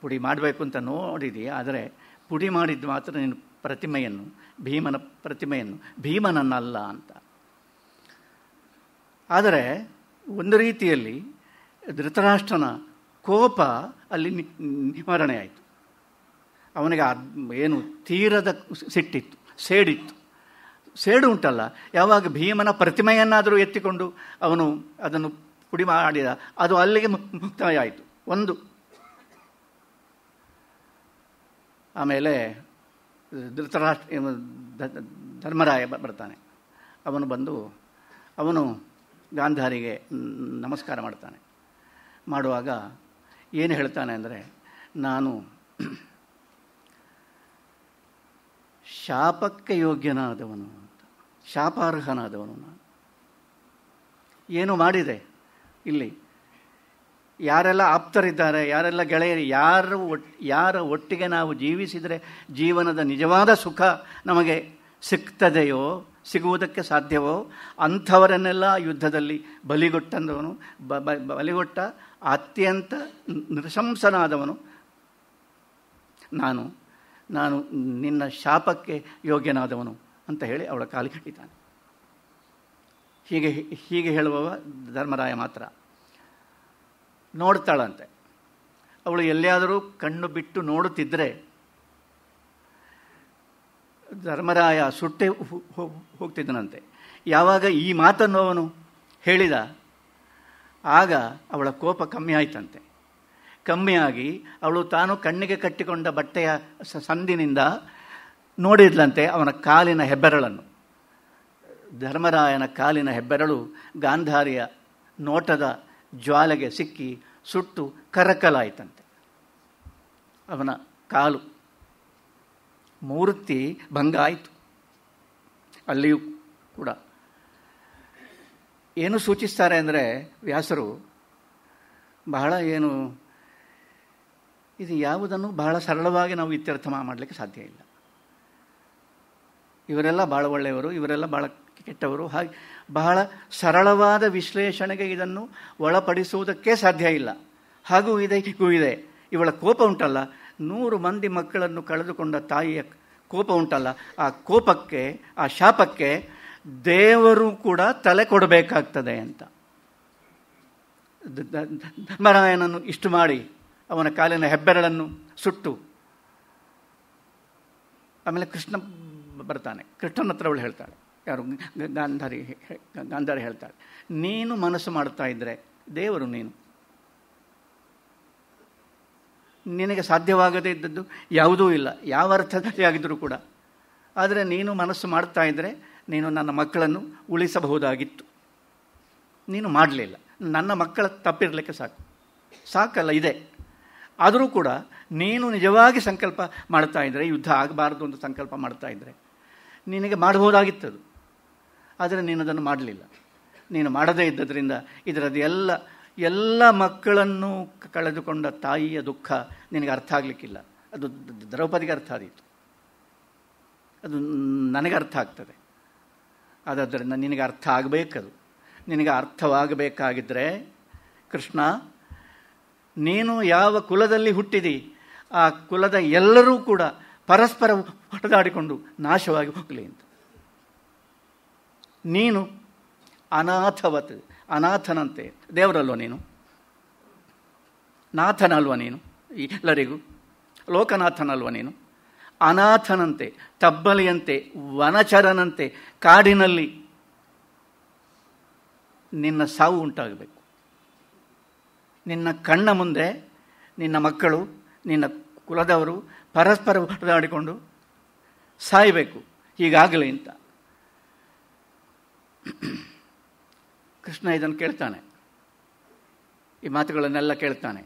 ಪುಡಿ ಮಾಡಬೇಕು ಅಂತ ನೋಡಿದೀಯ ಆದರೆ ಪುಡಿ ಮಾಡಿದ್ದು ಮಾತ್ರ ನೀನು ಪ್ರತಿಮೆಯನ್ನು ಭೀಮನ ಪ್ರತಿಮೆಯನ್ನು ಭೀಮನನ್ನಲ್ಲ ಅಂತ ಆದರೆ ಒಂದು ರೀತಿಯಲ್ಲಿ ಧೃತರಾಷ್ಟ್ರನ ಕೋಪ ಅಲ್ಲಿ ನಿವಾರಣೆ ಆಯಿತು ಅವನಿಗೆ ಏನು ತೀರದ ಸಿಟ್ಟಿತ್ತು ಸೇಡಿತ್ತು ಸೇಡು ಉಂಟಲ್ಲ ಯಾವಾಗ ಭೀಮನ ಪ್ರತಿಮೆಯನ್ನಾದರೂ ಎತ್ತಿಕೊಂಡು ಅವನು ಅದನ್ನು ಪುಡಿ ಮಾಡಿದ ಅದು ಅಲ್ಲಿಗೆ ಮುಕ್ತಾಯ ಆಯಿತು ಒಂದು ಆಮೇಲೆ ಧೃತರಾಷ್ಟ್ರ ಧರ್ಮರಾಯ ಬರ್ತಾನೆ ಅವನು ಬಂದು ಅವನು ಗಾಂಧಾರಿಗೆ ನಮಸ್ಕಾರ ಮಾಡ್ತಾನೆ ಮಾಡುವಾಗ ಏನು ಹೇಳ್ತಾನೆ ಅಂದರೆ ನಾನು ಶಾಪಕ್ಕೆ ಯೋಗ್ಯನಾದವನು ಶಾಪಾರ್ಹನಾದವನು ನಾನು ಏನು ಮಾಡಿದೆ ಇಲ್ಲಿ ಯಾರೆಲ್ಲ ಆಪ್ತರಿದ್ದಾರೆ ಯಾರೆಲ್ಲ ಗೆಳೆಯರು ಯಾರು ಒಟ್ ಯಾರ ಒಟ್ಟಿಗೆ ನಾವು ಜೀವಿಸಿದರೆ ಜೀವನದ ನಿಜವಾದ ಸುಖ ನಮಗೆ ಸಿಗ್ತದೆಯೋ ಸಿಗುವುದಕ್ಕೆ ಸಾಧ್ಯವೋ ಅಂಥವರನ್ನೆಲ್ಲ ಯುದ್ಧದಲ್ಲಿ ಬಲಿಗೊಟ್ಟಂದವನು ಬಲಿಗೊಟ್ಟ ಅತ್ಯಂತ ನೃಶಂಸನಾದವನು ನಾನು ನಾನು ನಿನ್ನ ಶಾಪಕ್ಕೆ ಯೋಗ್ಯನಾದವನು ಅಂತ ಹೇಳಿ ಅವಳ ಕಾಲು ಕಟ್ಟಿದ್ದಾನೆ ಹೀಗೆ ಹೀಗೆ ಹೇಳುವವ ಧರ್ಮರಾಯ ಮಾತ್ರ ನೋಡ್ತಾಳಂತೆ ಅವಳು ಎಲ್ಲಿಯಾದರೂ ಕಣ್ಣು ಬಿಟ್ಟು ನೋಡುತ್ತಿದ್ದರೆ ಧರ್ಮರಾಯ ಸುಟ್ಟೆ ಹೋಗ್ತಿದ್ದನಂತೆ ಯಾವಾಗ ಈ ಮಾತನ್ನು ಅವನು ಹೇಳಿದ ಆಗ ಅವಳ ಕೋಪ ಕಮ್ಮಿ ಆಯ್ತಂತೆ ಕಮ್ಮಿಯಾಗಿ ಅವಳು ತಾನು ಕಣ್ಣಿಗೆ ಕಟ್ಟಿಕೊಂಡ ಬಟ್ಟೆಯ ಸಂದಿನಿಂದ ನೋಡಿದ್ಲಂತೆ ಅವನ ಕಾಲಿನ ಹೆಬ್ಬೆರಳನ್ನು ಧರ್ಮರಾಯನ ಕಾಲಿನ ಹೆಬ್ಬೆರಳು ಗಾಂಧಾರಿಯ ನೋಟದ ಜ್ವಾಲೆಗೆ ಸಿಕ್ಕಿ ಸುಟ್ಟು ಕರಕಲಾಯಿತಂತೆ ಅವನ ಕಾಲು ಮೂರ್ತಿ ಭಂಗ ಆಯಿತು ಅಲ್ಲಿಯೂ ಕೂಡ ಏನು ಸೂಚಿಸ್ತಾರೆ ಅಂದರೆ ವ್ಯಾಸರು ಬಹಳ ಏನು ಇದು ಯಾವುದನ್ನು ಬಹಳ ಸರಳವಾಗಿ ನಾವು ಇತ್ಯರ್ಥ ಮಾಡಲಿಕ್ಕೆ ಸಾಧ್ಯ ಇಲ್ಲ ಇವರೆಲ್ಲ ಭಾಳ ಒಳ್ಳೆಯವರು ಇವರೆಲ್ಲ ಭಾಳ ಕೆಟ್ಟವರು ಹಾಗೆ ಬಹಳ ಸರಳವಾದ ವಿಶ್ಲೇಷಣೆಗೆ ಇದನ್ನು ಒಳಪಡಿಸುವುದಕ್ಕೆ ಸಾಧ್ಯ ಇಲ್ಲ ಹಾಗೂ ಇದೆ ಇದೆ ಇವಳ ಕೋಪ ಉಂಟಲ್ಲ ನೂರು ಮಂದಿ ಮಕ್ಕಳನ್ನು ಕಳೆದುಕೊಂಡ ತಾಯಿಯ ಕೋಪ ಉಂಟಲ್ಲ ಆ ಕೋಪಕ್ಕೆ ಆ ಶಾಪಕ್ಕೆ ದೇವರು ಕೂಡ ತಲೆ ಕೊಡಬೇಕಾಗ್ತದೆ ಅಂತ ಧರ್ಮರಾಯನನ್ನು ಇಷ್ಟು ಮಾಡಿ ಅವನ ಕಾಲಿನ ಹೆಬ್ಬೆರಳನ್ನು ಸುಟ್ಟು ಆಮೇಲೆ ಕೃಷ್ಣ ಬರ್ತಾನೆ ಕೃಷ್ಣನ ಹತ್ರ ಅವಳು ಹೇಳ್ತಾಳೆ ಯಾರು ಗಾಂಧಾರಿ ಗಾಂಧಾರಿ ಹೇಳ್ತಾಳೆ ನೀನು ಮನಸ್ಸು ಮಾಡ್ತಾ ಇದ್ದರೆ ದೇವರು ನೀನು ನಿನಗೆ ಸಾಧ್ಯವಾಗದೇ ಇದ್ದದ್ದು ಯಾವುದೂ ಇಲ್ಲ ಯಾವ ಅರ್ಥದಲ್ಲಿ ಆಗಿದ್ದರೂ ಕೂಡ ಆದರೆ ನೀನು ಮನಸ್ಸು ಮಾಡ್ತಾ ಇದ್ದರೆ ನೀನು ನನ್ನ ಮಕ್ಕಳನ್ನು ಉಳಿಸಬಹುದಾಗಿತ್ತು ನೀನು ಮಾಡಲಿಲ್ಲ ನನ್ನ ಮಕ್ಕಳ ತಪ್ಪಿರಲಿಕ್ಕೆ ಸಾಕು ಸಾಕಲ್ಲ ಇದೆ ಆದರೂ ಕೂಡ ನೀನು ನಿಜವಾಗಿ ಸಂಕಲ್ಪ ಮಾಡ್ತಾ ಇದ್ದರೆ ಯುದ್ಧ ಆಗಬಾರ್ದು ಅಂತ ಸಂಕಲ್ಪ ಮಾಡ್ತಾ ಇದ್ದರೆ ನಿನಗೆ ಮಾಡಬಹುದಾಗಿತ್ತದು ಆದರೆ ನೀನು ಅದನ್ನು ಮಾಡಲಿಲ್ಲ ನೀನು ಮಾಡದೇ ಇದ್ದದರಿಂದ ಇದರದ್ದು ಎಲ್ಲ ಎಲ್ಲ ಮಕ್ಕಳನ್ನು ಕಳೆದುಕೊಂಡ ತಾಯಿಯ ದುಃಖ ನಿನಗೆ ಅರ್ಥ ಆಗಲಿಕ್ಕಿಲ್ಲ ಅದು ದ್ರೌಪದಿಗೆ ಅರ್ಥ ಆದೀತು ಅದು ನನಗೆ ಅರ್ಥ ಆಗ್ತದೆ ಅದಾದ್ದರಿಂದ ನಿನಗೆ ಅರ್ಥ ಆಗಬೇಕದು ನಿನಗೆ ಅರ್ಥವಾಗಬೇಕಾಗಿದ್ದರೆ ಕೃಷ್ಣ ನೀನು ಯಾವ ಕುಲದಲ್ಲಿ ಹುಟ್ಟಿದಿ ಆ ಕುಲದ ಎಲ್ಲರೂ ಕೂಡ ಪರಸ್ಪರ ಹೊಡೆದಾಡಿಕೊಂಡು ನಾಶವಾಗಿ ಹೋಗಲಿ ಅಂತ ನೀನು ಅನಾಥವತ್ ಅನಾಥನಂತೆ ದೇವರಲ್ವ ನೀನು ನಾಥನಲ್ವ ನೀನು ಎಲ್ಲರಿಗೂ ಲೋಕನಾಥನಲ್ವ ನೀನು ಅನಾಥನಂತೆ ತಬ್ಬಲಿಯಂತೆ ವನಚರನಂತೆ ಕಾಡಿನಲ್ಲಿ ನಿನ್ನ ಸಾವು ಉಂಟಾಗಬೇಕು ನಿನ್ನ ಕಣ್ಣ ಮುಂದೆ ನಿನ್ನ ಮಕ್ಕಳು ನಿನ್ನ ಕುಲದವರು ಪರಸ್ಪರ ಹೊಡೆದಾಡಿಕೊಂಡು ಸಾಯಬೇಕು ಹೀಗಾಗಲಿ ಅಂತ ಕೃಷ್ಣ ಇದನ್ನು ಕೇಳ್ತಾನೆ ಈ ಮಾತುಗಳನ್ನೆಲ್ಲ ಕೇಳ್ತಾನೆ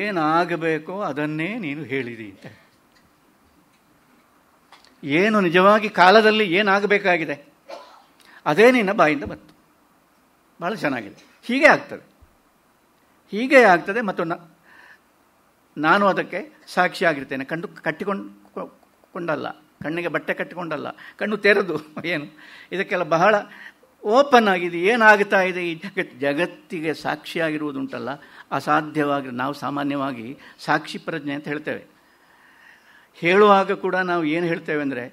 ಏನಾಗಬೇಕೋ ಅದನ್ನೇ ನೀನು ಹೇಳಿದಿ ಅಂತ ಏನು ನಿಜವಾಗಿ ಕಾಲದಲ್ಲಿ ಏನಾಗಬೇಕಾಗಿದೆ ಅದೇ ನಿನ್ನ ಬಾಯಿಂದ ಬಂತು ಭಾಳ ಚೆನ್ನಾಗಿದೆ ಹೀಗೆ ಆಗ್ತದೆ ಹೀಗೆ ಆಗ್ತದೆ ಮತ್ತು ನಾನು ಅದಕ್ಕೆ ಸಾಕ್ಷಿಯಾಗಿರ್ತೇನೆ ಕಣ್ಣು ಕಟ್ಟಿಕೊಂಡು ಕೊಂಡಲ್ಲ ಕಣ್ಣಿಗೆ ಬಟ್ಟೆ ಕಟ್ಟಿಕೊಂಡಲ್ಲ ಕಣ್ಣು ತೆರೆದು ಏನು ಇದಕ್ಕೆಲ್ಲ ಬಹಳ ಓಪನ್ ಆಗಿದೆ ಏನಾಗ್ತಾ ಇದೆ ಈ ಜಗತ್ ಜಗತ್ತಿಗೆ ಸಾಕ್ಷಿಯಾಗಿರುವುದುಂಟಲ್ಲ ಅಸಾಧ್ಯವಾಗಿ ನಾವು ಸಾಮಾನ್ಯವಾಗಿ ಸಾಕ್ಷಿ ಪ್ರಜ್ಞೆ ಅಂತ ಹೇಳ್ತೇವೆ ಹೇಳುವಾಗ ಕೂಡ ನಾವು ಏನು ಹೇಳ್ತೇವೆ ಅಂದರೆ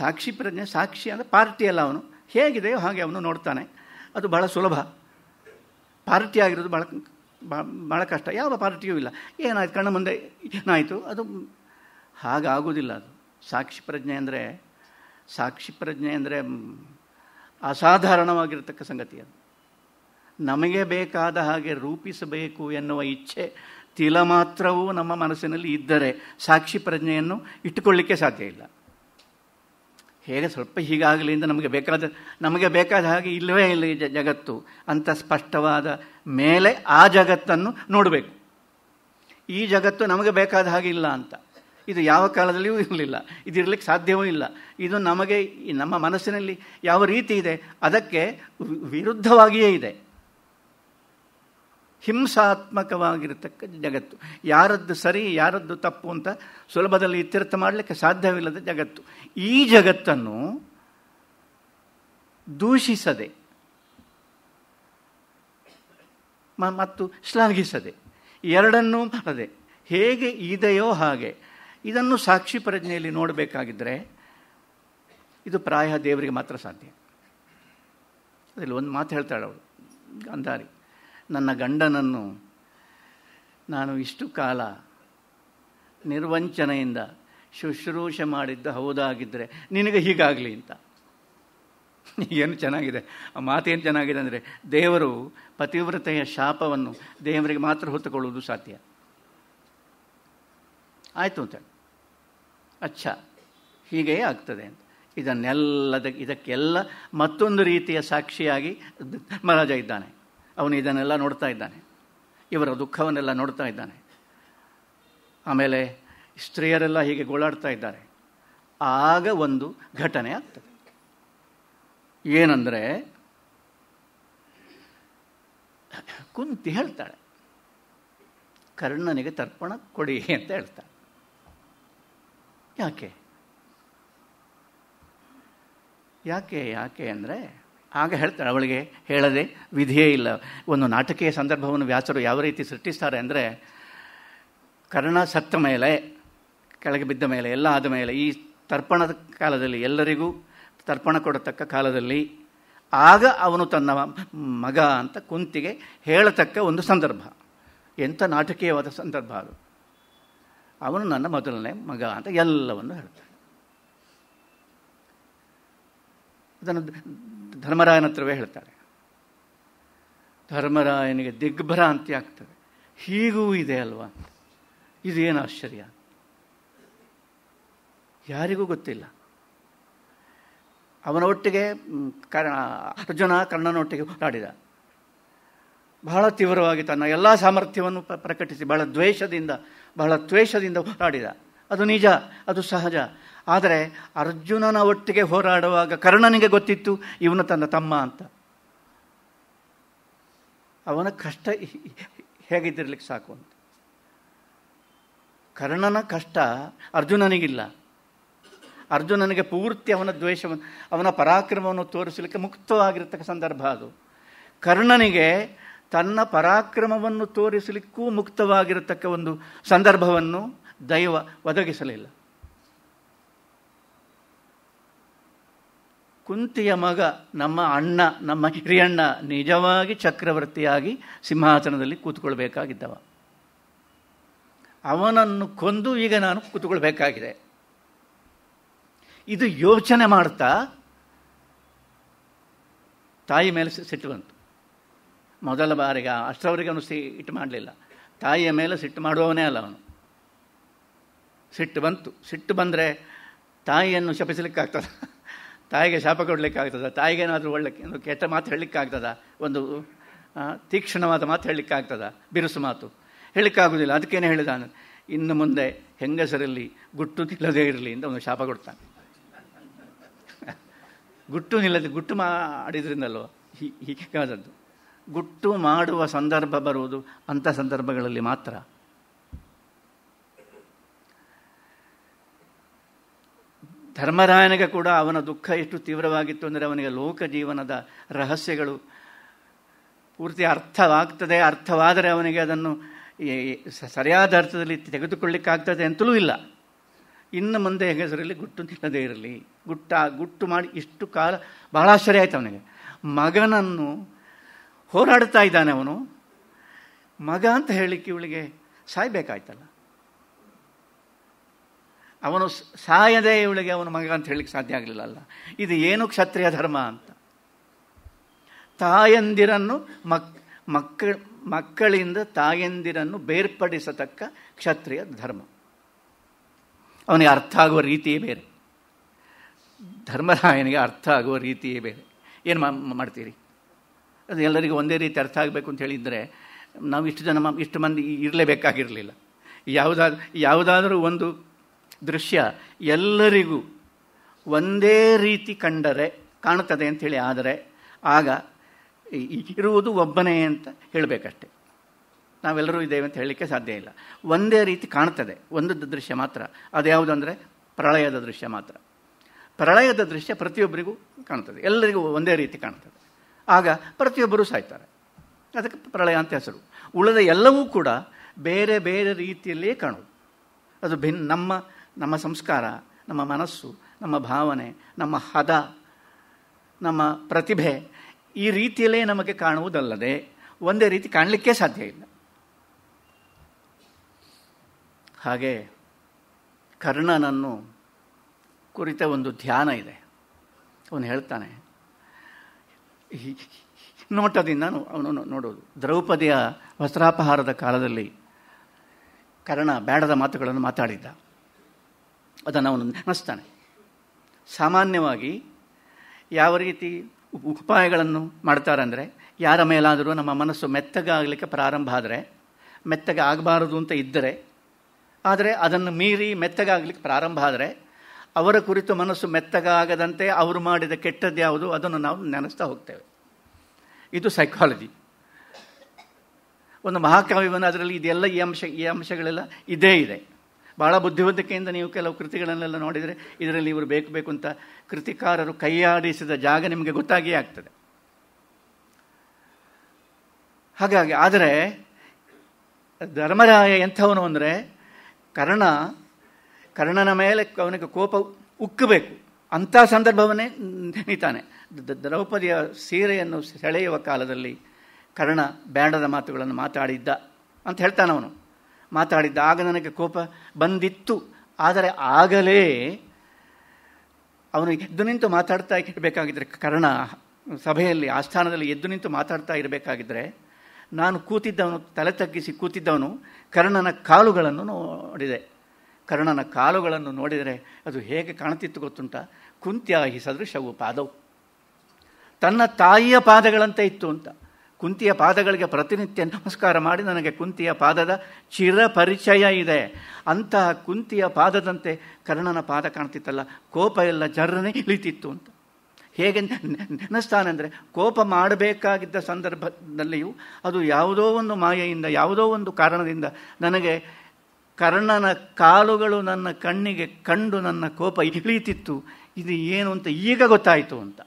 ಸಾಕ್ಷಿ ಪ್ರಜ್ಞೆ ಸಾಕ್ಷಿ ಅಂದರೆ ಪಾರ್ಟಿಯಲ್ಲ ಅವನು ಹೇಗಿದೆಯೋ ಹಾಗೆ ಅವನು ನೋಡ್ತಾನೆ ಅದು ಬಹಳ ಸುಲಭ ಪಾರ್ಟಿ ಆಗಿರೋದು ಭಾಳ ಭಾಳ ಕಷ್ಟ ಯಾವ ಪಾರ್ಟಿಯೂ ಇಲ್ಲ ಏನಾಯ್ತು ಕಣ್ಣ ಮುಂದೆ ಏನಾಯಿತು ಅದು ಹಾಗಾಗೋದಿಲ್ಲ ಅದು ಸಾಕ್ಷಿ ಪ್ರಜ್ಞೆ ಅಂದರೆ ಸಾಕ್ಷಿ ಪ್ರಜ್ಞೆ ಅಂದರೆ ಅಸಾಧಾರಣವಾಗಿರತಕ್ಕ ಸಂಗತಿ ಅದು ನಮಗೆ ಬೇಕಾದ ಹಾಗೆ ರೂಪಿಸಬೇಕು ಎನ್ನುವ ಇಚ್ಛೆ ತಿಲ ಮಾತ್ರವೂ ನಮ್ಮ ಮನಸ್ಸಿನಲ್ಲಿ ಇದ್ದರೆ ಸಾಕ್ಷಿ ಪ್ರಜ್ಞೆಯನ್ನು ಇಟ್ಟುಕೊಳ್ಳಿಕ್ಕೆ ಸಾಧ್ಯ ಇಲ್ಲ ಹೇಗೆ ಸ್ವಲ್ಪ ಹೀಗಾಗಲಿ ಅಂತ ನಮಗೆ ಬೇಕಾದ ನಮಗೆ ಬೇಕಾದ ಹಾಗೆ ಇಲ್ಲವೇ ಇಲ್ಲ ಜಗತ್ತು ಅಂತ ಸ್ಪಷ್ಟವಾದ ಮೇಲೆ ಆ ಜಗತ್ತನ್ನು ನೋಡಬೇಕು ಈ ಜಗತ್ತು ನಮಗೆ ಬೇಕಾದ ಹಾಗೆ ಇಲ್ಲ ಅಂತ ಇದು ಯಾವ ಕಾಲದಲ್ಲಿಯೂ ಇರಲಿಲ್ಲ ಇದಿರಲಿಕ್ಕೆ ಸಾಧ್ಯವೂ ಇಲ್ಲ ಇದು ನಮಗೆ ನಮ್ಮ ಮನಸ್ಸಿನಲ್ಲಿ ಯಾವ ರೀತಿ ಇದೆ ಅದಕ್ಕೆ ವಿರುದ್ಧವಾಗಿಯೇ ಇದೆ ಹಿಂಸಾತ್ಮಕವಾಗಿರತಕ್ಕ ಜಗತ್ತು ಯಾರದ್ದು ಸರಿ ಯಾರದ್ದು ತಪ್ಪು ಅಂತ ಸುಲಭದಲ್ಲಿ ಇತ್ಯರ್ಥ ಮಾಡಲಿಕ್ಕೆ ಸಾಧ್ಯವಿಲ್ಲದ ಜಗತ್ತು ಈ ಜಗತ್ತನ್ನು ದೂಷಿಸದೆ ಮತ್ತು ಶ್ಲಾಘಿಸದೆ ಎರಡನ್ನೂ ಮಾಡದೆ ಹೇಗೆ ಇದೆಯೋ ಹಾಗೆ ಇದನ್ನು ಸಾಕ್ಷಿ ಪ್ರಜ್ಞೆಯಲ್ಲಿ ನೋಡಬೇಕಾಗಿದ್ದರೆ ಇದು ಪ್ರಾಯ ದೇವರಿಗೆ ಮಾತ್ರ ಸಾಧ್ಯ ಅದರಲ್ಲಿ ಒಂದು ಮಾತು ಹೇಳ್ತಾಳೆ ಅವಳು ಅಂದಾರಿ ನನ್ನ ಗಂಡನನ್ನು ನಾನು ಇಷ್ಟು ಕಾಲ ನಿರ್ವಂಚನೆಯಿಂದ ಶುಶ್ರೂಷೆ ಮಾಡಿದ್ದ ಹೌದಾಗಿದ್ದರೆ ನಿನಗೆ ಹೀಗಾಗಲಿ ಅಂತ ಏನು ಚೆನ್ನಾಗಿದೆ ಆ ಮಾತೇನು ಚೆನ್ನಾಗಿದೆ ಅಂದರೆ ದೇವರು ಪತಿವ್ರತೆಯ ಶಾಪವನ್ನು ದೇವರಿಗೆ ಮಾತ್ರ ಹೊತ್ತುಕೊಳ್ಳುವುದು ಸಾಧ್ಯ ಆಯಿತು ಅಂತೇಳಿ ಅಚ್ಚ ಹೀಗೆಯೇ ಆಗ್ತದೆ ಅಂತ ಇದನ್ನೆಲ್ಲದ ಇದಕ್ಕೆಲ್ಲ ಮತ್ತೊಂದು ರೀತಿಯ ಸಾಕ್ಷಿಯಾಗಿ ಮಹಾರಾಜ ಇದ್ದಾನೆ ಅವನು ಇದನ್ನೆಲ್ಲ ನೋಡ್ತಾ ಇದ್ದಾನೆ ಇವರ ದುಃಖವನ್ನೆಲ್ಲ ನೋಡ್ತಾ ಇದ್ದಾನೆ ಆಮೇಲೆ ಸ್ತ್ರೀಯರೆಲ್ಲ ಹೀಗೆ ಗೋಳಾಡ್ತಾ ಇದ್ದಾರೆ ಆಗ ಒಂದು ಘಟನೆ ಆಗ್ತದೆ ಏನಂದರೆ ಕುಂತಿ ಹೇಳ್ತಾಳೆ ಕರ್ಣನಿಗೆ ತರ್ಪಣ ಕೊಡಿ ಅಂತ ಹೇಳ್ತಾಳೆ ಯಾಕೆ ಯಾಕೆ ಯಾಕೆ ಅಂದರೆ ಆಗ ಹೇಳ್ತಾಳೆ ಅವಳಿಗೆ ಹೇಳದೆ ವಿಧಿಯೇ ಇಲ್ಲ ಒಂದು ನಾಟಕೀಯ ಸಂದರ್ಭವನ್ನು ವ್ಯಾಸರು ಯಾವ ರೀತಿ ಸೃಷ್ಟಿಸ್ತಾರೆ ಅಂದರೆ ಕರ್ಣ ಸತ್ತ ಮೇಲೆ ಕೆಳಗೆ ಬಿದ್ದ ಮೇಲೆ ಎಲ್ಲ ಆದ ಮೇಲೆ ಈ ತರ್ಪಣದ ಕಾಲದಲ್ಲಿ ಎಲ್ಲರಿಗೂ ತರ್ಪಣ ಕೊಡತಕ್ಕ ಕಾಲದಲ್ಲಿ ಆಗ ಅವನು ತನ್ನ ಮಗ ಅಂತ ಕುಂತಿಗೆ ಹೇಳತಕ್ಕ ಒಂದು ಸಂದರ್ಭ ಎಂಥ ನಾಟಕೀಯವಾದ ಸಂದರ್ಭ ಅದು ಅವನು ನನ್ನ ಮೊದಲನೇ ಮಗ ಅಂತ ಎಲ್ಲವನ್ನು ಹೇಳ್ತಾನೆ ಅದನ್ನು ಧರ್ಮರಾಯನ ಹತ್ರವೇ ಹೇಳ್ತಾರೆ ಧರ್ಮರಾಯನಿಗೆ ದಿಗ್ಭ್ರಾಂತಿ ಆಗ್ತದೆ ಹೀಗೂ ಇದೆ ಅಲ್ವಾ ಇದೇನು ಆಶ್ಚರ್ಯ ಯಾರಿಗೂ ಗೊತ್ತಿಲ್ಲ ಅವನೊಟ್ಟಿಗೆ ಕರ್ ಅರ್ಜುನ ಕರ್ಣನ ಒಟ್ಟಿಗೆ ಹೋರಾಡಿದ ಬಹಳ ತೀವ್ರವಾಗಿ ತನ್ನ ಎಲ್ಲ ಸಾಮರ್ಥ್ಯವನ್ನು ಪ್ರಕಟಿಸಿ ಬಹಳ ದ್ವೇಷದಿಂದ ಬಹಳ ದ್ವೇಷದಿಂದ ಹೋರಾಡಿದ ಅದು ನಿಜ ಅದು ಸಹಜ ಆದರೆ ಅರ್ಜುನನ ಒಟ್ಟಿಗೆ ಹೋರಾಡುವಾಗ ಕರ್ಣನಿಗೆ ಗೊತ್ತಿತ್ತು ಇವನು ತನ್ನ ತಮ್ಮ ಅಂತ ಅವನ ಕಷ್ಟ ಹೇಗಿದ್ದಿರಲಿಕ್ಕೆ ಸಾಕು ಅಂತ ಕರ್ಣನ ಕಷ್ಟ ಅರ್ಜುನನಿಗಿಲ್ಲ ಅರ್ಜುನನಿಗೆ ಪೂರ್ತಿ ಅವನ ದ್ವೇಷವನ್ನು ಅವನ ಪರಾಕ್ರಮವನ್ನು ತೋರಿಸಲಿಕ್ಕೆ ಮುಕ್ತವಾಗಿರ್ತಕ್ಕ ಸಂದರ್ಭ ಅದು ಕರ್ಣನಿಗೆ ತನ್ನ ಪರಾಕ್ರಮವನ್ನು ತೋರಿಸಲಿಕ್ಕೂ ಮುಕ್ತವಾಗಿರತಕ್ಕ ಒಂದು ಸಂದರ್ಭವನ್ನು ದೈವ ಒದಗಿಸಲಿಲ್ಲ ಕುಂತಿಯ ಮಗ ನಮ್ಮ ಅಣ್ಣ ನಮ್ಮ ಹಿರಿಯಣ್ಣ ನಿಜವಾಗಿ ಚಕ್ರವರ್ತಿಯಾಗಿ ಸಿಂಹಾಸನದಲ್ಲಿ ಕೂತ್ಕೊಳ್ಬೇಕಾಗಿದ್ದವ ಅವನನ್ನು ಕೊಂದು ಈಗ ನಾನು ಕೂತ್ಕೊಳ್ಬೇಕಾಗಿದೆ ಇದು ಯೋಚನೆ ಮಾಡ್ತಾ ತಾಯಿ ಮೇಲೆ ಸಿಟ್ಟು ಬಂತು ಮೊದಲ ಬಾರಿಗೆ ಅಷ್ಟರವರೆಗೆ ಅವನು ಸಿ ಇಟ್ಟು ಮಾಡಲಿಲ್ಲ ತಾಯಿಯ ಮೇಲೆ ಸಿಟ್ಟು ಮಾಡುವವನೇ ಅಲ್ಲ ಅವನು ಸಿಟ್ಟು ಬಂತು ಸಿಟ್ಟು ಬಂದರೆ ತಾಯಿಯನ್ನು ಶಪಿಸಲಿಕ್ಕಾಗ್ತದ ತಾಯಿಗೆ ಶಾಪ ಕೊಡಲಿಕ್ಕಾಗ್ತದ ತಾಯಿಗೇನಾದರೂ ಒಳ್ಳೆ ಒಂದು ಕೆಟ್ಟ ಮಾತು ಹೇಳಲಿಕ್ಕಾಗ್ತದ ಒಂದು ತೀಕ್ಷ್ಣವಾದ ಮಾತು ಹೇಳಲಿಕ್ಕಾಗ್ತದ ಬಿರುಸು ಮಾತು ಹೇಳಲಿಕ್ಕಾಗೋದಿಲ್ಲ ಅದಕ್ಕೇನೆ ಹೇಳಿದಾನು ಇನ್ನು ಮುಂದೆ ಹೆಂಗಸರಲ್ಲಿ ಗುಟ್ಟು ತಿಲ್ಲದೇ ಇರಲಿ ಅಂತ ಒಂದು ಶಾಪ ಕೊಡ್ತಾನೆ ಗುಟ್ಟು ನಿಲ್ಲದೆ ಗುಟ್ಟು ಮಾಡಿದ್ರಿಂದಲ್ವ ಹೀಗೆ ಆದದ್ದು ಗುಟ್ಟು ಮಾಡುವ ಸಂದರ್ಭ ಬರುವುದು ಅಂಥ ಸಂದರ್ಭಗಳಲ್ಲಿ ಮಾತ್ರ ಧರ್ಮರಾಯನಿಗೆ ಕೂಡ ಅವನ ದುಃಖ ಎಷ್ಟು ತೀವ್ರವಾಗಿತ್ತು ಅಂದರೆ ಅವನಿಗೆ ಲೋಕ ಜೀವನದ ರಹಸ್ಯಗಳು ಪೂರ್ತಿ ಅರ್ಥವಾಗ್ತದೆ ಅರ್ಥವಾದರೆ ಅವನಿಗೆ ಅದನ್ನು ಸರಿಯಾದ ಅರ್ಥದಲ್ಲಿ ತೆಗೆದುಕೊಳ್ಳಿಕ್ಕಾಗ್ತದೆ ಅಂತಲೂ ಇಲ್ಲ ಇನ್ನು ಮುಂದೆ ಹೆಂಗಸರಲ್ಲಿ ಗುಟ್ಟು ತಿನ್ನದೇ ಇರಲಿ ಗುಟ್ಟ ಗುಟ್ಟು ಮಾಡಿ ಇಷ್ಟು ಕಾಲ ಬಹಳ ಆಶ್ಚರ್ಯ ಆಯ್ತು ಅವನಿಗೆ ಮಗನನ್ನು ಹೋರಾಡ್ತಾ ಇದ್ದಾನೆ ಅವನು ಮಗ ಅಂತ ಹೇಳಲಿಕ್ಕೆ ಇವಳಿಗೆ ಸಾಯ್ಬೇಕಾಯ್ತಲ್ಲ ಅವನು ಸಾಯದೇ ಇವಳಿಗೆ ಅವನು ಮಗ ಅಂತ ಹೇಳಿಕ್ಕೆ ಸಾಧ್ಯ ಆಗಲಿಲ್ಲಲ್ಲ ಇದು ಏನು ಕ್ಷತ್ರಿಯ ಧರ್ಮ ಅಂತ ತಾಯಂದಿರನ್ನು ಮಕ್ ಮಕ್ಕಳ ಮಕ್ಕಳಿಂದ ತಾಯಂದಿರನ್ನು ಬೇರ್ಪಡಿಸತಕ್ಕ ಕ್ಷತ್ರಿಯ ಧರ್ಮ ಅವನಿಗೆ ಅರ್ಥ ಆಗುವ ರೀತಿಯೇ ಬೇರೆ ಧರ್ಮರಾಯನಿಗೆ ಅರ್ಥ ಆಗುವ ರೀತಿಯೇ ಬೇರೆ ಏನು ಮಾಡ್ತೀರಿ ಅದು ಎಲ್ಲರಿಗೂ ಒಂದೇ ರೀತಿ ಅರ್ಥ ಆಗಬೇಕು ಅಂತ ಹೇಳಿದರೆ ನಾವು ಇಷ್ಟು ಜನ ಇಷ್ಟು ಮಂದಿ ಇರಲೇಬೇಕಾಗಿರಲಿಲ್ಲ ಯಾವುದಾದ್ರೂ ಯಾವುದಾದರೂ ಒಂದು ದೃಶ್ಯ ಎಲ್ಲರಿಗೂ ಒಂದೇ ರೀತಿ ಕಂಡರೆ ಕಾಣುತ್ತದೆ ಅಂಥೇಳಿ ಆದರೆ ಆಗ ಇರುವುದು ಒಬ್ಬನೇ ಅಂತ ಹೇಳಬೇಕಷ್ಟೆ ನಾವೆಲ್ಲರೂ ಇದ್ದೇವೆ ಅಂತ ಹೇಳಲಿಕ್ಕೆ ಸಾಧ್ಯ ಇಲ್ಲ ಒಂದೇ ರೀತಿ ಕಾಣ್ತದೆ ಒಂದು ದೃಶ್ಯ ಮಾತ್ರ ಅದ್ಯಾವುದಂದರೆ ಪ್ರಳಯದ ದೃಶ್ಯ ಮಾತ್ರ ಪ್ರಳಯದ ದೃಶ್ಯ ಪ್ರತಿಯೊಬ್ಬರಿಗೂ ಕಾಣ್ತದೆ ಎಲ್ಲರಿಗೂ ಒಂದೇ ರೀತಿ ಕಾಣ್ತದೆ ಆಗ ಪ್ರತಿಯೊಬ್ಬರೂ ಸಾಯ್ತಾರೆ ಅದಕ್ಕೆ ಪ್ರಳಯ ಅಂತ ಹೆಸರು ಉಳಿದ ಎಲ್ಲವೂ ಕೂಡ ಬೇರೆ ಬೇರೆ ರೀತಿಯಲ್ಲಿಯೇ ಕಾಣುವುದು ಅದು ಭಿನ್ ನಮ್ಮ ನಮ್ಮ ಸಂಸ್ಕಾರ ನಮ್ಮ ಮನಸ್ಸು ನಮ್ಮ ಭಾವನೆ ನಮ್ಮ ಹದ ನಮ್ಮ ಪ್ರತಿಭೆ ಈ ರೀತಿಯಲ್ಲೇ ನಮಗೆ ಕಾಣುವುದಲ್ಲದೆ ಒಂದೇ ರೀತಿ ಕಾಣಲಿಕ್ಕೆ ಸಾಧ್ಯ ಇಲ್ಲ ಹಾಗೆ ಕರ್ಣನನ್ನು ಕುರಿತ ಒಂದು ಧ್ಯಾನ ಇದೆ ಅವನು ಹೇಳ್ತಾನೆ ನೋಟದಿಂದ ಅವನು ನೋಡೋದು ದ್ರೌಪದಿಯ ವಸ್ತ್ರಾಪಹಾರದ ಕಾಲದಲ್ಲಿ ಕರ್ಣ ಬೇಡದ ಮಾತುಗಳನ್ನು ಮಾತಾಡಿದ್ದ ಅದನ್ನು ಅವನು ನೆನೆಸ್ತಾನೆ ಸಾಮಾನ್ಯವಾಗಿ ಯಾವ ರೀತಿ ಉಪಾಯಗಳನ್ನು ಮಾಡ್ತಾರಂದರೆ ಯಾರ ಮೇಲಾದರೂ ನಮ್ಮ ಮನಸ್ಸು ಮೆತ್ತಗಾಗಲಿಕ್ಕೆ ಪ್ರಾರಂಭ ಆದರೆ ಮೆತ್ತಗೆ ಆಗಬಾರದು ಅಂತ ಇದ್ದರೆ ಆದರೆ ಅದನ್ನು ಮೀರಿ ಮೆತ್ತಗಾಗಲಿಕ್ಕೆ ಪ್ರಾರಂಭ ಆದರೆ ಅವರ ಕುರಿತು ಮನಸ್ಸು ಮೆತ್ತಗಾಗದಂತೆ ಅವರು ಮಾಡಿದ ಕೆಟ್ಟದ್ದು ಯಾವುದು ಅದನ್ನು ನಾವು ನೆನೆಸ್ತಾ ಹೋಗ್ತೇವೆ ಇದು ಸೈಕಾಲಜಿ ಒಂದು ಮಹಾಕಾವ್ಯವನ್ನು ಅದರಲ್ಲಿ ಇದೆಲ್ಲ ಈ ಅಂಶ ಈ ಅಂಶಗಳೆಲ್ಲ ಇದೇ ಇದೆ ಭಾಳ ಬುದ್ಧಿವಂತಿಕೆಯಿಂದ ನೀವು ಕೆಲವು ಕೃತಿಗಳನ್ನೆಲ್ಲ ನೋಡಿದರೆ ಇದರಲ್ಲಿ ಇವರು ಬೇಕು ಬೇಕು ಅಂತ ಕೃತಿಕಾರರು ಕೈಯಾಡಿಸಿದ ಜಾಗ ನಿಮಗೆ ಗೊತ್ತಾಗಿಯೇ ಆಗ್ತದೆ ಹಾಗಾಗಿ ಆದರೆ ಧರ್ಮರಾಯ ಎಂಥವನು ಅಂದರೆ ಕರ್ಣ ಕರ್ಣನ ಮೇಲೆ ಅವನಿಗೆ ಕೋಪ ಉಕ್ಕಬೇಕು ಅಂಥ ಸಂದರ್ಭವನ್ನೇ ನೀತಾನೆ ದ್ರೌಪದಿಯ ಸೀರೆಯನ್ನು ಸೆಳೆಯುವ ಕಾಲದಲ್ಲಿ ಕರ್ಣ ಬ್ಯಾಂಡದ ಮಾತುಗಳನ್ನು ಮಾತಾಡಿದ್ದ ಅಂತ ಹೇಳ್ತಾನೆ ಅವನು ಮಾತಾಡಿದ್ದ ಆಗ ನನಗೆ ಕೋಪ ಬಂದಿತ್ತು ಆದರೆ ಆಗಲೇ ಅವನು ಎದ್ದು ನಿಂತು ಮಾತಾಡ್ತಾ ಇರಬೇಕಾಗಿದ್ದರೆ ಕರ್ಣ ಸಭೆಯಲ್ಲಿ ಆಸ್ಥಾನದಲ್ಲಿ ಎದ್ದು ನಿಂತು ಮಾತಾಡ್ತಾ ಇರಬೇಕಾಗಿದ್ದರೆ ನಾನು ಕೂತಿದ್ದವನು ತಲೆ ತಗ್ಗಿಸಿ ಕೂತಿದ್ದವನು ಕರ್ಣನ ಕಾಲುಗಳನ್ನು ನೋಡಿದೆ ಕರ್ಣನ ಕಾಲುಗಳನ್ನು ನೋಡಿದರೆ ಅದು ಹೇಗೆ ಕಾಣ್ತಿತ್ತು ಗೊತ್ತುಂಟ ಕುಂತ್ಯಾಹಿ ಸದೃಶವು ಪಾದವು ತನ್ನ ತಾಯಿಯ ಪಾದಗಳಂತೆ ಇತ್ತು ಅಂತ ಕುಂತಿಯ ಪಾದಗಳಿಗೆ ಪ್ರತಿನಿತ್ಯ ನಮಸ್ಕಾರ ಮಾಡಿ ನನಗೆ ಕುಂತಿಯ ಪಾದದ ಚಿರ ಪರಿಚಯ ಇದೆ ಅಂತಹ ಕುಂತಿಯ ಪಾದದಂತೆ ಕರ್ಣನ ಪಾದ ಕಾಣ್ತಿತ್ತಲ್ಲ ಕೋಪ ಎಲ್ಲ ಜರ್ರನೆ ಇಳಿತಿತ್ತು ಅಂತ ಹೇಗೆ ಅಂದರೆ ಕೋಪ ಮಾಡಬೇಕಾಗಿದ್ದ ಸಂದರ್ಭದಲ್ಲಿಯೂ ಅದು ಯಾವುದೋ ಒಂದು ಮಾಯೆಯಿಂದ ಯಾವುದೋ ಒಂದು ಕಾರಣದಿಂದ ನನಗೆ ಕರ್ಣನ ಕಾಲುಗಳು ನನ್ನ ಕಣ್ಣಿಗೆ ಕಂಡು ನನ್ನ ಕೋಪ ಇಳಿತಿತ್ತು ಇದು ಏನು ಅಂತ ಈಗ ಗೊತ್ತಾಯಿತು ಅಂತ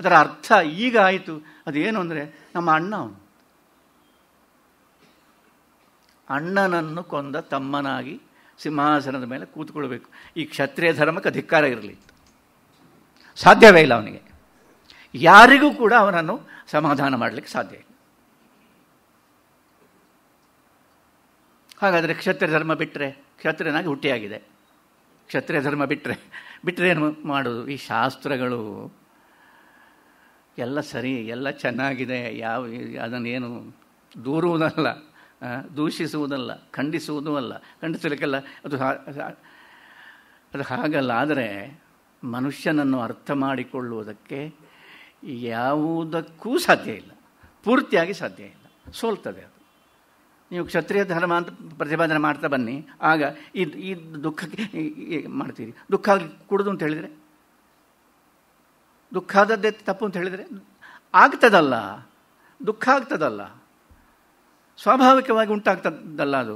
ಅದರ ಅರ್ಥ ಈಗ ಆಯಿತು ಅದೇನು ಅಂದರೆ ನಮ್ಮ ಅಣ್ಣ ಅವನು ಅಣ್ಣನನ್ನು ಕೊಂದ ತಮ್ಮನಾಗಿ ಸಿಂಹಾಸನದ ಮೇಲೆ ಕೂತ್ಕೊಳ್ಬೇಕು ಈ ಕ್ಷತ್ರಿಯ ಧರ್ಮಕ್ಕೆ ಅಧಿಕಾರ ಇರಲಿತ್ತು ಸಾಧ್ಯವೇ ಇಲ್ಲ ಅವನಿಗೆ ಯಾರಿಗೂ ಕೂಡ ಅವನನ್ನು ಸಮಾಧಾನ ಮಾಡಲಿಕ್ಕೆ ಸಾಧ್ಯ ಇಲ್ಲ ಹಾಗಾದರೆ ಕ್ಷತ್ರಿಯ ಧರ್ಮ ಬಿಟ್ಟರೆ ಕ್ಷತ್ರಿಯನಾಗಿ ಹುಟ್ಟಿಯಾಗಿದೆ ಕ್ಷತ್ರಿಯ ಧರ್ಮ ಬಿಟ್ಟರೆ ಬಿಟ್ಟರೆ ಏನು ಮಾಡೋದು ಈ ಶಾಸ್ತ್ರಗಳು ಎಲ್ಲ ಸರಿ ಎಲ್ಲ ಚೆನ್ನಾಗಿದೆ ಯಾವ ಅದನ್ನೇನು ದೂರುವುದಲ್ಲ ದೂಷಿಸುವುದಲ್ಲ ಖಂಡಿಸುವುದೂ ಅಲ್ಲ ಖಂಡಿಸಲಿಕ್ಕೆಲ್ಲ ಅದು ಅದು ಹಾಗಲ್ಲ ಆದರೆ ಮನುಷ್ಯನನ್ನು ಅರ್ಥ ಮಾಡಿಕೊಳ್ಳುವುದಕ್ಕೆ ಯಾವುದಕ್ಕೂ ಸಾಧ್ಯ ಇಲ್ಲ ಪೂರ್ತಿಯಾಗಿ ಸಾಧ್ಯ ಇಲ್ಲ ಸೋಲ್ತದೆ ಅದು ನೀವು ಕ್ಷತ್ರಿಯ ಧರ್ಮ ಅಂತ ಪ್ರತಿಪಾದನೆ ಮಾಡ್ತಾ ಬನ್ನಿ ಆಗ ಇದು ಈ ದುಃಖಕ್ಕೆ ಮಾಡ್ತೀರಿ ದುಃಖ ಕುಡಿದು ಅಂತ ಹೇಳಿದರೆ ದುಃಖ ಆದದ್ದೇ ತಪ್ಪು ಅಂತ ಹೇಳಿದರೆ ಆಗ್ತದಲ್ಲ ದುಃಖ ಆಗ್ತದಲ್ಲ ಸ್ವಾಭಾವಿಕವಾಗಿ ಉಂಟಾಗ್ತದಲ್ಲ ಅದು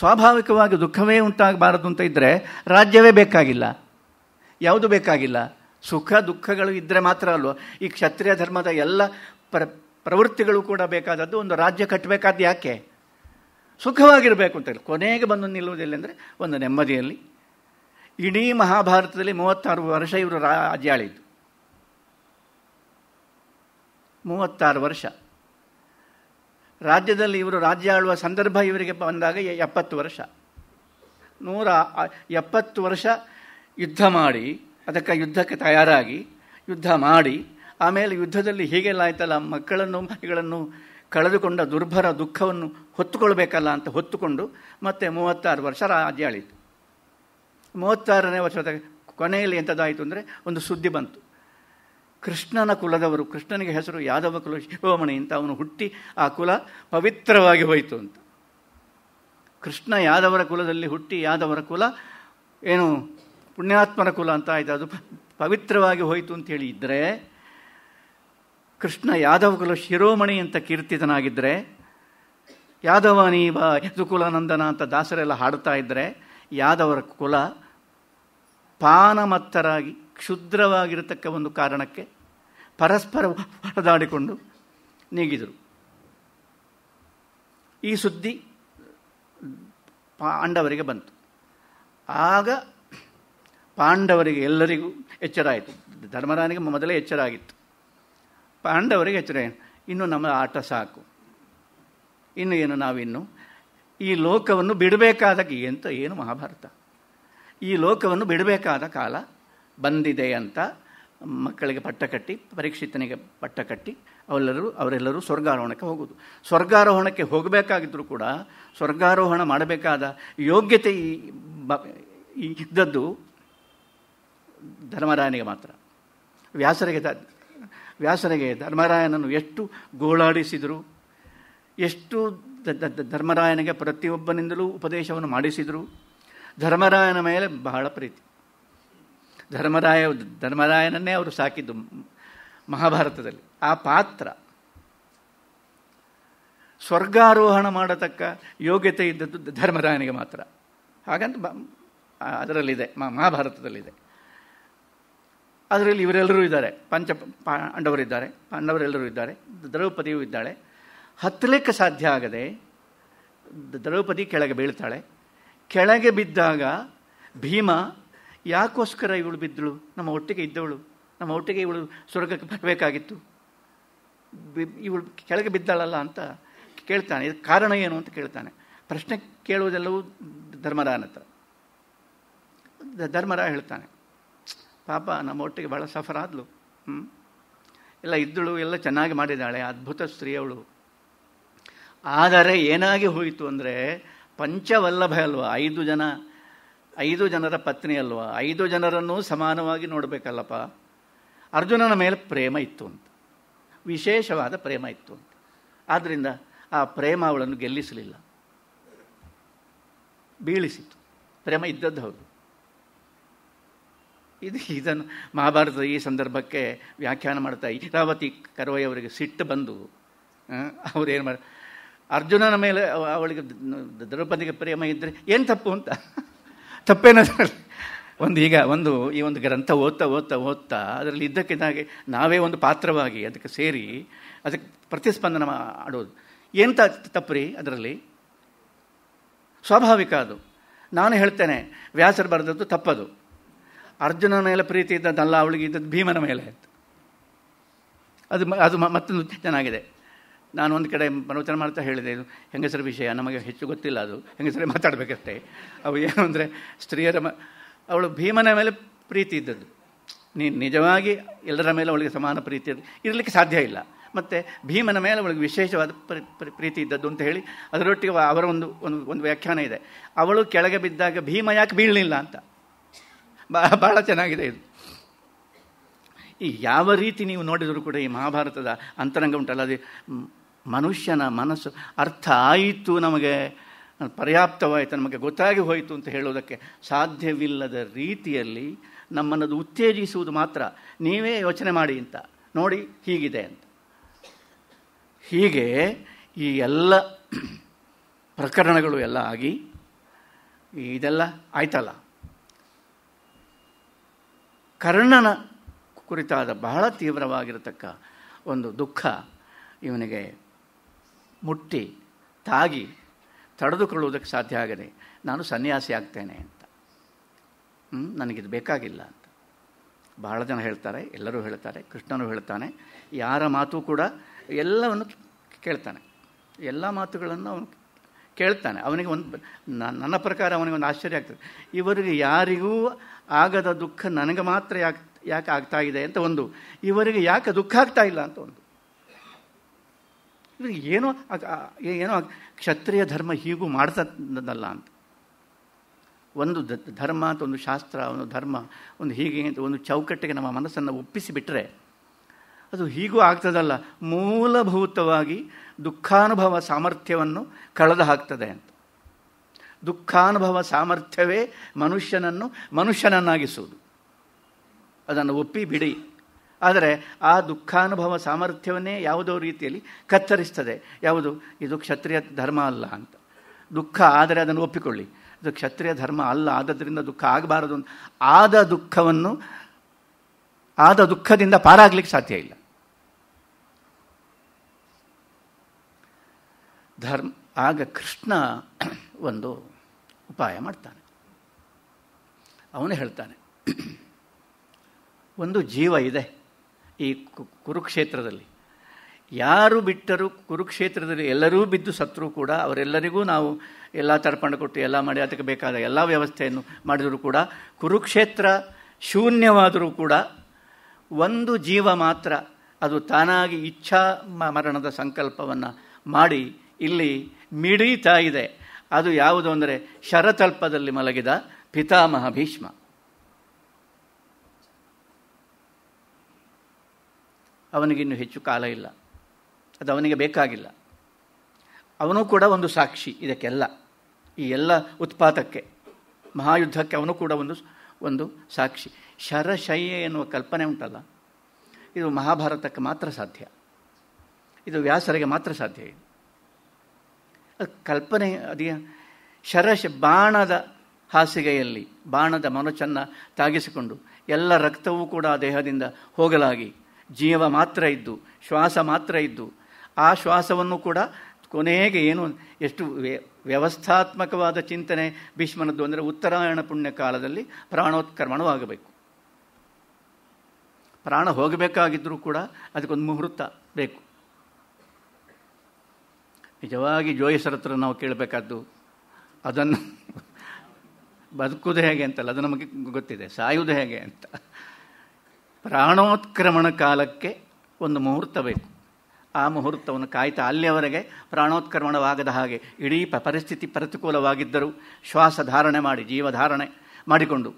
ಸ್ವಾಭಾವಿಕವಾಗಿ ದುಃಖವೇ ಉಂಟಾಗಬಾರದು ಅಂತ ಇದ್ದರೆ ರಾಜ್ಯವೇ ಬೇಕಾಗಿಲ್ಲ ಯಾವುದು ಬೇಕಾಗಿಲ್ಲ ಸುಖ ದುಃಖಗಳು ಇದ್ದರೆ ಮಾತ್ರ ಅಲ್ವ ಈ ಕ್ಷತ್ರಿಯ ಧರ್ಮದ ಎಲ್ಲ ಪ್ರ ಪ್ರವೃತ್ತಿಗಳು ಕೂಡ ಬೇಕಾದದ್ದು ಒಂದು ರಾಜ್ಯ ಕಟ್ಟಬೇಕಾದ ಯಾಕೆ ಸುಖವಾಗಿರಬೇಕು ಅಂತೇಳಿ ಕೊನೆಗೆ ಬಂದು ನಿಲ್ಲುವುದಿಲ್ಲ ಅಂದರೆ ಒಂದು ನೆಮ್ಮದಿಯಲ್ಲಿ ಇಡೀ ಮಹಾಭಾರತದಲ್ಲಿ ಮೂವತ್ತಾರು ವರ್ಷ ಇವರು ರಾಜ್ಯ ಆಳಿದ್ದು ಮೂವತ್ತಾರು ವರ್ಷ ರಾಜ್ಯದಲ್ಲಿ ಇವರು ರಾಜ್ಯ ಆಳುವ ಸಂದರ್ಭ ಇವರಿಗೆ ಬಂದಾಗ ಎಪ್ಪತ್ತು ವರ್ಷ ನೂರ ಎಪ್ಪತ್ತು ವರ್ಷ ಯುದ್ಧ ಮಾಡಿ ಅದಕ್ಕೆ ಯುದ್ಧಕ್ಕೆ ತಯಾರಾಗಿ ಯುದ್ಧ ಮಾಡಿ ಆಮೇಲೆ ಯುದ್ಧದಲ್ಲಿ ಹೀಗೆಲ್ಲ ಆಯ್ತಲ್ಲ ಮಕ್ಕಳನ್ನು ಮಹಿಳೆಗಳನ್ನು ಕಳೆದುಕೊಂಡ ದುರ್ಭರ ದುಃಖವನ್ನು ಹೊತ್ತುಕೊಳ್ಬೇಕಲ್ಲ ಅಂತ ಹೊತ್ತುಕೊಂಡು ಮತ್ತೆ ಮೂವತ್ತಾರು ವರ್ಷ ರಾಜ್ಯ ಆಳಿತು ಮೂವತ್ತಾರನೇ ವರ್ಷದ ಕೊನೆಯಲ್ಲಿ ಎಂಥದ್ದಾಯಿತು ಅಂದರೆ ಒಂದು ಸುದ್ದಿ ಬಂತು ಕೃಷ್ಣನ ಕುಲದವರು ಕೃಷ್ಣನಿಗೆ ಹೆಸರು ಯಾದವ ಕುಲ ಶಿವಮಣಿ ಅಂತ ಅವನು ಹುಟ್ಟಿ ಆ ಕುಲ ಪವಿತ್ರವಾಗಿ ಹೋಯಿತು ಅಂತ ಕೃಷ್ಣ ಯಾದವರ ಕುಲದಲ್ಲಿ ಹುಟ್ಟಿ ಯಾದವರ ಕುಲ ಏನು ಪುಣ್ಯಾತ್ಮನ ಕುಲ ಅಂತ ಆಯಿತು ಅದು ಪವಿತ್ರವಾಗಿ ಹೋಯಿತು ಅಂತೇಳಿ ಇದ್ದರೆ ಕೃಷ್ಣ ಯಾದವ ಕುಲ ಶಿರೋಮಣಿ ಅಂತ ಕೀರ್ತಿತನಾಗಿದ್ದರೆ ಯಾದವನೀವ ಯದುಕುಲನಂದನ ಅಂತ ದಾಸರೆಲ್ಲ ಹಾಡ್ತಾ ಇದ್ದರೆ ಯಾದವರ ಕುಲ ಪಾನಮತ್ತರಾಗಿ ಕ್ಷುದ್ರವಾಗಿರತಕ್ಕ ಒಂದು ಕಾರಣಕ್ಕೆ ಪರಸ್ಪರ ಹೊಡೆದಾಡಿಕೊಂಡು ನೀಗಿದರು ಈ ಸುದ್ದಿ ಪಾಂಡವರಿಗೆ ಬಂತು ಆಗ ಪಾಂಡವರಿಗೆ ಎಲ್ಲರಿಗೂ ಎಚ್ಚರ ಆಯಿತು ಧರ್ಮರಾನಿಗೆ ಮೊದಲೇ ಎಚ್ಚರ ಆಗಿತ್ತು ಪಾಂಡವರಿಗೆ ಎಚ್ಚರ ಇನ್ನು ನಮ್ಮ ಆಟ ಸಾಕು ಇನ್ನು ಏನು ನಾವಿನ್ನು ಈ ಲೋಕವನ್ನು ಬಿಡಬೇಕಾದ ಅಂತ ಏನು ಮಹಾಭಾರತ ಈ ಲೋಕವನ್ನು ಬಿಡಬೇಕಾದ ಕಾಲ ಬಂದಿದೆ ಅಂತ ಮಕ್ಕಳಿಗೆ ಪಟ್ಟ ಕಟ್ಟಿ ಪರೀಕ್ಷಿತನಿಗೆ ಪಟ್ಟ ಕಟ್ಟಿ ಅವೆಲ್ಲರೂ ಅವರೆಲ್ಲರೂ ಸ್ವರ್ಗಾರೋಹಣಕ್ಕೆ ಹೋಗೋದು ಸ್ವರ್ಗಾರೋಹಣಕ್ಕೆ ಹೋಗಬೇಕಾಗಿದ್ದರೂ ಕೂಡ ಸ್ವರ್ಗಾರೋಹಣ ಮಾಡಬೇಕಾದ ಯೋಗ್ಯತೆ ಈ ಇದ್ದದ್ದು ಧರ್ಮರಾಯನಿಗೆ ಮಾತ್ರ ವ್ಯಾಸರಿಗೆ ವ್ಯಾಸನಿಗೆ ಧರ್ಮರಾಯನನ್ನು ಎಷ್ಟು ಗೋಳಾಡಿಸಿದರು ಎಷ್ಟು ಧರ್ಮರಾಯನಿಗೆ ಪ್ರತಿಯೊಬ್ಬನಿಂದಲೂ ಉಪದೇಶವನ್ನು ಮಾಡಿಸಿದರು ಧರ್ಮರಾಯನ ಮೇಲೆ ಬಹಳ ಪ್ರೀತಿ ಧರ್ಮರಾಯ ಧರ್ಮರಾಯನನ್ನೇ ಅವರು ಸಾಕಿದ್ದು ಮಹಾಭಾರತದಲ್ಲಿ ಆ ಪಾತ್ರ ಸ್ವರ್ಗಾರೋಹಣ ಮಾಡತಕ್ಕ ಯೋಗ್ಯತೆ ಇದ್ದದ್ದು ಧರ್ಮರಾಯನಿಗೆ ಮಾತ್ರ ಹಾಗಂತ ಅದರಲ್ಲಿದೆ ಮಹಾಭಾರತದಲ್ಲಿದೆ ಅದರಲ್ಲಿ ಇವರೆಲ್ಲರೂ ಇದ್ದಾರೆ ಪಂಚ ಪಾಂಡವರಿದ್ದಾರೆ ಪಾಂಡವರೆಲ್ಲರೂ ಇದ್ದಾರೆ ದ್ರೌಪದಿಯೂ ಇದ್ದಾಳೆ ಹತ್ತಲಿಕ್ಕೆ ಸಾಧ್ಯ ಆಗದೆ ದ್ರೌಪದಿ ಕೆಳಗೆ ಬೀಳ್ತಾಳೆ ಕೆಳಗೆ ಬಿದ್ದಾಗ ಭೀಮ ಯಾಕೋಸ್ಕರ ಇವಳು ಬಿದ್ದಳು ನಮ್ಮ ಒಟ್ಟಿಗೆ ಇದ್ದವಳು ನಮ್ಮ ಒಟ್ಟಿಗೆ ಇವಳು ಸ್ವರ್ಗಕ್ಕೆ ಬರಬೇಕಾಗಿತ್ತು ಇವಳು ಕೆಳಗೆ ಬಿದ್ದಾಳಲ್ಲ ಅಂತ ಕೇಳ್ತಾನೆ ಇದಕ್ಕೆ ಕಾರಣ ಏನು ಅಂತ ಕೇಳ್ತಾನೆ ಪ್ರಶ್ನೆ ಕೇಳುವುದೆಲ್ಲವೂ ಧರ್ಮರಾಯನ ಹತ್ರ ಧರ್ಮರಾಯ ಹೇಳ್ತಾನೆ ಪಾಪ ನಮ್ಮ ಒಟ್ಟಿಗೆ ಭಾಳ ಸಫರ್ ಆದಳು ಹ್ಞೂ ಎಲ್ಲ ಇದ್ದಳು ಎಲ್ಲ ಚೆನ್ನಾಗಿ ಮಾಡಿದ್ದಾಳೆ ಅದ್ಭುತ ಸ್ತ್ರೀಯವಳು ಆದರೆ ಏನಾಗಿ ಹೋಯಿತು ಅಂದರೆ ಪಂಚವಲ್ಲಭ ಅಲ್ವಾ ಐದು ಜನ ಐದು ಜನರ ಪತ್ನಿ ಅಲ್ವಾ ಐದು ಜನರನ್ನು ಸಮಾನವಾಗಿ ನೋಡಬೇಕಲ್ಲಪ್ಪ ಅರ್ಜುನನ ಮೇಲೆ ಪ್ರೇಮ ಇತ್ತು ಅಂತ ವಿಶೇಷವಾದ ಪ್ರೇಮ ಇತ್ತು ಅಂತ ಆದ್ದರಿಂದ ಆ ಪ್ರೇಮ ಅವಳನ್ನು ಗೆಲ್ಲಿಸಲಿಲ್ಲ ಬೀಳಿಸಿತು ಪ್ರೇಮ ಇದ್ದದ್ದು ಹೌದು ಇದು ಇದನ್ನು ಮಹಾಭಾರತದ ಈ ಸಂದರ್ಭಕ್ಕೆ ವ್ಯಾಖ್ಯಾನ ಮಾಡ್ತಾ ಇರಾವತಿ ಅವರಿಗೆ ಸಿಟ್ಟು ಬಂದು ಏನು ಮಾಡ ಅರ್ಜುನನ ಮೇಲೆ ಅವಳಿಗೆ ದ್ರೌಪದಿಗೆ ಪ್ರೇಮ ಇದ್ದರೆ ಏನು ತಪ್ಪು ಅಂತ ತಪ್ಪೇನ ಒಂದು ಈಗ ಒಂದು ಈ ಒಂದು ಗ್ರಂಥ ಓದ್ತಾ ಓದ್ತಾ ಓದ್ತಾ ಅದರಲ್ಲಿ ಇದ್ದಕ್ಕಿದ್ದಾಗೆ ನಾವೇ ಒಂದು ಪಾತ್ರವಾಗಿ ಅದಕ್ಕೆ ಸೇರಿ ಅದಕ್ಕೆ ಪ್ರತಿಸ್ಪಂದನ ಮಾಡೋದು ಏನು ತಪ್ಪು ರೀ ಅದರಲ್ಲಿ ಸ್ವಾಭಾವಿಕ ಅದು ನಾನು ಹೇಳ್ತೇನೆ ವ್ಯಾಸರು ಬರೆದದ್ದು ತಪ್ಪದು ಅರ್ಜುನನ ಮೇಲೆ ಪ್ರೀತಿ ಇದ್ದದ್ದಲ್ಲ ಅವಳಿಗೆ ಇದ್ದದ್ದು ಭೀಮನ ಮೇಲೆ ಆಯಿತು ಅದು ಅದು ಮತ್ತೊಂದು ಚೆನ್ನಾಗಿದೆ ನಾನು ಒಂದು ಕಡೆ ಮನೋಚನೆ ಮಾಡ್ತಾ ಹೇಳಿದೆ ಇದು ಹೆಂಗಸರ ವಿಷಯ ನಮಗೆ ಹೆಚ್ಚು ಗೊತ್ತಿಲ್ಲ ಅದು ಹೆಂಗಸರೇ ಮಾತಾಡಬೇಕಷ್ಟೇ ಅವು ಏನು ಅಂದರೆ ಸ್ತ್ರೀಯರ ಮ ಅವಳು ಭೀಮನ ಮೇಲೆ ಪ್ರೀತಿ ಇದ್ದದ್ದು ನೀ ನಿಜವಾಗಿ ಎಲ್ಲರ ಮೇಲೆ ಅವಳಿಗೆ ಸಮಾನ ಪ್ರೀತಿ ಇರಲಿಕ್ಕೆ ಸಾಧ್ಯ ಇಲ್ಲ ಮತ್ತು ಭೀಮನ ಮೇಲೆ ಅವಳಿಗೆ ವಿಶೇಷವಾದ ಪ್ರೀತಿ ಇದ್ದದ್ದು ಅಂತ ಹೇಳಿ ಅದರೊಟ್ಟಿಗೆ ಅವರ ಒಂದು ಒಂದು ಒಂದು ವ್ಯಾಖ್ಯಾನ ಇದೆ ಅವಳು ಕೆಳಗೆ ಬಿದ್ದಾಗ ಭೀಮ ಯಾಕೆ ಬೀಳಲಿಲ್ಲ ಅಂತ ಬಹಳ ಚೆನ್ನಾಗಿದೆ ಇದು ಈ ಯಾವ ರೀತಿ ನೀವು ನೋಡಿದರೂ ಕೂಡ ಈ ಮಹಾಭಾರತದ ಅಂತರಂಗ ಉಂಟಲ್ಲ ಅದು ಮನುಷ್ಯನ ಮನಸ್ಸು ಅರ್ಥ ಆಯಿತು ನಮಗೆ ಪರ್ಯಾಪ್ತವಾಯಿತು ನಮಗೆ ಗೊತ್ತಾಗಿ ಹೋಯಿತು ಅಂತ ಹೇಳೋದಕ್ಕೆ ಸಾಧ್ಯವಿಲ್ಲದ ರೀತಿಯಲ್ಲಿ ನಮ್ಮನ್ನದು ಉತ್ತೇಜಿಸುವುದು ಮಾತ್ರ ನೀವೇ ಯೋಚನೆ ಮಾಡಿ ಅಂತ ನೋಡಿ ಹೀಗಿದೆ ಅಂತ ಹೀಗೆ ಈ ಎಲ್ಲ ಪ್ರಕರಣಗಳು ಎಲ್ಲ ಆಗಿ ಇದೆಲ್ಲ ಆಯ್ತಲ್ಲ ಕರ್ಣನ ಕುರಿತಾದ ಬಹಳ ತೀವ್ರವಾಗಿರತಕ್ಕ ಒಂದು ದುಃಖ ಇವನಿಗೆ ಮುಟ್ಟಿ ತಾಗಿ ತಡೆದುಕೊಳ್ಳುವುದಕ್ಕೆ ಸಾಧ್ಯ ಆಗದೆ ನಾನು ಸನ್ಯಾಸಿ ಆಗ್ತೇನೆ ಅಂತ ನನಗಿದು ಬೇಕಾಗಿಲ್ಲ ಅಂತ ಬಹಳ ಜನ ಹೇಳ್ತಾರೆ ಎಲ್ಲರೂ ಹೇಳ್ತಾರೆ ಕೃಷ್ಣನು ಹೇಳ್ತಾನೆ ಯಾರ ಮಾತು ಕೂಡ ಎಲ್ಲವನ್ನು ಕೇಳ್ತಾನೆ ಎಲ್ಲ ಮಾತುಗಳನ್ನು ಅವನು ಕೇಳ್ತಾನೆ ಅವನಿಗೆ ಒಂದು ನನ್ನ ಪ್ರಕಾರ ಅವನಿಗೆ ಒಂದು ಆಶ್ಚರ್ಯ ಆಗ್ತದೆ ಇವರಿಗೆ ಯಾರಿಗೂ ಆಗದ ದುಃಖ ನನಗೆ ಮಾತ್ರ ಯಾಕೆ ಯಾಕೆ ಆಗ್ತಾ ಇದೆ ಅಂತ ಒಂದು ಇವರಿಗೆ ಯಾಕೆ ದುಃಖ ಆಗ್ತಾ ಇಲ್ಲ ಅಂತ ಒಂದು ಇವರಿಗೆ ಏನೋ ಏನೋ ಕ್ಷತ್ರಿಯ ಧರ್ಮ ಹೀಗೂ ಮಾಡ್ತದಲ್ಲ ಅಂತ ಒಂದು ಧರ್ಮ ಅಂತ ಒಂದು ಶಾಸ್ತ್ರ ಒಂದು ಧರ್ಮ ಒಂದು ಹೀಗೆ ಅಂತ ಒಂದು ಚೌಕಟ್ಟಿಗೆ ನಮ್ಮ ಮನಸ್ಸನ್ನು ಒಪ್ಪಿಸಿಬಿಟ್ರೆ ಅದು ಹೀಗೂ ಆಗ್ತದಲ್ಲ ಮೂಲಭೂತವಾಗಿ ದುಃಖಾನುಭವ ಸಾಮರ್ಥ್ಯವನ್ನು ಕಳೆದು ಹಾಕ್ತದೆ ಅಂತ ದುಃಖಾನುಭವ ಸಾಮರ್ಥ್ಯವೇ ಮನುಷ್ಯನನ್ನು ಮನುಷ್ಯನನ್ನಾಗಿಸುವುದು ಅದನ್ನು ಒಪ್ಪಿ ಬಿಡಿ ಆದರೆ ಆ ದುಃಖಾನುಭವ ಸಾಮರ್ಥ್ಯವನ್ನೇ ಯಾವುದೋ ರೀತಿಯಲ್ಲಿ ಕತ್ತರಿಸ್ತದೆ ಯಾವುದು ಇದು ಕ್ಷತ್ರಿಯ ಧರ್ಮ ಅಲ್ಲ ಅಂತ ದುಃಖ ಆದರೆ ಅದನ್ನು ಒಪ್ಪಿಕೊಳ್ಳಿ ಇದು ಕ್ಷತ್ರಿಯ ಧರ್ಮ ಅಲ್ಲ ಆದ್ದರಿಂದ ದುಃಖ ಆಗಬಾರದು ಅಂತ ಆದ ದುಃಖವನ್ನು ಆದ ದುಃಖದಿಂದ ಪಾರಾಗ್ಲಿಕ್ಕೆ ಸಾಧ್ಯ ಇಲ್ಲ ಧರ್ಮ ಆಗ ಕೃಷ್ಣ ಒಂದು ಉಪಾಯ ಮಾಡ್ತಾನೆ ಅವನು ಹೇಳ್ತಾನೆ ಒಂದು ಜೀವ ಇದೆ ಈ ಕುರುಕ್ಷೇತ್ರದಲ್ಲಿ ಯಾರು ಬಿಟ್ಟರೂ ಕುರುಕ್ಷೇತ್ರದಲ್ಲಿ ಎಲ್ಲರೂ ಬಿದ್ದು ಸತ್ರೂ ಕೂಡ ಅವರೆಲ್ಲರಿಗೂ ನಾವು ಎಲ್ಲ ತರ್ಪಣ ಕೊಟ್ಟು ಎಲ್ಲ ಮಾಡಿ ಅದಕ್ಕೆ ಬೇಕಾದ ಎಲ್ಲ ವ್ಯವಸ್ಥೆಯನ್ನು ಮಾಡಿದರೂ ಕೂಡ ಕುರುಕ್ಷೇತ್ರ ಶೂನ್ಯವಾದರೂ ಕೂಡ ಒಂದು ಜೀವ ಮಾತ್ರ ಅದು ತಾನಾಗಿ ಇಚ್ಛಾ ಮರಣದ ಸಂಕಲ್ಪವನ್ನು ಮಾಡಿ ಇಲ್ಲಿ ಮಿಡೀತಾ ಇದೆ ಅದು ಯಾವುದು ಅಂದರೆ ಶರತಲ್ಪದಲ್ಲಿ ಮಲಗಿದ ಪಿತಾಮಹ ಭೀಷ್ಮ ಅವನಿಗಿನ್ನು ಹೆಚ್ಚು ಕಾಲ ಇಲ್ಲ ಅದು ಅವನಿಗೆ ಬೇಕಾಗಿಲ್ಲ ಅವನು ಕೂಡ ಒಂದು ಸಾಕ್ಷಿ ಇದಕ್ಕೆಲ್ಲ ಈ ಎಲ್ಲ ಉತ್ಪಾತಕ್ಕೆ ಮಹಾಯುದ್ಧಕ್ಕೆ ಅವನು ಕೂಡ ಒಂದು ಒಂದು ಸಾಕ್ಷಿ ಶರಶಯ್ಯ ಎನ್ನುವ ಕಲ್ಪನೆ ಉಂಟಲ್ಲ ಇದು ಮಹಾಭಾರತಕ್ಕೆ ಮಾತ್ರ ಸಾಧ್ಯ ಇದು ವ್ಯಾಸರಿಗೆ ಮಾತ್ರ ಸಾಧ್ಯ ಇದೆ ಕಲ್ಪನೆ ಅದೇ ಶರಶ ಬಾಣದ ಹಾಸಿಗೆಯಲ್ಲಿ ಬಾಣದ ಮನಚನ್ನ ತಾಗಿಸಿಕೊಂಡು ಎಲ್ಲ ರಕ್ತವೂ ಕೂಡ ದೇಹದಿಂದ ಹೋಗಲಾಗಿ ಜೀವ ಮಾತ್ರ ಇದ್ದು ಶ್ವಾಸ ಮಾತ್ರ ಇದ್ದು ಆ ಶ್ವಾಸವನ್ನು ಕೂಡ ಕೊನೆಗೆ ಏನು ಎಷ್ಟು ವ್ಯವಸ್ಥಾತ್ಮಕವಾದ ಚಿಂತನೆ ಭೀಷ್ಮನದ್ದು ಅಂದರೆ ಉತ್ತರಾಯಣ ಪುಣ್ಯ ಕಾಲದಲ್ಲಿ ಪ್ರಾಣೋತ್ಕರ್ಮಣವಾಗಬೇಕು ಪ್ರಾಣ ಹೋಗಬೇಕಾಗಿದ್ದರೂ ಕೂಡ ಅದಕ್ಕೊಂದು ಮುಹೂರ್ತ ಬೇಕು ನಿಜವಾಗಿ ಜೋಯಿಸರ ಹತ್ರ ನಾವು ಕೇಳಬೇಕಾದ್ದು ಅದನ್ನು ಬದುಕುವುದು ಹೇಗೆ ಅಂತಲ್ಲ ಅದು ನಮಗೆ ಗೊತ್ತಿದೆ ಸಾಯುವುದು ಹೇಗೆ ಅಂತ ಪ್ರಾಣೋತ್ಕ್ರಮಣ ಕಾಲಕ್ಕೆ ಒಂದು ಮುಹೂರ್ತ ಬೇಕು ಆ ಮುಹೂರ್ತವನ್ನು ಕಾಯ್ತಾ ಅಲ್ಲಿಯವರೆಗೆ ಪ್ರಾಣೋತ್ಕ್ರಮಣವಾಗದ ಹಾಗೆ ಇಡೀ ಪ ಪರಿಸ್ಥಿತಿ ಪ್ರತಿಕೂಲವಾಗಿದ್ದರೂ ಶ್ವಾಸ ಧಾರಣೆ ಮಾಡಿ ಜೀವಧಾರಣೆ ಮಾಡಿಕೊಂಡು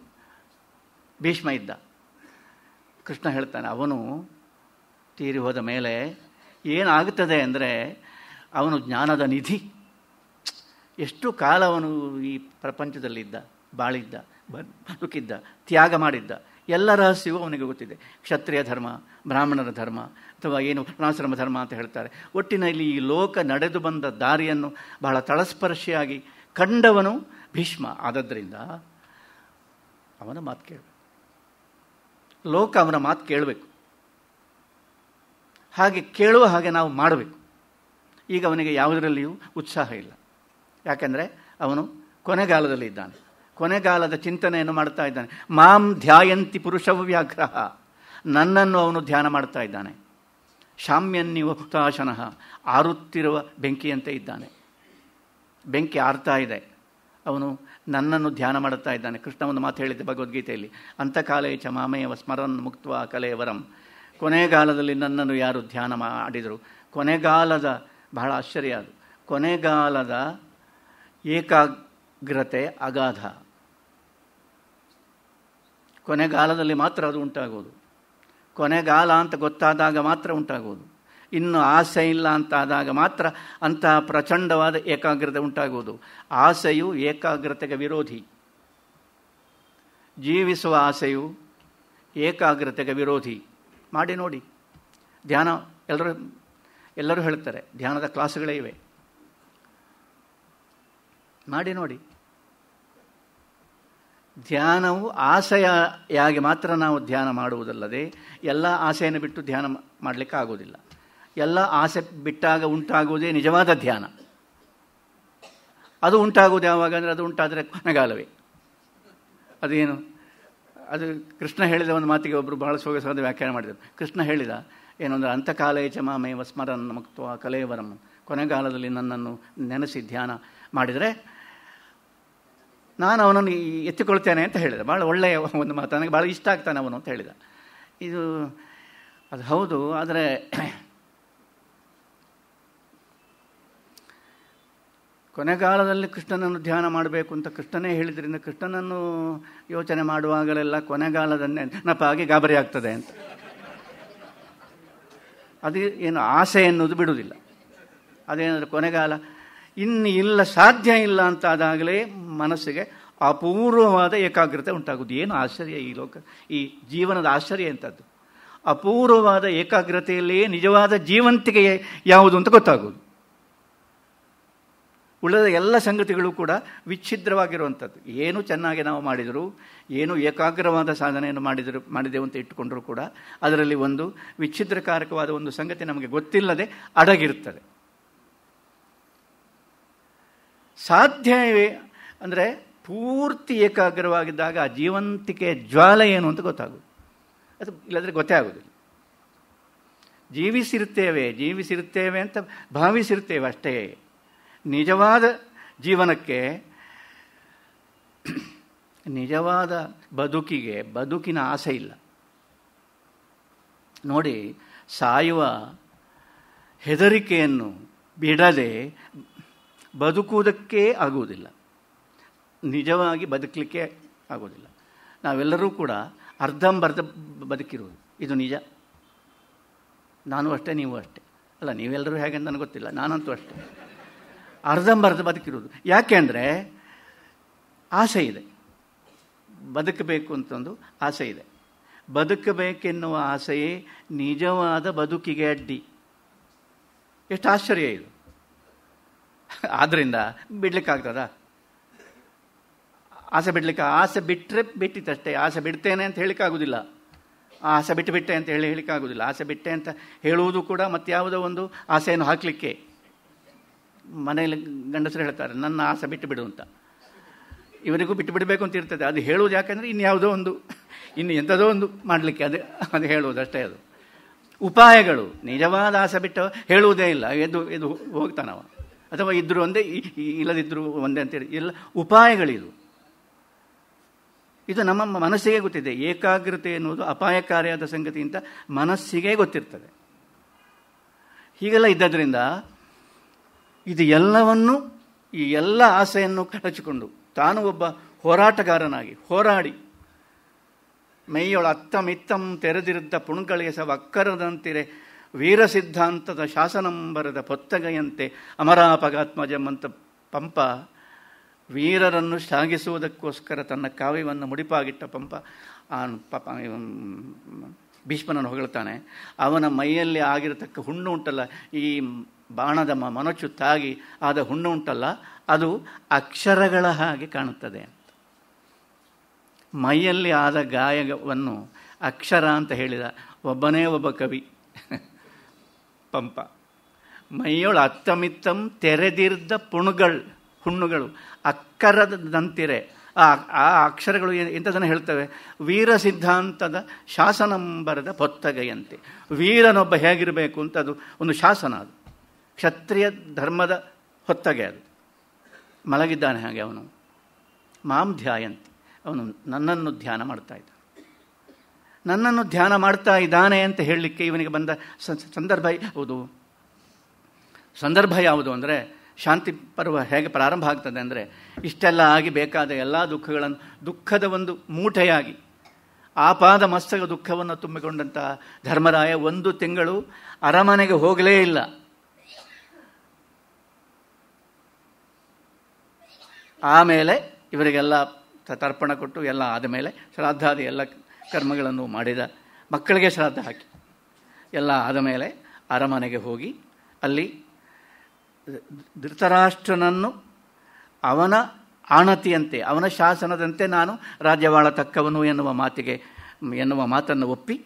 ಭೀಷ್ಮ ಇದ್ದ ಕೃಷ್ಣ ಹೇಳ್ತಾನೆ ಅವನು ತೀರಿ ಹೋದ ಮೇಲೆ ಏನಾಗುತ್ತದೆ ಅಂದರೆ ಅವನು ಜ್ಞಾನದ ನಿಧಿ ಎಷ್ಟು ಕಾಲ ಅವನು ಈ ಪ್ರಪಂಚದಲ್ಲಿದ್ದ ಬಾಳಿದ್ದ ಬದುಕಿದ್ದ ತ್ಯಾಗ ಮಾಡಿದ್ದ ಎಲ್ಲ ರಹಸ್ಯವೂ ಅವನಿಗೆ ಗೊತ್ತಿದೆ ಕ್ಷತ್ರಿಯ ಧರ್ಮ ಬ್ರಾಹ್ಮಣರ ಧರ್ಮ ಅಥವಾ ಏನು ವರ್ಣಾಶ್ರಮ ಧರ್ಮ ಅಂತ ಹೇಳ್ತಾರೆ ಒಟ್ಟಿನಲ್ಲಿ ಈ ಲೋಕ ನಡೆದು ಬಂದ ದಾರಿಯನ್ನು ಬಹಳ ತಳಸ್ಪರ್ಶಿಯಾಗಿ ಕಂಡವನು ಭೀಷ್ಮ ಆದದ್ದರಿಂದ ಅವನ ಮಾತು ಕೇಳಬೇಕು ಲೋಕ ಅವನ ಮಾತು ಕೇಳಬೇಕು ಹಾಗೆ ಕೇಳುವ ಹಾಗೆ ನಾವು ಮಾಡಬೇಕು ಈಗ ಅವನಿಗೆ ಯಾವುದರಲ್ಲಿಯೂ ಉತ್ಸಾಹ ಇಲ್ಲ ಯಾಕೆಂದರೆ ಅವನು ಕೊನೆಗಾಲದಲ್ಲಿ ಇದ್ದಾನೆ ಕೊನೆಗಾಲದ ಚಿಂತನೆಯನ್ನು ಮಾಡ್ತಾ ಇದ್ದಾನೆ ಮಾಂ ಧ್ಯಾಯಂತಿ ಪುರುಷವ ವ್ಯಾಗ್ರಹ ನನ್ನನ್ನು ಅವನು ಧ್ಯಾನ ಮಾಡ್ತಾ ಇದ್ದಾನೆ ಶಾಮ್ಯನ್ನಿವ ಹುತಾಶನಃ ಆರುತ್ತಿರುವ ಬೆಂಕಿಯಂತೆ ಇದ್ದಾನೆ ಬೆಂಕಿ ಆರ್ತಾ ಇದೆ ಅವನು ನನ್ನನ್ನು ಧ್ಯಾನ ಮಾಡುತ್ತಾ ಇದ್ದಾನೆ ಕೃಷ್ಣ ಒಂದು ಮಾತು ಹೇಳಿದ್ದೆ ಭಗವದ್ಗೀತೆಯಲ್ಲಿ ಅಂತಕಾಲೇ ಚ ಮಾಮೇವ ಸ್ಮರನ್ ಮುಕ್ತ ಕಲೆಯವರಂ ಕೊನೆಗಾಲದಲ್ಲಿ ನನ್ನನ್ನು ಯಾರು ಧ್ಯಾನ ಮಾಡಿದರು ಕೊನೆಗಾಲದ ಬಹಳ ಆಶ್ಚರ್ಯ ಅದು ಕೊನೆಗಾಲದ ಏಕಾಗ್ರತೆ ಅಗಾಧ ಕೊನೆಗಾಲದಲ್ಲಿ ಮಾತ್ರ ಅದು ಉಂಟಾಗೋದು ಕೊನೆಗಾಲ ಅಂತ ಗೊತ್ತಾದಾಗ ಮಾತ್ರ ಉಂಟಾಗೋದು ಇನ್ನು ಆಸೆ ಇಲ್ಲ ಅಂತಾದಾಗ ಮಾತ್ರ ಅಂತಹ ಪ್ರಚಂಡವಾದ ಏಕಾಗ್ರತೆ ಉಂಟಾಗುವುದು ಆಸೆಯು ಏಕಾಗ್ರತೆಗೆ ವಿರೋಧಿ ಜೀವಿಸುವ ಆಸೆಯು ಏಕಾಗ್ರತೆಗೆ ವಿರೋಧಿ ಮಾಡಿ ನೋಡಿ ಧ್ಯಾನ ಎಲ್ಲರೂ ಎಲ್ಲರೂ ಹೇಳ್ತಾರೆ ಧ್ಯಾನದ ಕ್ಲಾಸುಗಳೇ ಇವೆ ಮಾಡಿ ನೋಡಿ ಧ್ಯಾನವು ಆಸೆಯಾಗಿ ಮಾತ್ರ ನಾವು ಧ್ಯಾನ ಮಾಡುವುದಲ್ಲದೆ ಎಲ್ಲ ಆಸೆಯನ್ನು ಬಿಟ್ಟು ಧ್ಯಾನ ಮಾಡಲಿಕ್ಕೆ ಆಗೋದಿಲ್ಲ ಎಲ್ಲ ಆಸೆ ಬಿಟ್ಟಾಗ ಉಂಟಾಗುವುದೇ ನಿಜವಾದ ಧ್ಯಾನ ಅದು ಉಂಟಾಗುವುದು ಯಾವಾಗ ಅಂದರೆ ಅದು ಉಂಟಾದರೆ ಕೊನೆಗಾಲವೇ ಅದೇನು ಅದು ಕೃಷ್ಣ ಹೇಳಿದ ಒಂದು ಮಾತಿಗೆ ಒಬ್ಬರು ಬಹಳ ಸೊಗಸಾದ ವ್ಯಾಖ್ಯಾನ ಮಾಡಿದರು ಕೃಷ್ಣ ಹೇಳಿದ ಏನಂದರೆ ಅಂತಕಾಲೇ ಮಾಮೇವ ಸ್ಮರನ್ ಮುಕ್ತ ಕಲೇವರಂ ಕೊನೆಗಾಲದಲ್ಲಿ ನನ್ನನ್ನು ನೆನೆಸಿ ಧ್ಯಾನ ಮಾಡಿದರೆ ನಾನು ಅವನನ್ನು ಎತ್ತಿಕೊಳ್ತೇನೆ ಅಂತ ಹೇಳಿದೆ ಭಾಳ ಒಳ್ಳೆಯ ಒಂದು ಮಾತು ನನಗೆ ಭಾಳ ಇಷ್ಟ ಆಗ್ತಾನೆ ಅವನು ಅಂತ ಹೇಳಿದ ಇದು ಅದು ಹೌದು ಆದರೆ ಕೊನೆಗಾಲದಲ್ಲಿ ಕೃಷ್ಣನನ್ನು ಧ್ಯಾನ ಮಾಡಬೇಕು ಅಂತ ಕೃಷ್ಣನೇ ಹೇಳಿದ್ರಿಂದ ಕೃಷ್ಣನನ್ನು ಯೋಚನೆ ಮಾಡುವಾಗಲೆಲ್ಲ ಕೊನೆಗಾಲದನ್ನೇ ನೆನಪಾಗಿ ಗಾಬರಿ ಆಗ್ತದೆ ಅಂತ ಅದು ಏನು ಆಸೆ ಎನ್ನುವುದು ಬಿಡುವುದಿಲ್ಲ ಅದೇನಾದರೂ ಕೊನೆಗಾಲ ಇನ್ನು ಇಲ್ಲ ಸಾಧ್ಯ ಇಲ್ಲ ಅಂತ ಆದಾಗಲೇ ಮನಸ್ಸಿಗೆ ಅಪೂರ್ವವಾದ ಏಕಾಗ್ರತೆ ಉಂಟಾಗುವುದು ಏನು ಆಶ್ಚರ್ಯ ಈ ಲೋಕ ಈ ಜೀವನದ ಆಶ್ಚರ್ಯ ಎಂಥದ್ದು ಅಪೂರ್ವವಾದ ಏಕಾಗ್ರತೆಯಲ್ಲಿಯೇ ನಿಜವಾದ ಜೀವಂತಿಕೆ ಯಾವುದು ಅಂತ ಗೊತ್ತಾಗುವುದು ಉಳಿದ ಎಲ್ಲ ಸಂಗತಿಗಳು ಕೂಡ ವಿಚ್ಛಿದ್ರವಾಗಿರುವಂಥದ್ದು ಏನು ಚೆನ್ನಾಗಿ ನಾವು ಮಾಡಿದರೂ ಏನು ಏಕಾಗ್ರವಾದ ಸಾಧನೆಯನ್ನು ಮಾಡಿದರು ಮಾಡಿದೆವು ಅಂತ ಇಟ್ಟುಕೊಂಡರೂ ಕೂಡ ಅದರಲ್ಲಿ ಒಂದು ವಿಚ್ಛಿದ್ರಕಾರಕವಾದ ಒಂದು ಸಂಗತಿ ನಮಗೆ ಗೊತ್ತಿಲ್ಲದೆ ಅಡಗಿರುತ್ತದೆ ಸಾಧ್ಯವೇ ಅಂದರೆ ಪೂರ್ತಿ ಏಕಾಗ್ರವಾಗಿದ್ದಾಗ ಆ ಜೀವಂತಿಕೆಯ ಜ್ವಾಲ ಏನು ಅಂತ ಗೊತ್ತಾಗೋದು ಅದು ಇಲ್ಲದ್ರೆ ಗೊತ್ತೇ ಆಗೋದಿಲ್ಲ ಜೀವಿಸಿರುತ್ತೇವೆ ಜೀವಿಸಿರುತ್ತೇವೆ ಅಂತ ಭಾವಿಸಿರ್ತೇವೆ ಅಷ್ಟೇ ನಿಜವಾದ ಜೀವನಕ್ಕೆ ನಿಜವಾದ ಬದುಕಿಗೆ ಬದುಕಿನ ಆಸೆ ಇಲ್ಲ ನೋಡಿ ಸಾಯುವ ಹೆದರಿಕೆಯನ್ನು ಬಿಡದೆ ಬದುಕುವುದಕ್ಕೇ ಆಗುವುದಿಲ್ಲ ನಿಜವಾಗಿ ಬದುಕಲಿಕ್ಕೆ ಆಗೋದಿಲ್ಲ ನಾವೆಲ್ಲರೂ ಕೂಡ ಅರ್ಧಂಬರ್ಧ ಬದುಕಿರುವುದು ಇದು ನಿಜ ನಾನು ಅಷ್ಟೇ ನೀವು ಅಷ್ಟೇ ಅಲ್ಲ ನೀವೆಲ್ಲರೂ ಹೇಗೆ ಅಂತ ನನಗೆ ಗೊತ್ತಿಲ್ಲ ನಾನಂತೂ ಅಷ್ಟೇ ಅರ್ಧಂಬರ್ಧ ಬದುಕಿರೋದು ಯಾಕೆ ಅಂದರೆ ಆಸೆ ಇದೆ ಬದುಕಬೇಕು ಅಂತಂದು ಆಸೆ ಇದೆ ಬದುಕಬೇಕೆನ್ನುವ ಆಸೆಯೇ ನಿಜವಾದ ಬದುಕಿಗೆ ಅಡ್ಡಿ ಎಷ್ಟು ಆಶ್ಚರ್ಯ ಇದು ಆದ್ದರಿಂದ ಬಿಡ್ಲಿಕ್ಕಾಗ್ತದ ಆಸೆ ಬಿಡ್ಲಿಕ್ಕೆ ಆಸೆ ಬಿಟ್ಟರೆ ಬಿಟ್ಟಿತ್ತಷ್ಟೇ ಆಸೆ ಬಿಡ್ತೇನೆ ಅಂತ ಹೇಳಿಕ್ಕಾಗೋದಿಲ್ಲ ಆಸೆ ಬಿಟ್ಟು ಬಿಟ್ಟೆ ಅಂತ ಹೇಳಿ ಹೇಳಿಕ್ಕಾಗೋದಿಲ್ಲ ಆಸೆ ಬಿಟ್ಟೆ ಅಂತ ಹೇಳುವುದು ಕೂಡ ಯಾವುದೋ ಒಂದು ಆಸೆಯನ್ನು ಹಾಕಲಿಕ್ಕೆ ಮನೆಯಲ್ಲಿ ಗಂಡಸರು ಹೇಳ್ತಾರೆ ನನ್ನ ಆಸೆ ಬಿಟ್ಟು ಬಿಡು ಅಂತ ಇವರಿಗೂ ಬಿಟ್ಟು ಬಿಡಬೇಕು ಅಂತ ಇರ್ತದೆ ಅದು ಹೇಳೋದು ಯಾಕೆಂದರೆ ಇನ್ಯಾವುದೋ ಒಂದು ಇನ್ನು ಎಂಥದೋ ಒಂದು ಮಾಡಲಿಕ್ಕೆ ಅದು ಅದು ಹೇಳುವುದು ಅಷ್ಟೇ ಅದು ಉಪಾಯಗಳು ನಿಜವಾದ ಆಸೆ ಬಿಟ್ಟು ಹೇಳುವುದೇ ಇಲ್ಲ ಎದ್ದು ಎದ್ದು ಹೋಗ್ತಾನವ ಅಥವಾ ಇದ್ದರೂ ಒಂದೇ ಇಲ್ಲದಿದ್ದರೂ ಒಂದೇ ಅಂತೇಳಿ ಎಲ್ಲ ಉಪಾಯಗಳಿದು ಇದು ನಮ್ಮ ಮನಸ್ಸಿಗೆ ಗೊತ್ತಿದೆ ಏಕಾಗ್ರತೆ ಎನ್ನುವುದು ಅಪಾಯಕಾರಿಯಾದ ಸಂಗತಿಯಿಂದ ಮನಸ್ಸಿಗೆ ಗೊತ್ತಿರ್ತದೆ ಹೀಗೆಲ್ಲ ಇದ್ದದ್ರಿಂದ ಇದು ಎಲ್ಲವನ್ನು ಈ ಎಲ್ಲ ಆಸೆಯನ್ನು ಕಳಚಿಕೊಂಡು ತಾನು ಒಬ್ಬ ಹೋರಾಟಗಾರನಾಗಿ ಹೋರಾಡಿ ಮೈಯೊಳ ಅತ್ತಮಿತ್ತಂ ತೆರೆದಿರುದ್ದ ಸಹ ಸವಕ್ಕರದಂತಿರೆ ವೀರ ಸಿದ್ಧಾಂತದ ಶಾಸನಂಬರದ ಪೊತ್ತಗೆಯಂತೆ ಅಮರಾಪಗಾತ್ಮಜಂ ಜಮ್ಮಂತ ಪಂಪ ವೀರರನ್ನು ಶ್ಲಾಘಿಸುವುದಕ್ಕೋಸ್ಕರ ತನ್ನ ಕಾವ್ಯವನ್ನು ಮುಡಿಪಾಗಿಟ್ಟ ಪಂಪ ಆ ಪಾಪ ಭೀಷ್ಮನನ್ನು ಹೊಗಳುತ್ತಾನೆ ಅವನ ಮೈಯಲ್ಲಿ ಆಗಿರತಕ್ಕ ಹುಣ್ಣು ಉಂಟಲ್ಲ ಈ ಬಾಣದ ಮನಚುತ್ತಾಗಿ ಆದ ಹುಣ್ಣು ಉಂಟಲ್ಲ ಅದು ಅಕ್ಷರಗಳ ಹಾಗೆ ಕಾಣುತ್ತದೆ ಮೈಯಲ್ಲಿ ಆದ ಗಾಯವನ್ನು ಅಕ್ಷರ ಅಂತ ಹೇಳಿದ ಒಬ್ಬನೇ ಒಬ್ಬ ಕವಿ ಪಂಪ ಮೈಯೊಳ ಅತ್ತಮಿತ್ತಂ ತೆರೆದಿರ್ದ ಪುಣುಗಳು ಹುಣ್ಣುಗಳು ಅಕ್ಕರದಂತಿರೆ ಆ ಆ ಅಕ್ಷರಗಳು ಎಂಥದನ್ನು ಹೇಳ್ತವೆ ವೀರ ಸಿದ್ಧಾಂತದ ಶಾಸನಂಬರದ ಪೊತ್ತಗೆಯಂತೆ ವೀರನೊಬ್ಬ ಹೇಗಿರಬೇಕು ಅಂತ ಅದು ಒಂದು ಶಾಸನ ಅದು ಕ್ಷತ್ರಿಯ ಧರ್ಮದ ಹೊತ್ತಗೆ ಅದು ಮಲಗಿದ್ದಾನೆ ಹಾಗೆ ಅವನು ಮಾಂ ಧ್ಯಾಯಂತಿ ಅವನು ನನ್ನನ್ನು ಧ್ಯಾನ ಮಾಡ್ತಾ ಇದ್ದ ನನ್ನನ್ನು ಧ್ಯಾನ ಮಾಡ್ತಾ ಇದ್ದಾನೆ ಅಂತ ಹೇಳಲಿಕ್ಕೆ ಇವನಿಗೆ ಬಂದ ಸಂದರ್ಭ ಯಾವುದು ಸಂದರ್ಭ ಯಾವುದು ಅಂದರೆ ಶಾಂತಿ ಪರ್ವ ಹೇಗೆ ಪ್ರಾರಂಭ ಆಗ್ತದೆ ಅಂದರೆ ಇಷ್ಟೆಲ್ಲ ಆಗಿ ಬೇಕಾದ ಎಲ್ಲ ದುಃಖಗಳನ್ನು ದುಃಖದ ಒಂದು ಮೂಟೆಯಾಗಿ ಆಪಾದ ಮಸ್ತಕ ದುಃಖವನ್ನು ತುಂಬಿಕೊಂಡಂತಹ ಧರ್ಮರಾಯ ಒಂದು ತಿಂಗಳು ಅರಮನೆಗೆ ಹೋಗಲೇ ಇಲ್ಲ ಆಮೇಲೆ ಇವರಿಗೆಲ್ಲ ತರ್ಪಣ ಕೊಟ್ಟು ಎಲ್ಲ ಆದಮೇಲೆ ಶ್ರಾದ್ದಾದಿ ಎಲ್ಲ ಕರ್ಮಗಳನ್ನು ಮಾಡಿದ ಮಕ್ಕಳಿಗೆ ಶ್ರಾದ್ದ ಹಾಕಿ ಎಲ್ಲ ಆದಮೇಲೆ ಅರಮನೆಗೆ ಹೋಗಿ ಅಲ್ಲಿ ಧೃತರಾಷ್ಟ್ರನನ್ನು ಅವನ ಆಣತಿಯಂತೆ ಅವನ ಶಾಸನದಂತೆ ನಾನು ತಕ್ಕವನು ಎನ್ನುವ ಮಾತಿಗೆ ಎನ್ನುವ ಮಾತನ್ನು ಒಪ್ಪಿ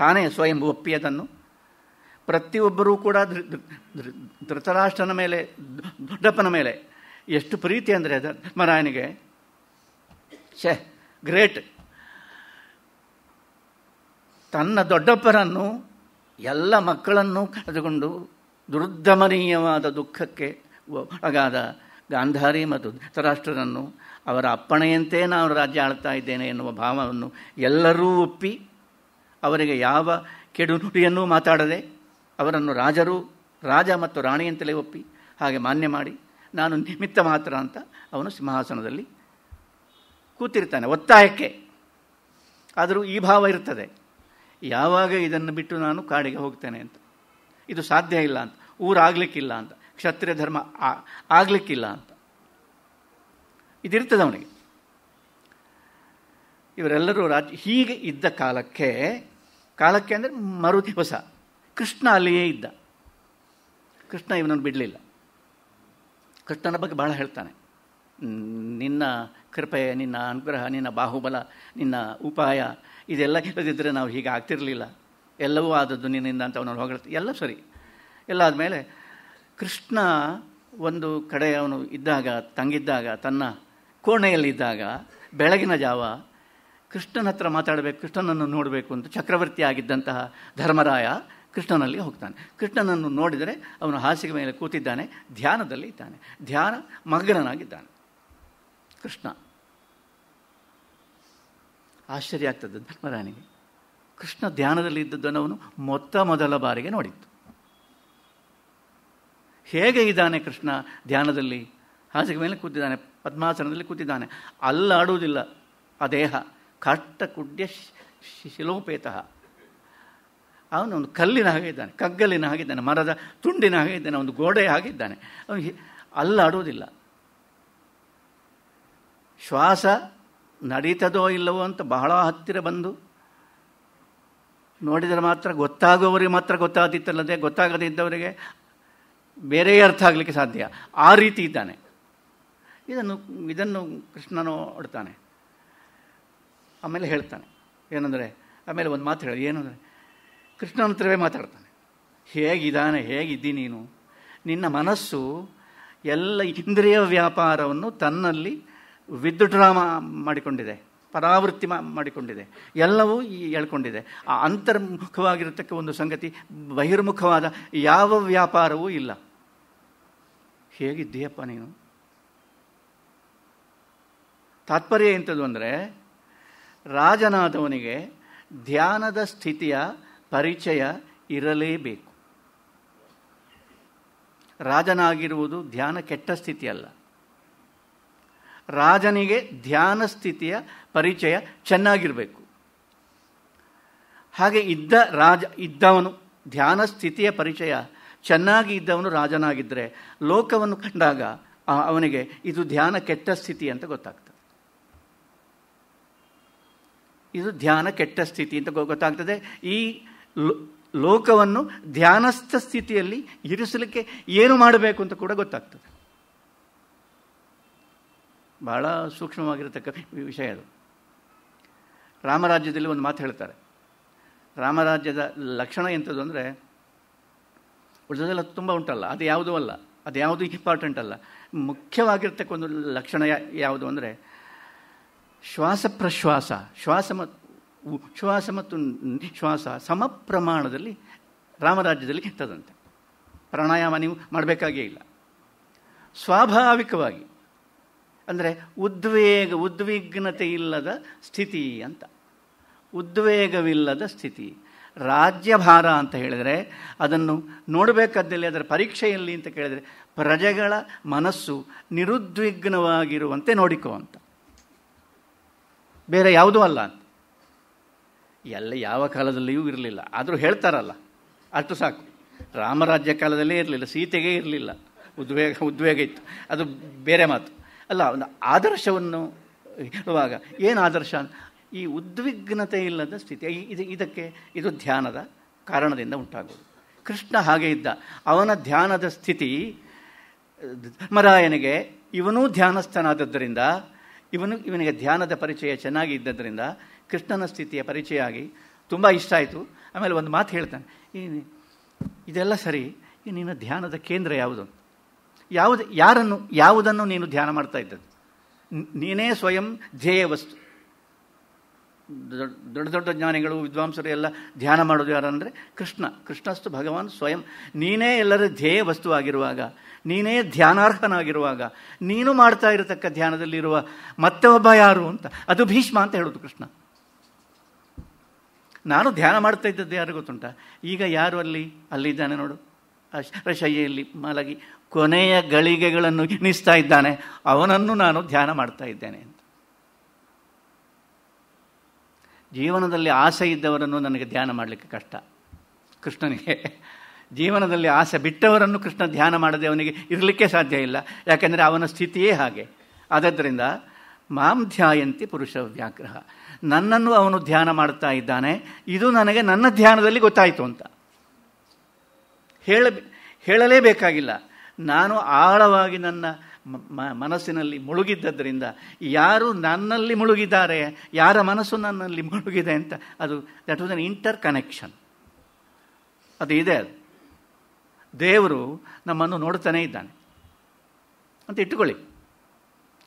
ತಾನೇ ಸ್ವಯಂ ಒಪ್ಪಿ ಅದನ್ನು ಪ್ರತಿಯೊಬ್ಬರೂ ಕೂಡ ಧೃತರಾಷ್ಟ್ರನ ಮೇಲೆ ದೊಡ್ಡಪ್ಪನ ಮೇಲೆ ಎಷ್ಟು ಪ್ರೀತಿ ಅಂದರೆ ಅದು ಮರಾಯನಿಗೆ ಶೇ ಗ್ರೇಟ್ ತನ್ನ ದೊಡ್ಡಪ್ಪರನ್ನು ಎಲ್ಲ ಮಕ್ಕಳನ್ನು ಕಳೆದುಕೊಂಡು ದುರ್ದಮನೀಯವಾದ ದುಃಖಕ್ಕೆ ಒಳಗಾದ ಗಾಂಧಾರಿ ಮತ್ತು ಧೃತರಾಷ್ಟ್ರರನ್ನು ಅವರ ಅಪ್ಪಣೆಯಂತೆ ನಾನು ರಾಜ್ಯ ಆಳ್ತಾ ಇದ್ದೇನೆ ಎನ್ನುವ ಭಾವವನ್ನು ಎಲ್ಲರೂ ಒಪ್ಪಿ ಅವರಿಗೆ ಯಾವ ನುಡಿಯನ್ನೂ ಮಾತಾಡದೆ ಅವರನ್ನು ರಾಜರು ರಾಜ ಮತ್ತು ರಾಣಿಯಂತಲೇ ಒಪ್ಪಿ ಹಾಗೆ ಮಾನ್ಯ ಮಾಡಿ ನಾನು ನಿಮಿತ್ತ ಮಾತ್ರ ಅಂತ ಅವನು ಸಿಂಹಾಸನದಲ್ಲಿ ಕೂತಿರ್ತಾನೆ ಒತ್ತಾಯಕ್ಕೆ ಆದರೂ ಈ ಭಾವ ಇರ್ತದೆ ಯಾವಾಗ ಇದನ್ನು ಬಿಟ್ಟು ನಾನು ಕಾಡಿಗೆ ಹೋಗ್ತೇನೆ ಅಂತ ಇದು ಸಾಧ್ಯ ಇಲ್ಲ ಅಂತ ಊರಾಗಲಿಕ್ಕಿಲ್ಲ ಅಂತ ಕ್ಷತ್ರಿಯ ಧರ್ಮ ಆಗಲಿಕ್ಕಿಲ್ಲ ಅಂತ ಇದಿರ್ತದೆ ಅವನಿಗೆ ಇವರೆಲ್ಲರೂ ರಾಜ ಹೀಗೆ ಇದ್ದ ಕಾಲಕ್ಕೆ ಕಾಲಕ್ಕೆ ಅಂದರೆ ಮರು ದಿವಸ ಕೃಷ್ಣ ಅಲ್ಲಿಯೇ ಇದ್ದ ಕೃಷ್ಣ ಇವನನ್ನು ಬಿಡಲಿಲ್ಲ ಕೃಷ್ಣನ ಬಗ್ಗೆ ಭಾಳ ಹೇಳ್ತಾನೆ ನಿನ್ನ ಕೃಪೆ ನಿನ್ನ ಅನುಗ್ರಹ ನಿನ್ನ ಬಾಹುಬಲ ನಿನ್ನ ಉಪಾಯ ಇದೆಲ್ಲ ಕೇಳದಿದ್ದರೆ ನಾವು ಹೀಗೆ ಆಗ್ತಿರಲಿಲ್ಲ ಎಲ್ಲವೂ ಆದದ್ದು ನಿನ್ನಿಂದ ಅಂತ ಅವನು ಹೊಗಳುತ್ತೆ ಎಲ್ಲ ಸರಿ ಎಲ್ಲ ಆದಮೇಲೆ ಕೃಷ್ಣ ಒಂದು ಕಡೆ ಅವನು ಇದ್ದಾಗ ತಂಗಿದ್ದಾಗ ತನ್ನ ಕೋಣೆಯಲ್ಲಿದ್ದಾಗ ಬೆಳಗಿನ ಜಾವ ಕೃಷ್ಣನ ಹತ್ರ ಮಾತಾಡಬೇಕು ಕೃಷ್ಣನನ್ನು ನೋಡಬೇಕು ಅಂತ ಚಕ್ರವರ್ತಿ ಆಗಿದ್ದಂತಹ ಧರ್ಮರಾಯ ಕೃಷ್ಣನಲ್ಲಿ ಹೋಗ್ತಾನೆ ಕೃಷ್ಣನನ್ನು ನೋಡಿದರೆ ಅವನು ಹಾಸಿಗೆ ಮೇಲೆ ಕೂತಿದ್ದಾನೆ ಧ್ಯಾನದಲ್ಲಿ ಇದ್ದಾನೆ ಧ್ಯಾನ ಮಗ್ನನಾಗಿದ್ದಾನೆ ಕೃಷ್ಣ ಆಶ್ಚರ್ಯ ಆಗ್ತದೆ ಧರ್ಮರಾಣಿಗೆ ಕೃಷ್ಣ ಧ್ಯಾನದಲ್ಲಿ ಇದ್ದದ್ದನ್ನು ಅವನು ಮೊತ್ತ ಮೊದಲ ಬಾರಿಗೆ ನೋಡಿತ್ತು ಹೇಗೆ ಇದ್ದಾನೆ ಕೃಷ್ಣ ಧ್ಯಾನದಲ್ಲಿ ಹಾಸಿಗೆ ಮೇಲೆ ಕೂತಿದ್ದಾನೆ ಪದ್ಮಾಸನದಲ್ಲಿ ಕೂತಿದ್ದಾನೆ ಅಲ್ಲಾಡುವುದಿಲ್ಲ ಆ ದೇಹ ಕಷ್ಟ ಕುಡ್ಯ ಶಿಲೋಪೇತಃ ಅವನು ಒಂದು ಕಲ್ಲಿನ ಹಾಗೆ ಇದ್ದಾನೆ ಕಗ್ಗಲಿನ ಹಾಗಿದ್ದಾನೆ ಮರದ ತುಂಡಿನ ಹಾಗೆ ಇದ್ದಾನೆ ಒಂದು ಗೋಡೆ ಹಾಗಿದ್ದಾನೆ ಅವನು ಅಲ್ಲಾಡೋದಿಲ್ಲ ಶ್ವಾಸ ನಡೀತದೋ ಇಲ್ಲವೋ ಅಂತ ಬಹಳ ಹತ್ತಿರ ಬಂದು ನೋಡಿದರೆ ಮಾತ್ರ ಗೊತ್ತಾಗುವವರಿಗೆ ಮಾತ್ರ ಗೊತ್ತಾದಿತ್ತಲ್ಲದೆ ಗೊತ್ತಾಗದೇ ಇದ್ದವರಿಗೆ ಬೇರೆಯೇ ಅರ್ಥ ಆಗಲಿಕ್ಕೆ ಸಾಧ್ಯ ಆ ರೀತಿ ಇದ್ದಾನೆ ಇದನ್ನು ಇದನ್ನು ಕೃಷ್ಣನು ಆಡ್ತಾನೆ ಆಮೇಲೆ ಹೇಳ್ತಾನೆ ಏನಂದರೆ ಆಮೇಲೆ ಒಂದು ಮಾತು ಹೇಳಿ ಏನಂದರೆ ಕೃಷ್ಣನ ಹತ್ರವೇ ಮಾತಾಡ್ತಾನೆ ಹೇಗಿದ್ದಾನೆ ಹೇಗಿದ್ದಿ ನೀನು ನಿನ್ನ ಮನಸ್ಸು ಎಲ್ಲ ಇಂದ್ರಿಯ ವ್ಯಾಪಾರವನ್ನು ತನ್ನಲ್ಲಿ ವಿದ್ಯುಡ್ರಾಮ ಮಾಡಿಕೊಂಡಿದೆ ಪರಾವೃತ್ತಿ ಮಾಡಿಕೊಂಡಿದೆ ಎಲ್ಲವೂ ಎಳ್ಕೊಂಡಿದೆ ಆ ಅಂತರ್ಮುಖವಾಗಿರತಕ್ಕ ಒಂದು ಸಂಗತಿ ಬಹಿರ್ಮುಖವಾದ ಯಾವ ವ್ಯಾಪಾರವೂ ಇಲ್ಲ ಹೇಗಿದ್ದೀಯಪ್ಪ ನೀನು ತಾತ್ಪರ್ಯ ಎಂಥದ್ದು ಅಂದರೆ ರಾಜನಾದವನಿಗೆ ಧ್ಯಾನದ ಸ್ಥಿತಿಯ ಪರಿಚಯ ಇರಲೇಬೇಕು ರಾಜನಾಗಿರುವುದು ಧ್ಯಾನ ಕೆಟ್ಟ ಸ್ಥಿತಿಯಲ್ಲ ರಾಜನಿಗೆ ಧ್ಯಾನ ಸ್ಥಿತಿಯ ಪರಿಚಯ ಚೆನ್ನಾಗಿರಬೇಕು ಹಾಗೆ ಇದ್ದ ರಾಜ ಇದ್ದವನು ಧ್ಯಾನ ಸ್ಥಿತಿಯ ಪರಿಚಯ ಚೆನ್ನಾಗಿ ಇದ್ದವನು ರಾಜನಾಗಿದ್ದರೆ ಲೋಕವನ್ನು ಕಂಡಾಗ ಅವನಿಗೆ ಇದು ಧ್ಯಾನ ಕೆಟ್ಟ ಸ್ಥಿತಿ ಅಂತ ಗೊತ್ತಾಗ್ತದೆ ಇದು ಧ್ಯಾನ ಕೆಟ್ಟ ಸ್ಥಿತಿ ಅಂತ ಗೊತ್ತಾಗ್ತದೆ ಈ ಲೋಕವನ್ನು ಧ್ಯಾನಸ್ಥ ಸ್ಥಿತಿಯಲ್ಲಿ ಇರಿಸಲಿಕ್ಕೆ ಏನು ಮಾಡಬೇಕು ಅಂತ ಕೂಡ ಗೊತ್ತಾಗ್ತದೆ ಬಹಳ ಸೂಕ್ಷ್ಮವಾಗಿರತಕ್ಕ ವಿಷಯ ಅದು ರಾಮರಾಜ್ಯದಲ್ಲಿ ಒಂದು ಮಾತು ಹೇಳ್ತಾರೆ ರಾಮರಾಜ್ಯದ ಲಕ್ಷಣ ಎಂಥದ್ದು ಅಂದರೆ ಉಳಿದದೆಲ್ಲ ತುಂಬ ಉಂಟಲ್ಲ ಅದು ಯಾವುದೂ ಅಲ್ಲ ಅದು ಯಾವುದು ಇಂಪಾರ್ಟೆಂಟ್ ಅಲ್ಲ ಮುಖ್ಯವಾಗಿರ್ತಕ್ಕ ಒಂದು ಲಕ್ಷಣ ಯಾವುದು ಅಂದರೆ ಶ್ವಾಸ ಪ್ರಶ್ವಾಸ ಶ್ವಾಸ ಮತ್ತು ಶ್ವಾಸ ಮತ್ತು ಶ್ವಾಸ ಸಮ ಪ್ರಮಾಣದಲ್ಲಿ ರಾಮರಾಜ್ಯದಲ್ಲಿ ಕೆತ್ತದಂತೆ ಪ್ರಾಣಾಯಾಮ ನೀವು ಮಾಡಬೇಕಾಗೇ ಇಲ್ಲ ಸ್ವಾಭಾವಿಕವಾಗಿ ಅಂದರೆ ಉದ್ವೇಗ ಉದ್ವಿಗ್ನತೆ ಇಲ್ಲದ ಸ್ಥಿತಿ ಅಂತ ಉದ್ವೇಗವಿಲ್ಲದ ಸ್ಥಿತಿ ರಾಜ್ಯಭಾರ ಅಂತ ಹೇಳಿದರೆ ಅದನ್ನು ನೋಡಬೇಕಾದಲ್ಲಿ ಅದರ ಪರೀಕ್ಷೆಯಲ್ಲಿ ಅಂತ ಕೇಳಿದರೆ ಪ್ರಜೆಗಳ ಮನಸ್ಸು ನಿರುದ್ವಿಗ್ನವಾಗಿರುವಂತೆ ನೋಡಿಕೋ ಅಂತ ಬೇರೆ ಯಾವುದೂ ಅಲ್ಲ ಅಂತ ಎಲ್ಲ ಯಾವ ಕಾಲದಲ್ಲಿಯೂ ಇರಲಿಲ್ಲ ಆದರೂ ಹೇಳ್ತಾರಲ್ಲ ಅಷ್ಟು ಸಾಕು ರಾಮರಾಜ್ಯ ಕಾಲದಲ್ಲೇ ಇರಲಿಲ್ಲ ಸೀತೆಗೆ ಇರಲಿಲ್ಲ ಉದ್ವೇಗ ಉದ್ವೇಗ ಇತ್ತು ಅದು ಬೇರೆ ಮಾತು ಅಲ್ಲ ಒಂದು ಆದರ್ಶವನ್ನು ಹೇಳುವಾಗ ಏನು ಆದರ್ಶ ಈ ಉದ್ವಿಗ್ನತೆ ಇಲ್ಲದ ಸ್ಥಿತಿ ಇದು ಇದಕ್ಕೆ ಇದು ಧ್ಯಾನದ ಕಾರಣದಿಂದ ಉಂಟಾಗುವುದು ಕೃಷ್ಣ ಹಾಗೆ ಇದ್ದ ಅವನ ಧ್ಯಾನದ ಸ್ಥಿತಿ ಮರಾಯನಿಗೆ ಇವನೂ ಧ್ಯಾನಸ್ಥನಾದದ್ದರಿಂದ ಇವನು ಇವನಿಗೆ ಧ್ಯಾನದ ಪರಿಚಯ ಚೆನ್ನಾಗಿ ಇದ್ದದರಿಂದ ಕೃಷ್ಣನ ಸ್ಥಿತಿಯ ಪರಿಚಯ ಆಗಿ ತುಂಬ ಇಷ್ಟ ಆಯಿತು ಆಮೇಲೆ ಒಂದು ಮಾತು ಹೇಳ್ತಾನೆ ಏನು ಇದೆಲ್ಲ ಸರಿ ನಿನ್ನ ಧ್ಯಾನದ ಕೇಂದ್ರ ಯಾವುದು ಯಾವುದು ಯಾರನ್ನು ಯಾವುದನ್ನು ನೀನು ಧ್ಯಾನ ಮಾಡ್ತಾ ಇದ್ದದ್ದು ನೀನೇ ಸ್ವಯಂ ಧ್ಯೇಯ ವಸ್ತು ದೊಡ್ಡ ದೊಡ್ಡ ಜ್ಞಾನಿಗಳು ವಿದ್ವಾಂಸರು ಎಲ್ಲ ಧ್ಯಾನ ಮಾಡೋದು ಯಾರಂದರೆ ಕೃಷ್ಣ ಕೃಷ್ಣಸ್ತು ಭಗವಾನ್ ಸ್ವಯಂ ನೀನೇ ಎಲ್ಲರ ಧ್ಯೇಯ ವಸ್ತುವಾಗಿರುವಾಗ ನೀನೇ ಧ್ಯಾನಾರ್ಹನಾಗಿರುವಾಗ ನೀನು ಮಾಡ್ತಾ ಇರತಕ್ಕ ಧ್ಯಾನದಲ್ಲಿರುವ ಮತ್ತೆ ಒಬ್ಬ ಯಾರು ಅಂತ ಅದು ಭೀಷ್ಮ ಅಂತ ಹೇಳೋದು ಕೃಷ್ಣ ನಾನು ಧ್ಯಾನ ಮಾಡ್ತಾ ಇದ್ದದ್ದು ಯಾರು ಗೊತ್ತುಂಟ ಈಗ ಯಾರು ಅಲ್ಲಿ ಅಲ್ಲಿದ್ದಾನೆ ನೋಡು ಶೈಯಲ್ಲಿ ಮಲಗಿ ಕೊನೆಯ ಗಳಿಗೆಗಳನ್ನು ಎಣಿಸ್ತಾ ಇದ್ದಾನೆ ಅವನನ್ನು ನಾನು ಧ್ಯಾನ ಮಾಡ್ತಾ ಇದ್ದೇನೆ ಅಂತ ಜೀವನದಲ್ಲಿ ಆಸೆ ಇದ್ದವರನ್ನು ನನಗೆ ಧ್ಯಾನ ಮಾಡಲಿಕ್ಕೆ ಕಷ್ಟ ಕೃಷ್ಣನಿಗೆ ಜೀವನದಲ್ಲಿ ಆಸೆ ಬಿಟ್ಟವರನ್ನು ಕೃಷ್ಣ ಧ್ಯಾನ ಮಾಡದೆ ಅವನಿಗೆ ಇರಲಿಕ್ಕೆ ಸಾಧ್ಯ ಇಲ್ಲ ಯಾಕೆಂದರೆ ಅವನ ಸ್ಥಿತಿಯೇ ಹಾಗೆ ಆದ್ದರಿಂದ ಮಾಂ ಧ್ಯಾಯಂತಿ ಪುರುಷ ವ್ಯಾಗ್ರಹ ನನ್ನನ್ನು ಅವನು ಧ್ಯಾನ ಮಾಡ್ತಾ ಇದ್ದಾನೆ ಇದು ನನಗೆ ನನ್ನ ಧ್ಯಾನದಲ್ಲಿ ಗೊತ್ತಾಯಿತು ಅಂತ ಹೇಳ ಹೇಳಲೇಬೇಕಾಗಿಲ್ಲ ನಾನು ಆಳವಾಗಿ ನನ್ನ ಮನಸ್ಸಿನಲ್ಲಿ ಮುಳುಗಿದ್ದರಿಂದ ಯಾರು ನನ್ನಲ್ಲಿ ಮುಳುಗಿದ್ದಾರೆ ಯಾರ ಮನಸ್ಸು ನನ್ನಲ್ಲಿ ಮುಳುಗಿದೆ ಅಂತ ಅದು that was an interconnection ಅದು ಇದೆ ಅದು ದೇವರು ನಮ್ಮನ್ನು ನೋಡ್ತಾನೇ ಇದ್ದಾನೆ ಅಂತ ಇಟ್ಟುಕೊಳ್ಳಿ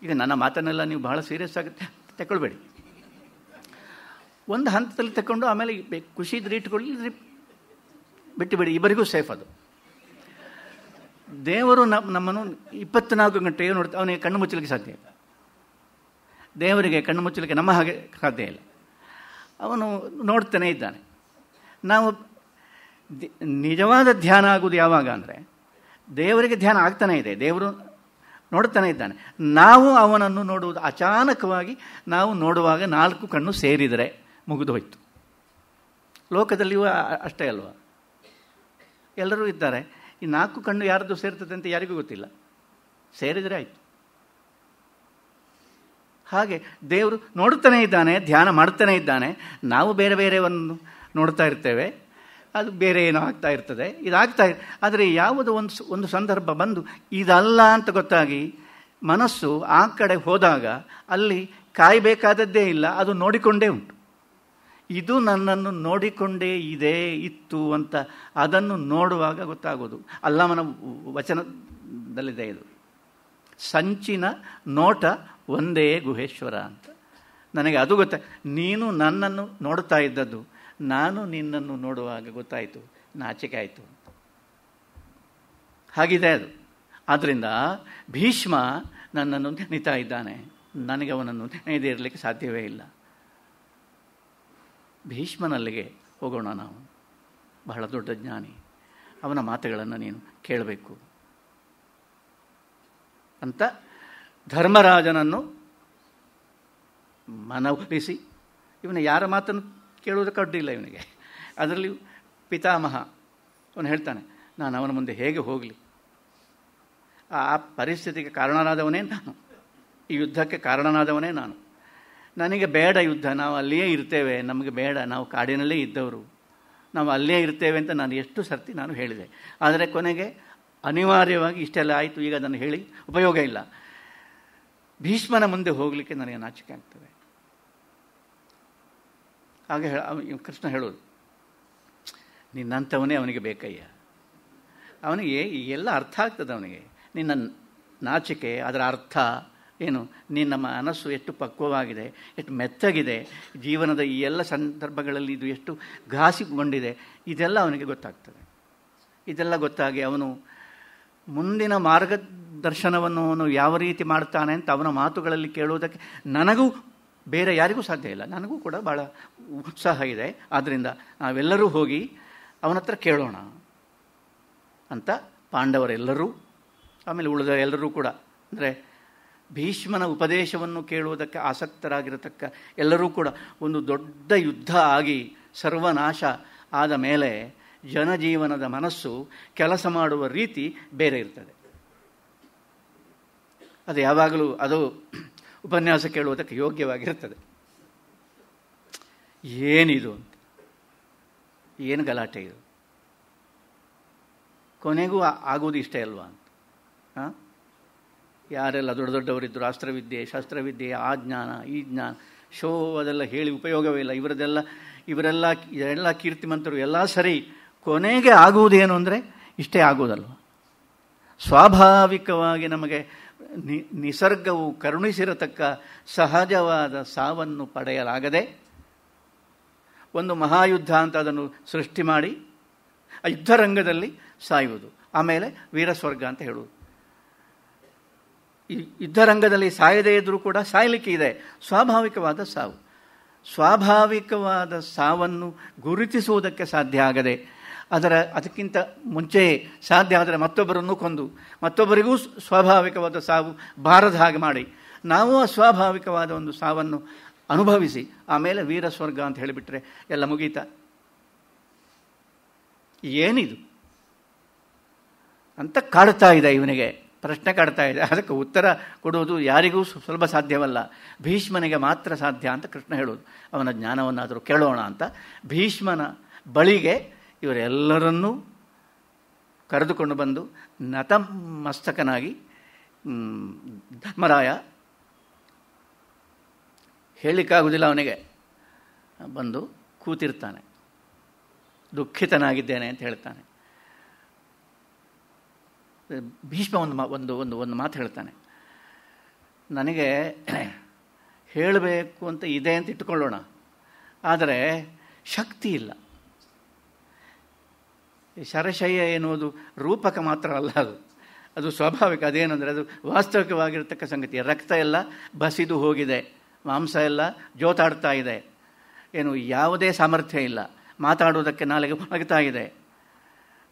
ಈಗ ನನ್ನ ಮಾತನ್ನೆಲ್ಲ ನೀವು ಬಹಳ ಸೀರಿಯಸ್ ಆಗಿ ತಗೊಳ್ಬೇಡಿ ಒಂದು ಹಂತದಲ್ಲಿ ತಗೊಂಡು ಆಮೇಲೆ ಖುಷಿ ಇಟ್ಕೊಳ್ಳಿ ಬಿಟ್ಟುಬಿಡಿ ಬಿಟ್ಟುಬೇಡಿ ಇಬ್ಬರಿಗೂ ಸೇಫ್ ಅದು ದೇವರು ನಮ್ಮ ನಮ್ಮನ್ನು ಇಪ್ಪತ್ನಾಲ್ಕು ಗಂಟೆ ಏನು ನೋಡ್ತಾ ಅವನಿಗೆ ಕಣ್ಣು ಮುಚ್ಚಲಿಕ್ಕೆ ಸಾಧ್ಯ ಇಲ್ಲ ದೇವರಿಗೆ ಕಣ್ಣು ಮುಚ್ಚಲಿಕ್ಕೆ ನಮ್ಮ ಹಾಗೆ ಸಾಧ್ಯ ಇಲ್ಲ ಅವನು ನೋಡ್ತಾನೆ ಇದ್ದಾನೆ ನಾವು ನಿಜವಾದ ಧ್ಯಾನ ಆಗೋದು ಯಾವಾಗ ಅಂದರೆ ದೇವರಿಗೆ ಧ್ಯಾನ ಆಗ್ತಾನೇ ಇದೆ ದೇವರು ನೋಡ್ತಾನೆ ಇದ್ದಾನೆ ನಾವು ಅವನನ್ನು ನೋಡುವುದು ಅಚಾನಕವಾಗಿ ನಾವು ನೋಡುವಾಗ ನಾಲ್ಕು ಕಣ್ಣು ಸೇರಿದರೆ ಮುಗಿದು ಹೋಯಿತು ಲೋಕದಲ್ಲಿಯೂ ಅಷ್ಟೇ ಅಲ್ವ ಎಲ್ಲರೂ ಇದ್ದಾರೆ ಈ ನಾಲ್ಕು ಕಣ್ಣು ಯಾರದ್ದು ಸೇರ್ತದೆ ಅಂತ ಯಾರಿಗೂ ಗೊತ್ತಿಲ್ಲ ಸೇರಿದರೆ ಆಯಿತು ಹಾಗೆ ದೇವರು ನೋಡುತ್ತಾನೆ ಇದ್ದಾನೆ ಧ್ಯಾನ ಮಾಡ್ತಾನೆ ಇದ್ದಾನೆ ನಾವು ಬೇರೆ ಬೇರೆವನ್ನು ನೋಡ್ತಾ ಇರ್ತೇವೆ ಅದು ಬೇರೆ ಏನೋ ಆಗ್ತಾ ಇರ್ತದೆ ಇದಾಗ್ತಾ ಇರ್ ಆದರೆ ಯಾವುದೋ ಒಂದು ಒಂದು ಸಂದರ್ಭ ಬಂದು ಇದಲ್ಲ ಅಂತ ಗೊತ್ತಾಗಿ ಮನಸ್ಸು ಆ ಕಡೆ ಹೋದಾಗ ಅಲ್ಲಿ ಕಾಯಬೇಕಾದದ್ದೇ ಇಲ್ಲ ಅದು ನೋಡಿಕೊಂಡೇ ಉಂಟು ಇದು ನನ್ನನ್ನು ನೋಡಿಕೊಂಡೇ ಇದೆ ಇತ್ತು ಅಂತ ಅದನ್ನು ನೋಡುವಾಗ ಗೊತ್ತಾಗೋದು ಅಲ್ಲಮನ ವಚನದಲ್ಲಿದೆ ಇದು ಸಂಚಿನ ನೋಟ ಒಂದೇ ಗುಹೇಶ್ವರ ಅಂತ ನನಗೆ ಅದು ಗೊತ್ತ ನೀನು ನನ್ನನ್ನು ನೋಡ್ತಾ ಇದ್ದದ್ದು ನಾನು ನಿನ್ನನ್ನು ನೋಡುವಾಗ ಗೊತ್ತಾಯಿತು ನಾಚಿಕೆ ಆಯಿತು ಹಾಗಿದೆ ಅದು ಆದ್ದರಿಂದ ಭೀಷ್ಮ ನನ್ನನ್ನು ನೆನೀತಾ ಇದ್ದಾನೆ ನನಗೆ ಅವನನ್ನು ಇರಲಿಕ್ಕೆ ಸಾಧ್ಯವೇ ಇಲ್ಲ ಭೀಷ್ಮನಲ್ಲಿಗೆ ಹೋಗೋಣ ನಾವು ಬಹಳ ದೊಡ್ಡ ಜ್ಞಾನಿ ಅವನ ಮಾತುಗಳನ್ನು ನೀನು ಕೇಳಬೇಕು ಅಂತ ಧರ್ಮರಾಜನನ್ನು ಮನವೊಲಿಸಿ ಇವನ ಯಾರ ಮಾತನ್ನು ಕೇಳುವುದು ಅಡ್ಡಿಲ್ಲ ಇವನಿಗೆ ಅದರಲ್ಲಿ ಪಿತಾಮಹ ಅವನು ಹೇಳ್ತಾನೆ ನಾನು ಅವನ ಮುಂದೆ ಹೇಗೆ ಹೋಗಲಿ ಆ ಪರಿಸ್ಥಿತಿಗೆ ಕಾರಣನಾದವನೇ ನಾನು ಈ ಯುದ್ಧಕ್ಕೆ ಕಾರಣನಾದವನೇ ನಾನು ನನಗೆ ಬೇಡ ಯುದ್ಧ ನಾವು ಅಲ್ಲಿಯೇ ಇರ್ತೇವೆ ನಮಗೆ ಬೇಡ ನಾವು ಕಾಡಿನಲ್ಲೇ ಇದ್ದವರು ನಾವು ಅಲ್ಲೇ ಇರ್ತೇವೆ ಅಂತ ನಾನು ಎಷ್ಟು ಸರ್ತಿ ನಾನು ಹೇಳಿದೆ ಆದರೆ ಕೊನೆಗೆ ಅನಿವಾರ್ಯವಾಗಿ ಇಷ್ಟೆಲ್ಲ ಆಯಿತು ಈಗ ಅದನ್ನು ಹೇಳಿ ಉಪಯೋಗ ಇಲ್ಲ ಭೀಷ್ಮನ ಮುಂದೆ ಹೋಗಲಿಕ್ಕೆ ನನಗೆ ನಾಚಿಕೆ ಆಗ್ತದೆ ಆಗ ಹೇಳ ಕೃಷ್ಣ ಹೇಳೋದು ನಿನ್ನಂಥವನೇ ಅವನಿಗೆ ಬೇಕಯ್ಯ ಅವನಿಗೆ ಎಲ್ಲ ಅರ್ಥ ಆಗ್ತದೆ ಅವನಿಗೆ ನಿನ್ನ ನಾಚಿಕೆ ಅದರ ಅರ್ಥ ಏನು ನಿನ್ನ ಮನಸ್ಸು ಎಷ್ಟು ಪಕ್ವವಾಗಿದೆ ಎಷ್ಟು ಮೆತ್ತಗಿದೆ ಜೀವನದ ಈ ಎಲ್ಲ ಸಂದರ್ಭಗಳಲ್ಲಿ ಇದು ಎಷ್ಟು ಘಾಸಿಗೊಂಡಿದೆ ಇದೆಲ್ಲ ಅವನಿಗೆ ಗೊತ್ತಾಗ್ತದೆ ಇದೆಲ್ಲ ಗೊತ್ತಾಗಿ ಅವನು ಮುಂದಿನ ಮಾರ್ಗದರ್ಶನವನ್ನು ಅವನು ಯಾವ ರೀತಿ ಮಾಡ್ತಾನೆ ಅಂತ ಅವನ ಮಾತುಗಳಲ್ಲಿ ಕೇಳುವುದಕ್ಕೆ ನನಗೂ ಬೇರೆ ಯಾರಿಗೂ ಸಾಧ್ಯ ಇಲ್ಲ ನನಗೂ ಕೂಡ ಭಾಳ ಉತ್ಸಾಹ ಇದೆ ಆದ್ದರಿಂದ ನಾವೆಲ್ಲರೂ ಹೋಗಿ ಅವನ ಹತ್ರ ಕೇಳೋಣ ಅಂತ ಪಾಂಡವರೆಲ್ಲರೂ ಆಮೇಲೆ ಉಳಿದ ಎಲ್ಲರೂ ಕೂಡ ಅಂದರೆ ಭೀಷ್ಮನ ಉಪದೇಶವನ್ನು ಕೇಳುವುದಕ್ಕೆ ಆಸಕ್ತರಾಗಿರತಕ್ಕ ಎಲ್ಲರೂ ಕೂಡ ಒಂದು ದೊಡ್ಡ ಯುದ್ಧ ಆಗಿ ಸರ್ವನಾಶ ಆದ ಮೇಲೆ ಜನಜೀವನದ ಮನಸ್ಸು ಕೆಲಸ ಮಾಡುವ ರೀತಿ ಬೇರೆ ಇರ್ತದೆ ಅದು ಯಾವಾಗಲೂ ಅದು ಉಪನ್ಯಾಸ ಕೇಳುವುದಕ್ಕೆ ಯೋಗ್ಯವಾಗಿರ್ತದೆ ಏನಿದು ಅಂತ ಏನು ಗಲಾಟೆ ಇದು ಕೊನೆಗೂ ಆಗೋದು ಇಷ್ಟೇ ಅಲ್ವಾ ಅಂತ ಹಾಂ ಯಾರೆಲ್ಲ ದೊಡ್ಡ ದೊಡ್ಡವರಿದ್ದರು ಅಸ್ತ್ರವಿದ್ಯೆ ಶಾಸ್ತ್ರವಿದ್ಯೆ ಆ ಜ್ಞಾನ ಈ ಜ್ಞಾನ ಶೋ ಅದೆಲ್ಲ ಹೇಳಿ ಉಪಯೋಗವೇ ಇಲ್ಲ ಇವರದೆಲ್ಲ ಇವರೆಲ್ಲ ಎಲ್ಲ ಕೀರ್ತಿಮಂತರು ಎಲ್ಲ ಸರಿ ಕೊನೆಗೆ ಆಗುವುದೇನು ಅಂದರೆ ಇಷ್ಟೇ ಆಗೋದಲ್ವ ಸ್ವಾಭಾವಿಕವಾಗಿ ನಮಗೆ ನಿ ನಿಸರ್ಗವು ಕರುಣಿಸಿರತಕ್ಕ ಸಹಜವಾದ ಸಾವನ್ನು ಪಡೆಯಲಾಗದೆ ಒಂದು ಮಹಾಯುದ್ಧ ಅಂತ ಅದನ್ನು ಸೃಷ್ಟಿ ಮಾಡಿ ಆ ಯುದ್ಧರಂಗದಲ್ಲಿ ಸಾಯುವುದು ಆಮೇಲೆ ವೀರಸ್ವರ್ಗ ಅಂತ ಹೇಳುವುದು ಯುದ್ಧರಂಗದಲ್ಲಿ ಸಾಯದೇ ಇದ್ದರೂ ಕೂಡ ಸಾಯಲಿಕ್ಕೆ ಇದೆ ಸ್ವಾಭಾವಿಕವಾದ ಸಾವು ಸ್ವಾಭಾವಿಕವಾದ ಸಾವನ್ನು ಗುರುತಿಸುವುದಕ್ಕೆ ಸಾಧ್ಯ ಆಗದೆ ಅದರ ಅದಕ್ಕಿಂತ ಮುಂಚೆಯೇ ಸಾಧ್ಯ ಆದರೆ ಮತ್ತೊಬ್ಬರನ್ನು ಕೊಂದು ಮತ್ತೊಬ್ಬರಿಗೂ ಸ್ವಾಭಾವಿಕವಾದ ಸಾವು ಬಾರದ ಹಾಗೆ ಮಾಡಿ ನಾವು ಅಸ್ವಾಭಾವಿಕವಾದ ಒಂದು ಸಾವನ್ನು ಅನುಭವಿಸಿ ಆಮೇಲೆ ವೀರ ಸ್ವರ್ಗ ಅಂತ ಹೇಳಿಬಿಟ್ರೆ ಎಲ್ಲ ಮುಗೀತ ಏನಿದು ಅಂತ ಕಾಡ್ತಾ ಇದೆ ಇವನಿಗೆ ಪ್ರಶ್ನೆ ಕಾಡ್ತಾ ಇದೆ ಅದಕ್ಕೆ ಉತ್ತರ ಕೊಡುವುದು ಯಾರಿಗೂ ಸುಲಭ ಸಾಧ್ಯವಲ್ಲ ಭೀಷ್ಮನಿಗೆ ಮಾತ್ರ ಸಾಧ್ಯ ಅಂತ ಕೃಷ್ಣ ಹೇಳೋದು ಅವನ ಜ್ಞಾನವನ್ನಾದರೂ ಕೇಳೋಣ ಅಂತ ಭೀಷ್ಮನ ಬಳಿಗೆ ಇವರೆಲ್ಲರನ್ನೂ ಕರೆದುಕೊಂಡು ಬಂದು ನತಮಸ್ತಕನಾಗಿ ಧರ್ಮರಾಯ ಹೇಳಲಿಕ್ಕಾಗುವುದಿಲ್ಲ ಅವನಿಗೆ ಬಂದು ಕೂತಿರ್ತಾನೆ ದುಃಖಿತನಾಗಿದ್ದೇನೆ ಅಂತ ಹೇಳ್ತಾನೆ ಭೀಷ್ಮ ಒಂದು ಮಾ ಒಂದು ಒಂದು ಒಂದು ಮಾತು ಹೇಳ್ತಾನೆ ನನಗೆ ಹೇಳಬೇಕು ಅಂತ ಇದೆ ಅಂತ ಇಟ್ಕೊಳ್ಳೋಣ ಆದರೆ ಶಕ್ತಿ ಇಲ್ಲ ಶರಶಯ್ಯ ಎನ್ನುವುದು ರೂಪಕ ಮಾತ್ರ ಅಲ್ಲ ಅದು ಅದು ಸ್ವಾಭಾವಿಕ ಅದೇನೆಂದರೆ ಅದು ವಾಸ್ತವಿಕವಾಗಿರತಕ್ಕ ಸಂಗತಿ ರಕ್ತ ಎಲ್ಲ ಬಸಿದು ಹೋಗಿದೆ ಮಾಂಸ ಎಲ್ಲ ಜೋತಾಡ್ತಾ ಇದೆ ಏನು ಯಾವುದೇ ಸಾಮರ್ಥ್ಯ ಇಲ್ಲ ಮಾತಾಡುವುದಕ್ಕೆ ನಾಲಿಗೆ ಒಣಗ್ತಾ ಇದೆ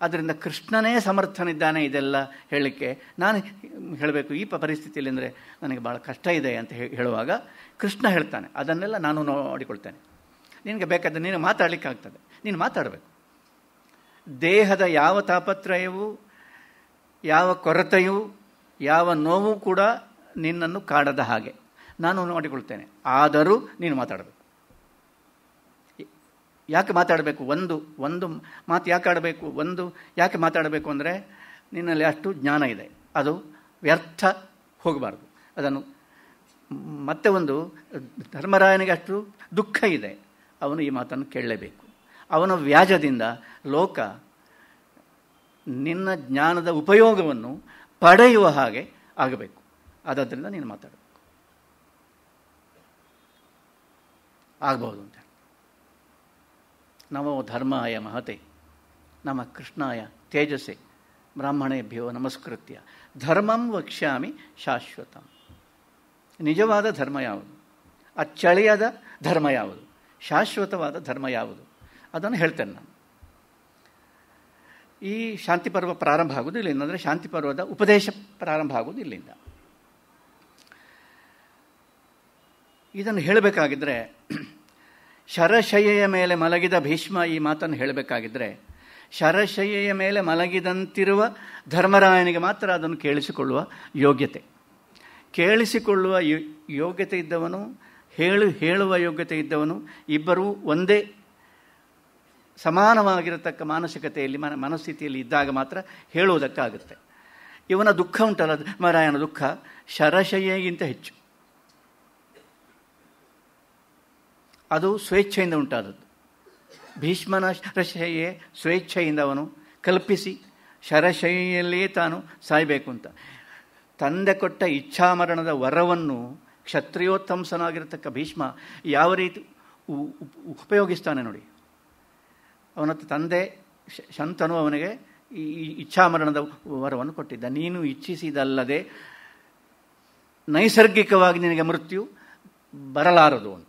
ಅದರಿಂದ ಕೃಷ್ಣನೇ ಸಮರ್ಥನಿದ್ದಾನೆ ಇದೆಲ್ಲ ಹೇಳಲಿಕ್ಕೆ ನಾನು ಹೇಳಬೇಕು ಈ ಪರಿಸ್ಥಿತಿಯಲ್ಲಿ ಅಂದರೆ ನನಗೆ ಭಾಳ ಕಷ್ಟ ಇದೆ ಅಂತ ಹೇಳುವಾಗ ಕೃಷ್ಣ ಹೇಳ್ತಾನೆ ಅದನ್ನೆಲ್ಲ ನಾನು ನೋಡಿಕೊಳ್ತೇನೆ ನಿನಗೆ ಬೇಕಾದರೆ ನೀನು ಆಗ್ತದೆ ನೀನು ಮಾತಾಡಬೇಕು ದೇಹದ ಯಾವ ತಾಪತ್ರಯವೂ ಯಾವ ಕೊರತೆಯೂ ಯಾವ ನೋವು ಕೂಡ ನಿನ್ನನ್ನು ಕಾಡದ ಹಾಗೆ ನಾನು ನೋಡಿಕೊಳ್ತೇನೆ ಆದರೂ ನೀನು ಮಾತಾಡಬೇಕು ಯಾಕೆ ಮಾತಾಡಬೇಕು ಒಂದು ಒಂದು ಮಾತು ಯಾಕೆ ಆಡಬೇಕು ಒಂದು ಯಾಕೆ ಮಾತಾಡಬೇಕು ಅಂದರೆ ನಿನ್ನಲ್ಲಿ ಅಷ್ಟು ಜ್ಞಾನ ಇದೆ ಅದು ವ್ಯರ್ಥ ಹೋಗಬಾರ್ದು ಅದನ್ನು ಮತ್ತೆ ಒಂದು ಧರ್ಮರಾಯನಿಗೆ ಅಷ್ಟು ದುಃಖ ಇದೆ ಅವನು ಈ ಮಾತನ್ನು ಕೇಳಲೇಬೇಕು ಅವನ ವ್ಯಾಜದಿಂದ ಲೋಕ ನಿನ್ನ ಜ್ಞಾನದ ಉಪಯೋಗವನ್ನು ಪಡೆಯುವ ಹಾಗೆ ಆಗಬೇಕು ಅದರಿಂದ ನೀನು ಮಾತಾಡಬೇಕು ಆಗ್ಬೋದು ಅಂತ ನಮೋ ಧರ್ಮಾಯ ಮಹತೆ ನಮ್ಮ ಕೃಷ್ಣಾಯ ತೇಜಸ್ಸೆ ಬ್ರಾಹ್ಮಣೇಭ್ಯೋ ನಮಸ್ಕೃತ್ಯ ಧರ್ಮಂ ವಕ್ಷ್ಯಾಮಿ ಶಾಶ್ವತ ನಿಜವಾದ ಧರ್ಮ ಯಾವುದು ಅಚ್ಚಳಿಯದ ಧರ್ಮ ಯಾವುದು ಶಾಶ್ವತವಾದ ಧರ್ಮ ಯಾವುದು ಅದನ್ನು ಹೇಳ್ತೇನೆ ನಾನು ಈ ಶಾಂತಿ ಪರ್ವ ಪ್ರಾರಂಭ ಆಗೋದು ಇಲ್ಲಿಂದ ಅಂದರೆ ಶಾಂತಿ ಪರ್ವದ ಉಪದೇಶ ಪ್ರಾರಂಭ ಆಗೋದು ಇಲ್ಲಿಂದ ಇದನ್ನು ಹೇಳಬೇಕಾಗಿದ್ದರೆ ಶರಶಯ್ಯೆಯ ಮೇಲೆ ಮಲಗಿದ ಭೀಷ್ಮ ಈ ಮಾತನ್ನು ಹೇಳಬೇಕಾಗಿದ್ದರೆ ಶರಶಯ್ಯೆಯ ಮೇಲೆ ಮಲಗಿದಂತಿರುವ ಧರ್ಮರಾಯನಿಗೆ ಮಾತ್ರ ಅದನ್ನು ಕೇಳಿಸಿಕೊಳ್ಳುವ ಯೋಗ್ಯತೆ ಕೇಳಿಸಿಕೊಳ್ಳುವ ಯೋಗ್ಯತೆ ಇದ್ದವನು ಹೇಳು ಹೇಳುವ ಯೋಗ್ಯತೆ ಇದ್ದವನು ಇಬ್ಬರೂ ಒಂದೇ ಸಮಾನವಾಗಿರತಕ್ಕ ಮಾನಸಿಕತೆಯಲ್ಲಿ ಮನ ಮನಸ್ಥಿತಿಯಲ್ಲಿ ಇದ್ದಾಗ ಮಾತ್ರ ಹೇಳುವುದಕ್ಕಾಗುತ್ತೆ ಇವನ ದುಃಖ ಉಂಟಲ್ಲ ನಾರಾಯಣ ದುಃಖ ಶರಶಯ್ಯಗಿಂತ ಹೆಚ್ಚು ಅದು ಸ್ವೇಚ್ಛೆಯಿಂದ ಉಂಟಾದದ್ದು ಭೀಷ್ಮನ ಶರಶಯ್ಯೆ ಸ್ವೇಚ್ಛೆಯಿಂದ ಅವನು ಕಲ್ಪಿಸಿ ಶರಶಯ್ಯೆಯಲ್ಲಿಯೇ ತಾನು ಸಾಯಬೇಕು ಅಂತ ತಂದೆ ಕೊಟ್ಟ ಇಚ್ಛಾಮರಣದ ವರವನ್ನು ಕ್ಷತ್ರಿಯೋತ್ತಮಸನಾಗಿರತಕ್ಕ ಭೀಷ್ಮ ಯಾವ ರೀತಿ ಉಪಯೋಗಿಸ್ತಾನೆ ನೋಡಿ ಅವನ ತಂದೆ ಶಂತನು ಅವನಿಗೆ ಈ ಇಚ್ಛಾಮರಣದ ವರವನ್ನು ಕೊಟ್ಟಿದ್ದ ನೀನು ಇಚ್ಛಿಸಿದಲ್ಲದೆ ನೈಸರ್ಗಿಕವಾಗಿ ನಿನಗೆ ಮೃತ್ಯು ಬರಲಾರದು ಅಂತ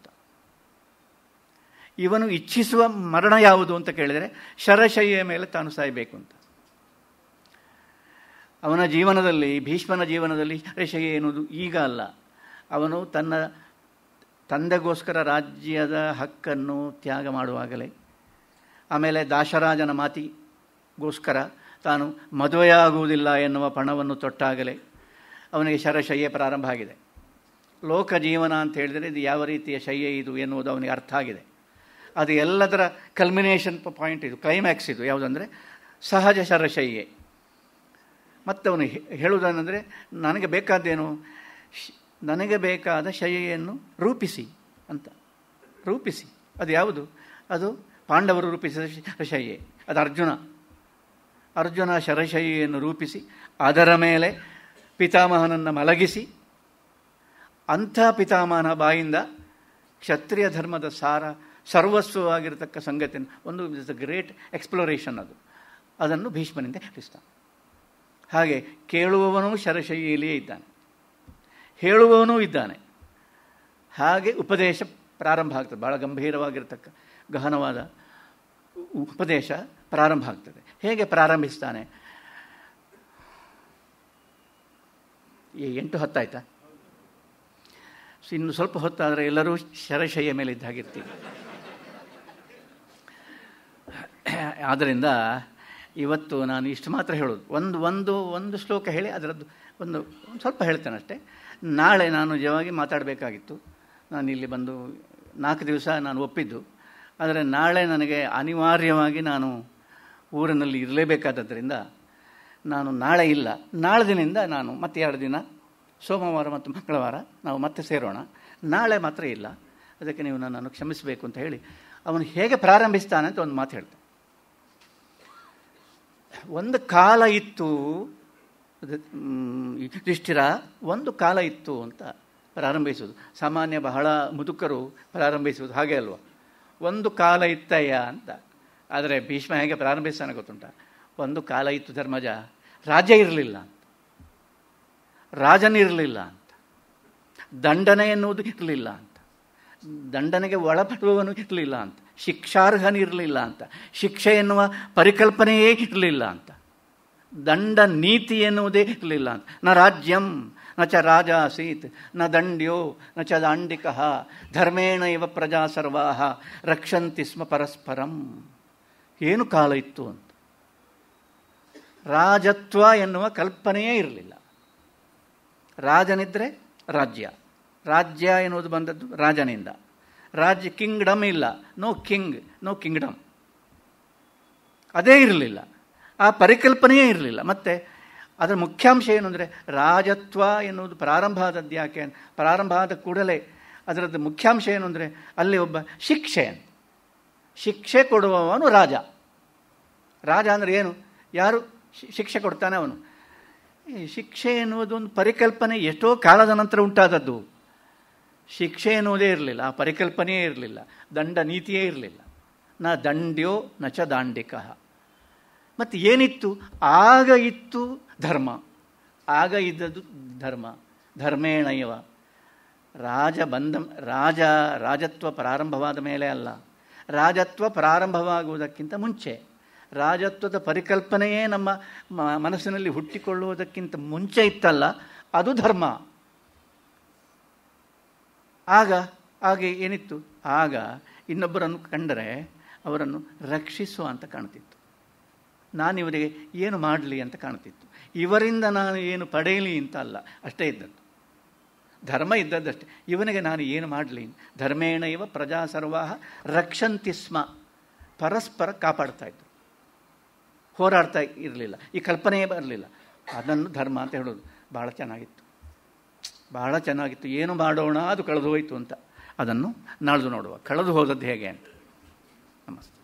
ಇವನು ಇಚ್ಛಿಸುವ ಮರಣ ಯಾವುದು ಅಂತ ಕೇಳಿದರೆ ಶರಶಯ್ಯ ಮೇಲೆ ತಾನು ಸಾಯಬೇಕು ಅಂತ ಅವನ ಜೀವನದಲ್ಲಿ ಭೀಷ್ಮನ ಜೀವನದಲ್ಲಿ ಶರಶಯ್ಯ ಎನ್ನುವುದು ಈಗ ಅಲ್ಲ ಅವನು ತನ್ನ ತಂದೆಗೋಸ್ಕರ ರಾಜ್ಯದ ಹಕ್ಕನ್ನು ತ್ಯಾಗ ಮಾಡುವಾಗಲೇ ಆಮೇಲೆ ದಾಶರಾಜನ ಮಾತಿಗೋಸ್ಕರ ತಾನು ಮದುವೆಯಾಗುವುದಿಲ್ಲ ಎನ್ನುವ ಪಣವನ್ನು ತೊಟ್ಟಾಗಲೇ ಅವನಿಗೆ ಶರಶಯ್ಯ ಪ್ರಾರಂಭ ಆಗಿದೆ ಲೋಕ ಜೀವನ ಅಂತ ಹೇಳಿದರೆ ಇದು ಯಾವ ರೀತಿಯ ಶಯ್ಯ ಇದು ಎನ್ನುವುದು ಅವನಿಗೆ ಅರ್ಥ ಆಗಿದೆ ಅದು ಎಲ್ಲದರ ಕಲ್ಮಿನೇಷನ್ ಪಾಯಿಂಟ್ ಇದು ಕ್ಲೈಮ್ಯಾಕ್ಸ್ ಇದು ಯಾವುದಂದರೆ ಸಹಜ ಶರಶಯ್ಯೆ ಮತ್ತು ಅವನು ಹೇಳುವುದನ್ನಂದರೆ ನನಗೆ ಬೇಕಾದ್ದೇನು ನನಗೆ ಬೇಕಾದ ಶಯ್ಯೆಯನ್ನು ರೂಪಿಸಿ ಅಂತ ರೂಪಿಸಿ ಅದು ಯಾವುದು ಅದು ಪಾಂಡವರು ರೂಪಿಸಿದ ಶರಶಯ್ಯೆ ಅದು ಅರ್ಜುನ ಅರ್ಜುನ ಶರಶಯ್ಯೆಯನ್ನು ರೂಪಿಸಿ ಅದರ ಮೇಲೆ ಪಿತಾಮಹನನ್ನು ಮಲಗಿಸಿ ಅಂಥ ಪಿತಾಮಹನ ಬಾಯಿಂದ ಕ್ಷತ್ರಿಯ ಧರ್ಮದ ಸಾರ ಸರ್ವಸ್ವವಾಗಿರತಕ್ಕ ಸಂಗತಿಯನ್ನು ಒಂದು ಇಸ್ ಗ್ರೇಟ್ ಎಕ್ಸ್ಪ್ಲೋರೇಷನ್ ಅದು ಅದನ್ನು ಭೀಷ್ಮನಿಂದ ಹೇಳಿಸ್ತಾನೆ ಹಾಗೆ ಕೇಳುವವನು ಶರಶೈಲಿಯೇ ಇದ್ದಾನೆ ಹೇಳುವವನೂ ಇದ್ದಾನೆ ಹಾಗೆ ಉಪದೇಶ ಪ್ರಾರಂಭ ಆಗ್ತದೆ ಭಾಳ ಗಂಭೀರವಾಗಿರ್ತಕ್ಕ ಗಹನವಾದ ಉಪದೇಶ ಪ್ರಾರಂಭ ಆಗ್ತದೆ ಹೇಗೆ ಪ್ರಾರಂಭಿಸ್ತಾನೆ ಎಂಟು ಹತ್ತಾಯ್ತಾ ಇನ್ನು ಸ್ವಲ್ಪ ಹೊತ್ತಾದರೆ ಎಲ್ಲರೂ ಶರಶಯ್ಯ ಮೇಲೆ ಇದ್ದಾಗಿರ್ತೀವಿ ಆದ್ದರಿಂದ ಇವತ್ತು ನಾನು ಇಷ್ಟು ಮಾತ್ರ ಹೇಳೋದು ಒಂದು ಒಂದು ಒಂದು ಶ್ಲೋಕ ಹೇಳಿ ಅದರದ್ದು ಒಂದು ಸ್ವಲ್ಪ ಹೇಳ್ತೇನೆ ಅಷ್ಟೇ ನಾಳೆ ನಾನು ನಿಜವಾಗಿ ಮಾತಾಡಬೇಕಾಗಿತ್ತು ನಾನು ಇಲ್ಲಿ ಬಂದು ನಾಲ್ಕು ದಿವಸ ನಾನು ಒಪ್ಪಿದ್ದು ಆದರೆ ನಾಳೆ ನನಗೆ ಅನಿವಾರ್ಯವಾಗಿ ನಾನು ಊರಿನಲ್ಲಿ ಇರಲೇಬೇಕಾದದ್ದರಿಂದ ನಾನು ನಾಳೆ ಇಲ್ಲ ನಾಳೆ ದಿನದಿಂದ ನಾನು ಮತ್ತೆ ಎರಡು ದಿನ ಸೋಮವಾರ ಮತ್ತು ಮಂಗಳವಾರ ನಾವು ಮತ್ತೆ ಸೇರೋಣ ನಾಳೆ ಮಾತ್ರ ಇಲ್ಲ ಅದಕ್ಕೆ ನೀವು ನನ್ನನ್ನು ಕ್ಷಮಿಸಬೇಕು ಅಂತ ಹೇಳಿ ಅವನು ಹೇಗೆ ಪ್ರಾರಂಭಿಸ್ತಾನೆ ಅಂತ ಒಂದು ಮಾತು ಹೇಳ್ತೆ ಒಂದು ಕಾಲ ಇತ್ತು ಯುಧಿಷ್ಠಿರ ಒಂದು ಕಾಲ ಇತ್ತು ಅಂತ ಪ್ರಾರಂಭಿಸುವುದು ಸಾಮಾನ್ಯ ಬಹಳ ಮುದುಕರು ಪ್ರಾರಂಭಿಸುವುದು ಹಾಗೆ ಅಲ್ವಾ ಒಂದು ಕಾಲ ಇತ್ತಯ್ಯ ಅಂತ ಆದರೆ ಭೀಷ್ಮ ಹೇಗೆ ಪ್ರಾರಂಭಿಸ್ತಾನೆ ಗೊತ್ತುಂಟ ಒಂದು ಕಾಲ ಇತ್ತು ಧರ್ಮಜ ರಾಜ ಇರಲಿಲ್ಲ ಅಂತ ರಾಜನಿರಲಿಲ್ಲ ಅಂತ ದಂಡನೆ ಎನ್ನುವುದು ಇರಲಿಲ್ಲ ಅಂತ ದಂಡನೆಗೆ ಒಳಪಡುವವನು ಇರಲಿಲ್ಲ ಅಂತ ಶಿಕ್ಷಾರ್ಹನಿರಲಿಲ್ಲ ಅಂತ ಶಿಕ್ಷೆ ಎನ್ನುವ ಪರಿಕಲ್ಪನೆಯೇ ಇರಲಿಲ್ಲ ಅಂತ ದಂಡ ನೀತಿ ಎನ್ನುವುದೇ ಇರಲಿಲ್ಲ ಅಂತ ನ ರಾಜ್ಯಂ ನ ಚ ಆಸೀತ್ ನ ದಂಡ್ಯೋ ನ ಚ ದಾಂಡಿಕ ಧರ್ಮೇಣ ಇವ ಪ್ರಜಾ ಸರ್ವಾ ರಕ್ಷಂತಿ ಸ್ಮ ಪರಸ್ಪರಂ ಏನು ಕಾಲ ಇತ್ತು ಅಂತ ರಾಜತ್ವ ಎನ್ನುವ ಕಲ್ಪನೆಯೇ ಇರಲಿಲ್ಲ ರಾಜನಿದ್ರೆ ರಾಜ್ಯ ರಾಜ್ಯ ಎನ್ನುವುದು ಬಂದದ್ದು ರಾಜನಿಂದ ರಾಜ್ಯ ಕಿಂಗ್ಡಮ್ ಇಲ್ಲ ನೋ ಕಿಂಗ್ ನೋ ಕಿಂಗ್ಡಮ್ ಅದೇ ಇರಲಿಲ್ಲ ಆ ಪರಿಕಲ್ಪನೆಯೇ ಇರಲಿಲ್ಲ ಮತ್ತೆ ಅದರ ಮುಖ್ಯಾಂಶ ಏನು ಅಂದರೆ ರಾಜತ್ವ ಎನ್ನುವುದು ಪ್ರಾರಂಭ ಆದದ್ದು ಯಾಕೆ ಪ್ರಾರಂಭ ಆದ ಕೂಡಲೇ ಅದರದ್ದು ಮುಖ್ಯಾಂಶ ಏನು ಅಂದರೆ ಅಲ್ಲಿ ಒಬ್ಬ ಶಿಕ್ಷೆ ಶಿಕ್ಷೆ ಕೊಡುವವನು ರಾಜ ರಾಜ ಅಂದರೆ ಏನು ಯಾರು ಶಿಕ್ಷೆ ಕೊಡ್ತಾನೆ ಅವನು ಈ ಶಿಕ್ಷೆ ಎನ್ನುವುದು ಒಂದು ಪರಿಕಲ್ಪನೆ ಎಷ್ಟೋ ಕಾಲದ ನಂತರ ಉಂಟಾದದ್ದು ಶಿಕ್ಷೆ ಎನ್ನುವುದೇ ಇರಲಿಲ್ಲ ಆ ಪರಿಕಲ್ಪನೆಯೇ ಇರಲಿಲ್ಲ ದಂಡ ನೀತಿಯೇ ಇರಲಿಲ್ಲ ನ ದಂಡ್ಯೋ ನ ಚ ದಾಂಡಿಕಃ ಮತ್ತು ಏನಿತ್ತು ಆಗ ಇತ್ತು ಧರ್ಮ ಆಗ ಇದ್ದದ್ದು ಧರ್ಮ ಧರ್ಮೇಣೈವ ರಾಜ ಬಂದ ರಾಜ ರಾಜತ್ವ ಪ್ರಾರಂಭವಾದ ಮೇಲೆ ಅಲ್ಲ ರಾಜತ್ವ ಪ್ರಾರಂಭವಾಗುವುದಕ್ಕಿಂತ ಮುಂಚೆ ರಾಜತ್ವದ ಪರಿಕಲ್ಪನೆಯೇ ನಮ್ಮ ಮನಸ್ಸಿನಲ್ಲಿ ಹುಟ್ಟಿಕೊಳ್ಳುವುದಕ್ಕಿಂತ ಮುಂಚೆ ಇತ್ತಲ್ಲ ಅದು ಧರ್ಮ ಆಗ ಹಾಗೆ ಏನಿತ್ತು ಆಗ ಇನ್ನೊಬ್ಬರನ್ನು ಕಂಡರೆ ಅವರನ್ನು ರಕ್ಷಿಸುವ ಅಂತ ಕಾಣ್ತಿತ್ತು ನಾನು ಇವರಿಗೆ ಏನು ಮಾಡಲಿ ಅಂತ ಕಾಣ್ತಿತ್ತು ಇವರಿಂದ ನಾನು ಏನು ಪಡೆಯಲಿ ಅಂತ ಅಲ್ಲ ಅಷ್ಟೇ ಇದ್ದದ್ದು ಧರ್ಮ ಇದ್ದದ್ದಷ್ಟೇ ಇವನಿಗೆ ನಾನು ಏನು ಮಾಡಲಿ ಧರ್ಮೇಣ ಇವ ಪ್ರಜಾ ಸರ್ವಾಹ ರಕ್ಷಂತಿ ಸ್ಮ ಪರಸ್ಪರ ಕಾಪಾಡ್ತಾ ಇದ್ರು ಹೋರಾಡ್ತಾ ಇರಲಿಲ್ಲ ಈ ಕಲ್ಪನೆಯೇ ಬರಲಿಲ್ಲ ಅದನ್ನು ಧರ್ಮ ಅಂತ ಹೇಳೋದು ಭಾಳ ಚೆನ್ನಾಗಿತ್ತು ಭಾಳ ಚೆನ್ನಾಗಿತ್ತು ಏನು ಮಾಡೋಣ ಅದು ಕಳೆದು ಹೋಯಿತು ಅಂತ ಅದನ್ನು ನಾಳೆದು ನೋಡುವ ಕಳೆದು ಹೋದದ್ದು ಹೇಗೆ ಅಂತ ನಮಸ್ತೆ